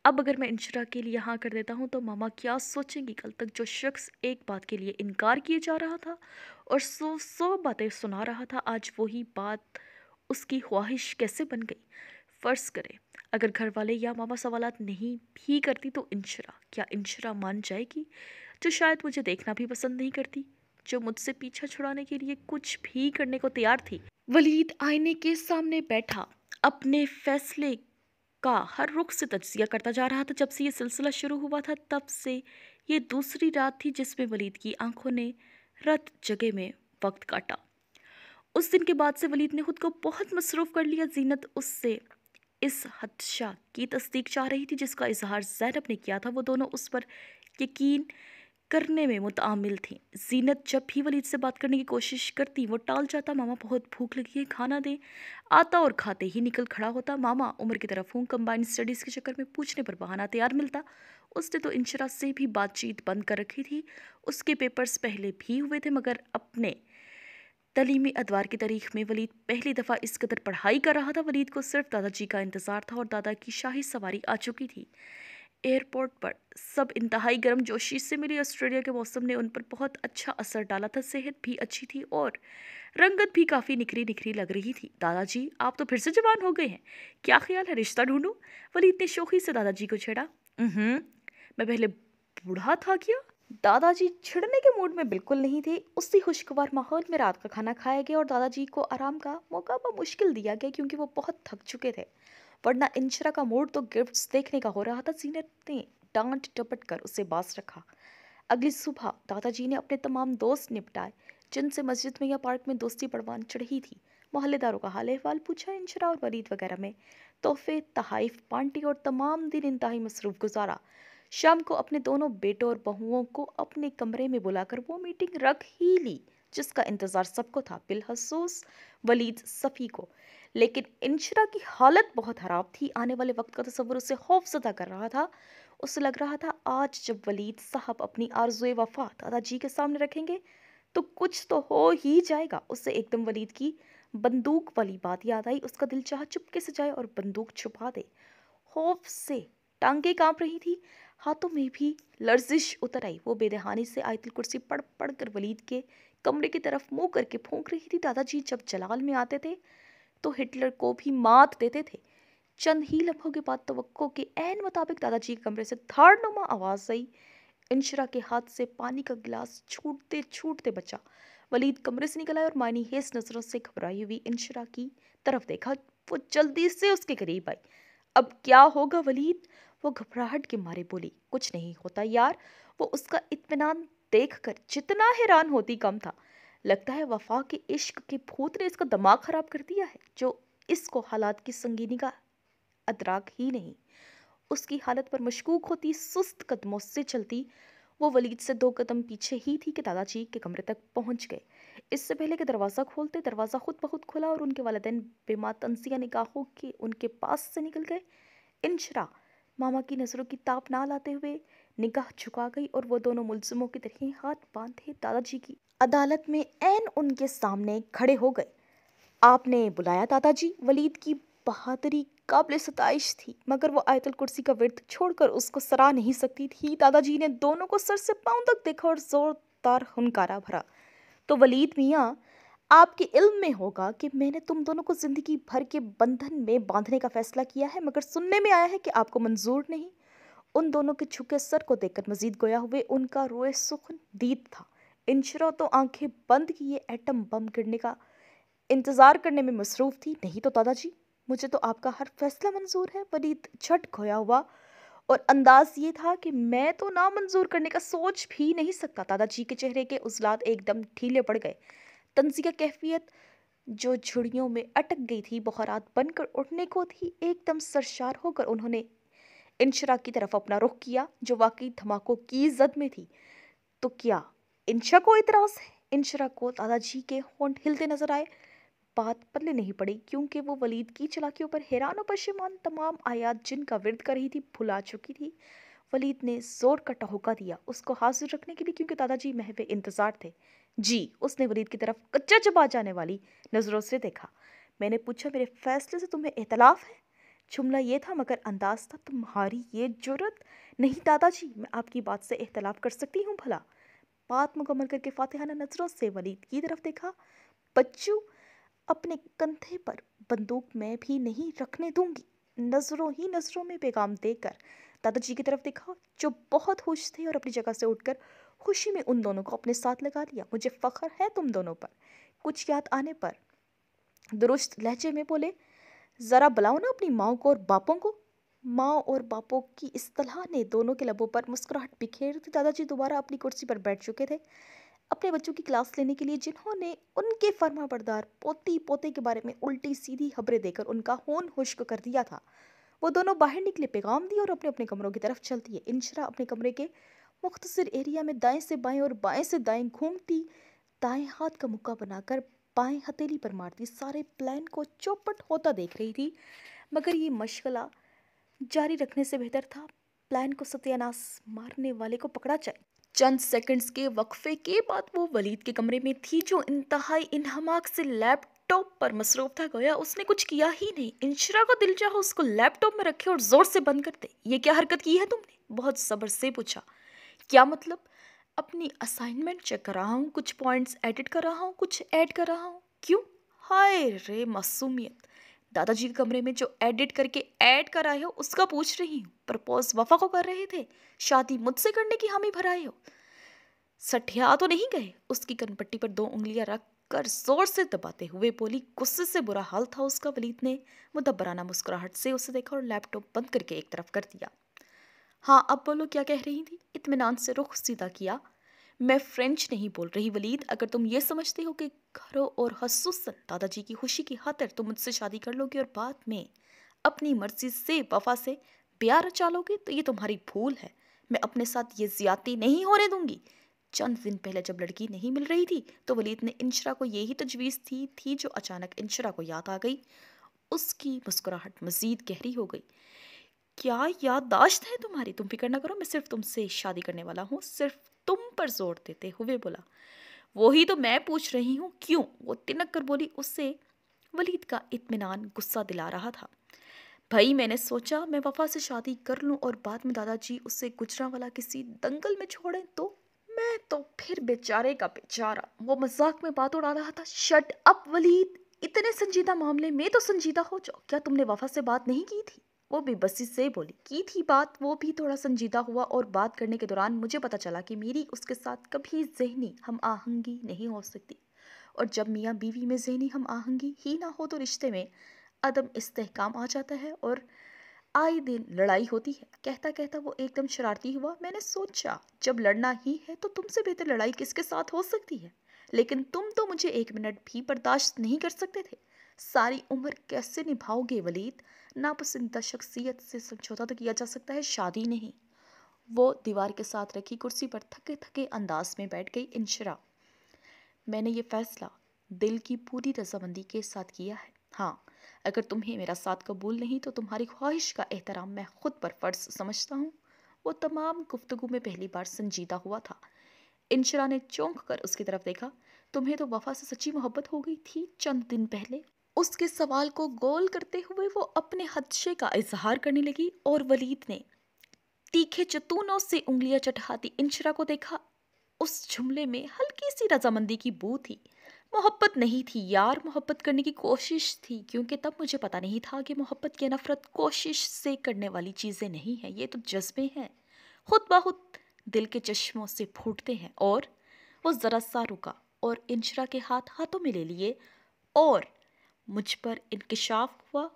अब अगर मैं इंशरा के लिए हाँ कर देता हूँ तो मामा क्या सोचेंगी कल तक जो शख्स एक बात के लिए इनकार किए जा रहा था और सो सौ बातें सुना रहा था आज वही बात उसकी ख्वाहिश कैसे बन गई फ़र्ज़ करें अगर घर वाले या मामा सवाल नहीं भी करती तो इंशरा क्या इंशरा मान जाएगी जो शायद मुझे देखना भी पसंद नहीं करती जो मुझसे पीछा छुड़ाने के लिए कुछ भी करने को तैयार थी वलीद आईने के सामने बैठा अपने फैसले का हर रुख से तजिया करता जा रहा था जब से ये सिलसिला शुरू हुआ था तब से ये दूसरी रात थी जिसमें वलीद की आंखों ने रत जगह में वक्त काटा उस दिन के बाद से वलीद ने खुद को बहुत मसरूफ़ कर लिया जीनत उससे इस हदशा की तस्दीक चाह रही थी जिसका इजहार जैनब ने किया था वो दोनों उस पर यकीन करने में मुतमिल थी जीनत जब भी वलीद से बात करने की कोशिश करती वो टाल जाता मामा बहुत भूख लगी है खाना दें आता और खाते ही निकल खड़ा होता मामा उम्र की तरफ हूँ कंबाइंड स्टडीज़ के चक्कर में पूछने पर बहाना तैयार मिलता उसने तो इंशरा से भी बातचीत बंद कर रखी थी उसके पेपर्स पहले भी हुए थे मगर अपने तलीमी अदवार की तारीख में वलीद पहली दफ़ा इस कदर पढ़ाई कर रहा था वलीद को सिर्फ दादाजी का इंतज़ार था और दादा की शाही सवारी आ चुकी थी एयरपोर्ट पर सब इंतहाई गर्म जोशी से मिली ऑस्ट्रेलिया के मौसम ने उन पर बहुत अच्छा असर डाला था सेहत भी अच्छी थी और रंगत भी काफ़ी निखरी निखरी लग रही थी दादाजी आप तो फिर से जवान हो गए हैं क्या ख्याल है रिश्ता ढूंढूं वली इतने शोखी से दादाजी को छेड़ा मैं पहले बूढ़ा था क्या दादाजी छिड़ने के मूड में बिल्कुल नहीं थे उसी खुशगवार माहौल में रात का खाना खाया गया और दादाजी को आराम का मौका मुश्किल दिया गया क्योंकि वो बहुत थक चुके थे वरना इंशरा का मूड तो गिफ्ट्स देखने का हो रहा था सीनियर ने डांट टपट कर उसे बास रखा अगली सुबह दादाजी ने अपने तमाम दोस्त निपटाए जिनसे मस्जिद में या पार्क में दोस्ती पड़वान चढ़ी थी मोहल्लेदारों का हाल अहवाल पूछा इंशरा और वरीद वगैरह में तोहफे तहाइफ पार्टी और तमाम दिन इंतहाई मसरूफ गुजारा शाम को अपने दोनों बेटों और बहुओं को अपने कमरे में बुलाकर वो मीटिंग रख ही ली जिसका इंतज़ार सबको था बिलखसूस वलीद सफ़ी को लेकिन इंशरा की हालत बहुत ख़राब थी आने वाले वक्त का तस्वर उसे खौफजदा कर रहा था उसे लग रहा था आज जब वलीद साहब अपनी आरजो वफा दादाजी के सामने रखेंगे तो कुछ तो हो ही जाएगा उसे एकदम वलीद की बंदूक वाली बात याद आई उसका दिल चाह चुपके से जाए और बंदूक छुपा दे खौफ से टांगे कांप रही थी हाथों में भी लर्जिश उतर आई वो बेदहानी से आयतुल कुर्सी पड़ पढ़ कर वलीद के कमरे की तरफ मुंह करके फूंक रही थी दादाजी जब जलाल में आते थे तो हिटलर को भी मात देते थे चंद ही लम्हों के बाद तो के एन मुताबिक दादाजी के कमरे से धारनुमा आवाज़ आई इंशरा के हाथ से पानी का गिलास छूटते छूटते बचा वलीद कमरे से निकला और मायनी हेस नजरों से घबराई हुई इंशरा की तरफ देखा वो जल्दी से उसके करीब आई अब क्या होगा वलीद वो घबराहट के मारे बोली कुछ नहीं होता यार वो उसका इतमान देखकर जितना हैरान होती कम था लगता है वफा के इश्क के भूत ने इसका दिमाग ख़राब कर दिया है जो इसको हालात की संगीनी का अदराक ही नहीं उसकी हालत पर मशकूक होती सुस्त कदमों से चलती वो वलीद से दो कदम पीछे ही थी कि दादाजी के कमरे तक पहुंच गए इससे पहले कि दरवाज़ा खोलते दरवाज़ा खुद बहुत खुला और उनके वालदेन बेमातनसिया निगाहों के उनके पास से निकल गए इन मामा की नज़रों की ताप ना लाते हुए निगाह झुका गई और वो दोनों मुलजमों की तरह हाथ बांधे दादाजी की अदालत में एन उनके सामने खड़े हो गए आपने बुलाया दादाजी वलीद की बहादरी काबिल सताइश थी मगर वो आयतल कुर्सी का विरत छोड़कर उसको सरा नहीं सकती थी दादाजी ने दोनों को सर से पाँव तक देखा और ज़ोरदार हनकारा भरा तो वलीद मियाँ आपके इल्म में होगा कि मैंने तुम दोनों को ज़िंदगी भर के बंधन में बांधने का फैसला किया है मगर सुनने में आया है कि आपको मंजूर नहीं उन दोनों के छुके सर को देखकर मजीद गोया हुए उनका रोए सुखन दीद था इंशरा तो आंखें बंद किए एटम बम गिरने का इंतज़ार करने में मसरूफ़ थी नहीं तो दादाजी मुझे तो आपका हर फैसला मंजूर है वलीद छट खोया हुआ और अंदाज़ ये था कि मैं तो ना मंजूर करने का सोच भी नहीं सकता दादाजी के चेहरे के उजलात एकदम ढीले पड़ गए तंजिया कैफियत जो झुड़ियों में अटक गई थी बहरात बनकर उठने को थी एकदम सरशार होकर उन्होंने इनशरा की तरफ अपना रुख किया जो वाकई धमाकों की जद में थी तो क्या इंशा को इतराज़ है इंशरा को दादाजी के होंठ हिलते नजर आए बात पल्ले नहीं पड़ी क्योंकि वो वलीद की चलाकियों पर हैरान और पशेमान तमाम आयात जिनका विरद कर रही थी भुला चुकी थी वलीद ने जोर का टहोका दिया उसको हाजिर रखने के लिए क्योंकि दादाजी महव इंतज़ार थे जी उसने वलीद की तरफ कच्चा चबा जाने वाली नज़रों से देखा मैंने पूछा मेरे फैसले से तुम्हें एतलाफ़ है जुमला ये था मगर अंदाज था तुम्हारी ये जरूरत नहीं दादाजी मैं आपकी बात से अख्तलाफ कर सकती हूँ भला बात मुकम्मल करके फातिहाना नज़रों से वलीद की तरफ देखा बच्चू अपने कंधे पर बंदूक मैं भी नहीं रखने दूंगी नज़रों ही नज़रों में पैगाम देकर दादाजी की तरफ देखा जो बहुत खुश थे और अपनी जगह से उठकर खुशी में उन दोनों को अपने साथ लगा लिया मुझे फ़ख्र है तुम दोनों पर कुछ याद आने पर दुरुस्त लहजे में बोले ज़रा बुलाओ ना अपनी माओ को और बापों को माओ और बापों की इस्तलाह ने दोनों के लबों पर मुस्कुराहट बिखेर दी दादाजी दोबारा अपनी कुर्सी पर बैठ चुके थे अपने बच्चों की क्लास लेने के लिए जिन्होंने उनके फर्मा बरदार पोती पोते के बारे में उल्टी सीधी खबरें देकर उनका होन खुश्क कर दिया था वो दोनों बाहर निकले पैगाम दिए और अपने अपने कमरों की तरफ चल दिए इंशरा अपने कमरे के मुख्तर एरिया में दाएं से बाएं और बाएं से दाएं घूमती दाएं हाथ का मुक्का बनाकर बाएं हथेली पर मारती सारे प्लान को चौपट होता देख रही थी मगर ये मशगला जारी रखने से बेहतर था प्लान को सत्यानाश मारने वाले को पकड़ा जाए चंद सेकंड्स के वक्फे के बाद वो वलीद के कमरे में थी जो इंतहाई इनहमाक से लैपटॉप पर मसरूफ था गया उसने कुछ किया ही नहीं इंशरा का दिल चाहा उसको लैपटॉप में रखे और ज़ोर से बंद कर दे ये क्या हरकत की है तुमने बहुत सब्र से पूछा क्या मतलब अपनी असाइनमेंट चेक कर रहा हूँ कुछ पॉइंट्स एडिट कर रहा हूँ कुछ ऐड कर रहा हूँ क्यों हाय रे मासूमियत दादाजी के कमरे में जो एडिट करके ऐड कराए हो उसका पूछ रही हूँ प्रपोज वफा को कर रहे थे शादी मुझसे करने की हामी भराए हो सठिया तो नहीं गए उसकी कनपट्टी पर दो उंगलियां रख कर जोर से दबाते हुए बोली गुस्से से बुरा हाल था उसका वलीद ने वो मुस्कुराहट से उसे देखा और लैपटॉप बंद करके एक तरफ कर दिया हाँ अब बोलो क्या कह रही थी इतमान से रुख सीधा किया मैं फ्रेंच नहीं बोल रही वलीद अगर तुम ये समझते हो कि घरों और हसूसन दादाजी की खुशी की खातिर तुम मुझसे शादी कर लोगे और बाद में अपनी मर्जी से वफा से ब्याह रचा लोगे तो ये तुम्हारी भूल है मैं अपने साथ ये ज्यादती नहीं होने दूंगी चंद दिन पहले जब लड़की नहीं मिल रही थी तो वलीद ने इंशरा को यही तजवीज़ थी थी जो अचानक इंशरा को याद आ गई उसकी मुस्कुराहट मजीद गहरी हो गई क्या याददाश्त है तुम्हारी तुम फिक्र ना करो मैं सिर्फ तुमसे शादी करने वाला हूँ सिर्फ तुम पर जोर देते हुए बोला वही तो मैं पूछ रही हूँ क्यों वो तिनक कर बोली उससे वलीद का इत्मीनान गुस्सा दिला रहा था भाई मैंने सोचा मैं वफा से शादी कर लूँ और बाद में दादाजी उससे गुजरा वाला किसी दंगल में छोड़ें तो मैं तो फिर बेचारे का बेचारा वो मजाक में बात उड़ा रहा था शट अप वलीद इतने संजीदा मामले में तो संजीदा हो जाओ क्या तुमने वफा से बात नहीं की थी वो बेबसी से बोली की थी बात वो भी थोड़ा संजीदा हुआ और बात करने के दौरान मुझे पता चला कि मेरी उसके साथ कभी जहनी हम आहंगी नहीं हो सकती और जब मियाँ बीवी में जहनी हम आहंगी ही ना हो तो रिश्ते में अदम इस्तेकाम आ जाता है और आए दिन लड़ाई होती है कहता कहता वो एकदम शरारती हुआ मैंने सोचा जब लड़ना ही है तो तुमसे बेहतर लड़ाई किसके साथ हो सकती है लेकिन तुम तो मुझे एक मिनट भी बर्दाश्त नहीं कर सकते थे सारी उम्र कैसे निभाओगे वलीद नापसंदीदा शख्सियत से समझौता तो किया जा सकता है शादी नहीं वो दीवार के साथ रखी कुर्सी पर थके थके अंदाज में बैठ गई इंशरा मैंने ये फैसला दिल की पूरी रजामंदी के साथ किया है हाँ अगर तुम्हें मेरा साथ कबूल नहीं तो तुम्हारी ख्वाहिश का एहतराम मैं खुद पर फ़र्ज समझता हूँ वो तमाम गुफ्तगु में पहली बार संजीदा हुआ था इंशरा ने चौंक कर उसकी तरफ देखा तुम्हें तो वफा से सच्ची मोहब्बत हो गई थी चंद दिन पहले उसके सवाल को गोल करते हुए वो अपने हदशे का इजहार करने लगी और वलीद ने तीखे चतूनों से उंगलियां चटहाती इंशरा को देखा उस जुमले में हल्की सी रजामंदी की बू थी मोहब्बत नहीं थी यार मोहब्बत करने की कोशिश थी क्योंकि तब मुझे पता नहीं था कि मोहब्बत की नफ़रत कोशिश से करने वाली चीज़ें नहीं हैं ये तो जज्बे हैं खुद बहुत दिल के चश्मों से फूटते हैं और वो ज़रा सा रुका और इंशरा के हाथ हाथों में ले लिए और मुझ पर इनकशाफ हुआ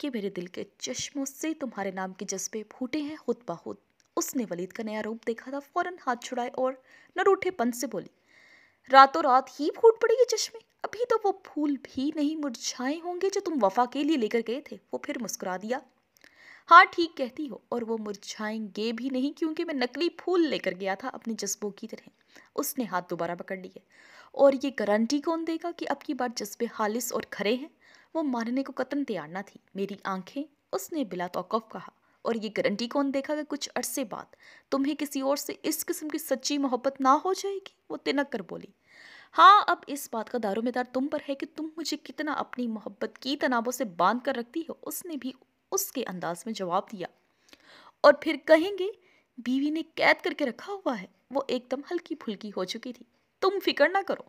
कि मेरे दिल के चश्मों से तुम्हारे नाम के जज्बे फूटे हैं खुद बहुत उसने वलीद का नया रूप देखा था फौरन हाथ छुड़ाए और पन से बोली रातों रात ही फूट पड़े ये चश्मे अभी तो वो फूल भी नहीं मुरझाए होंगे जो तुम वफा के लिए लेकर गए थे वो फिर मुस्कुरा दिया हाँ ठीक कहती हो और वो मुरझाएंगे भी नहीं क्योंकि मैं नकली फूल लेकर गया था अपने जज्बों की तरह उसने हाथ दोबारा पकड़ लिए और ये गारंटी कौन देगा कि अब की बात जज्बे खालिस और खरे हैं वो मारने को कतन तैयार ना थी मेरी आंखें उसने बिला तोकफ़ कहा और ये गारंटी कौन देखा कि कुछ अरसे बाद तुम्हें किसी और से इस किस्म की सच्ची मोहब्बत ना हो जाएगी वो तिनक कर बोली हाँ अब इस बात का मदार तुम पर है कि तुम मुझे कितना अपनी मोहब्बत की तनावों से बांध कर रखती हो उसने भी उसके अंदाज में जवाब दिया और फिर कहेंगे बीवी ने कैद करके रखा हुआ है वो एकदम हल्की फुल्की हो चुकी थी तुम फिक्र ना करो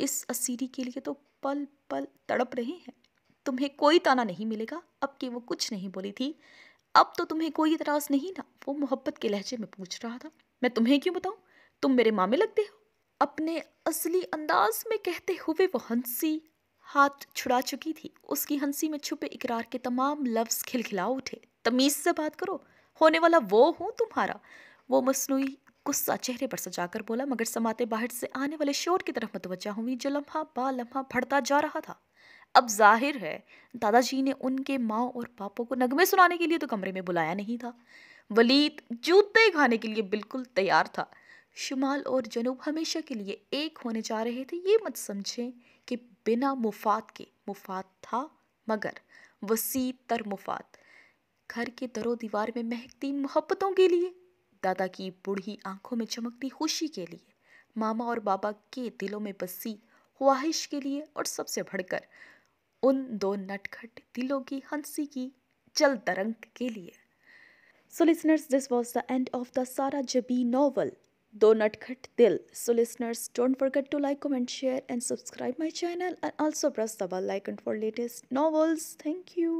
इस असीरी के लिए तो पल पल तड़प रहे हैं तुम्हें कोई ताना नहीं मिलेगा अब कि वो कुछ नहीं बोली थी अब तो तुम्हें कोई इतराज़ नहीं ना वो मोहब्बत के लहजे में पूछ रहा था मैं तुम्हें क्यों बताऊँ तुम मेरे मामे लगते हो अपने असली अंदाज में कहते हुए वो हंसी हाथ छुड़ा चुकी थी उसकी हंसी में छुपे इकरार के तमाम लफ्ज़ खिलखिला उठे तमीज़ से बात करो होने वाला वो हूँ तुम्हारा वो मसनू गुस्सा चेहरे पर सजाकर बोला मगर समाते बाहर से आने वाले शोर की तरफ मतवजा हुई जो लम्हा बा लम्हा भड़ता जा रहा था अब जाहिर है दादाजी ने उनके माँ और पापों को नगमे सुनाने के लिए तो कमरे में बुलाया नहीं था वलीद जूते खाने के लिए बिल्कुल तैयार था शुमाल और जनूब हमेशा के लिए एक होने जा रहे थे ये मत समझें कि बिना मुफात के मुफात था मगर वसी तर मुफात घर के दरो दीवार में महकती मोहब्बतों के लिए दादा की बूढ़ी आंखों में चमकती खुशी के लिए मामा और बाबा के दिलों में बसी ख्वाहिश के लिए और सबसे बढ़कर उन दो नटखट दिलों की हंसी की चल तरंग के लिए so listeners this was the end of the Sara Jabi novel दो नटखट दिल so listeners don't forget to like comment share and subscribe my channel and also press the bell icon for latest novels thank you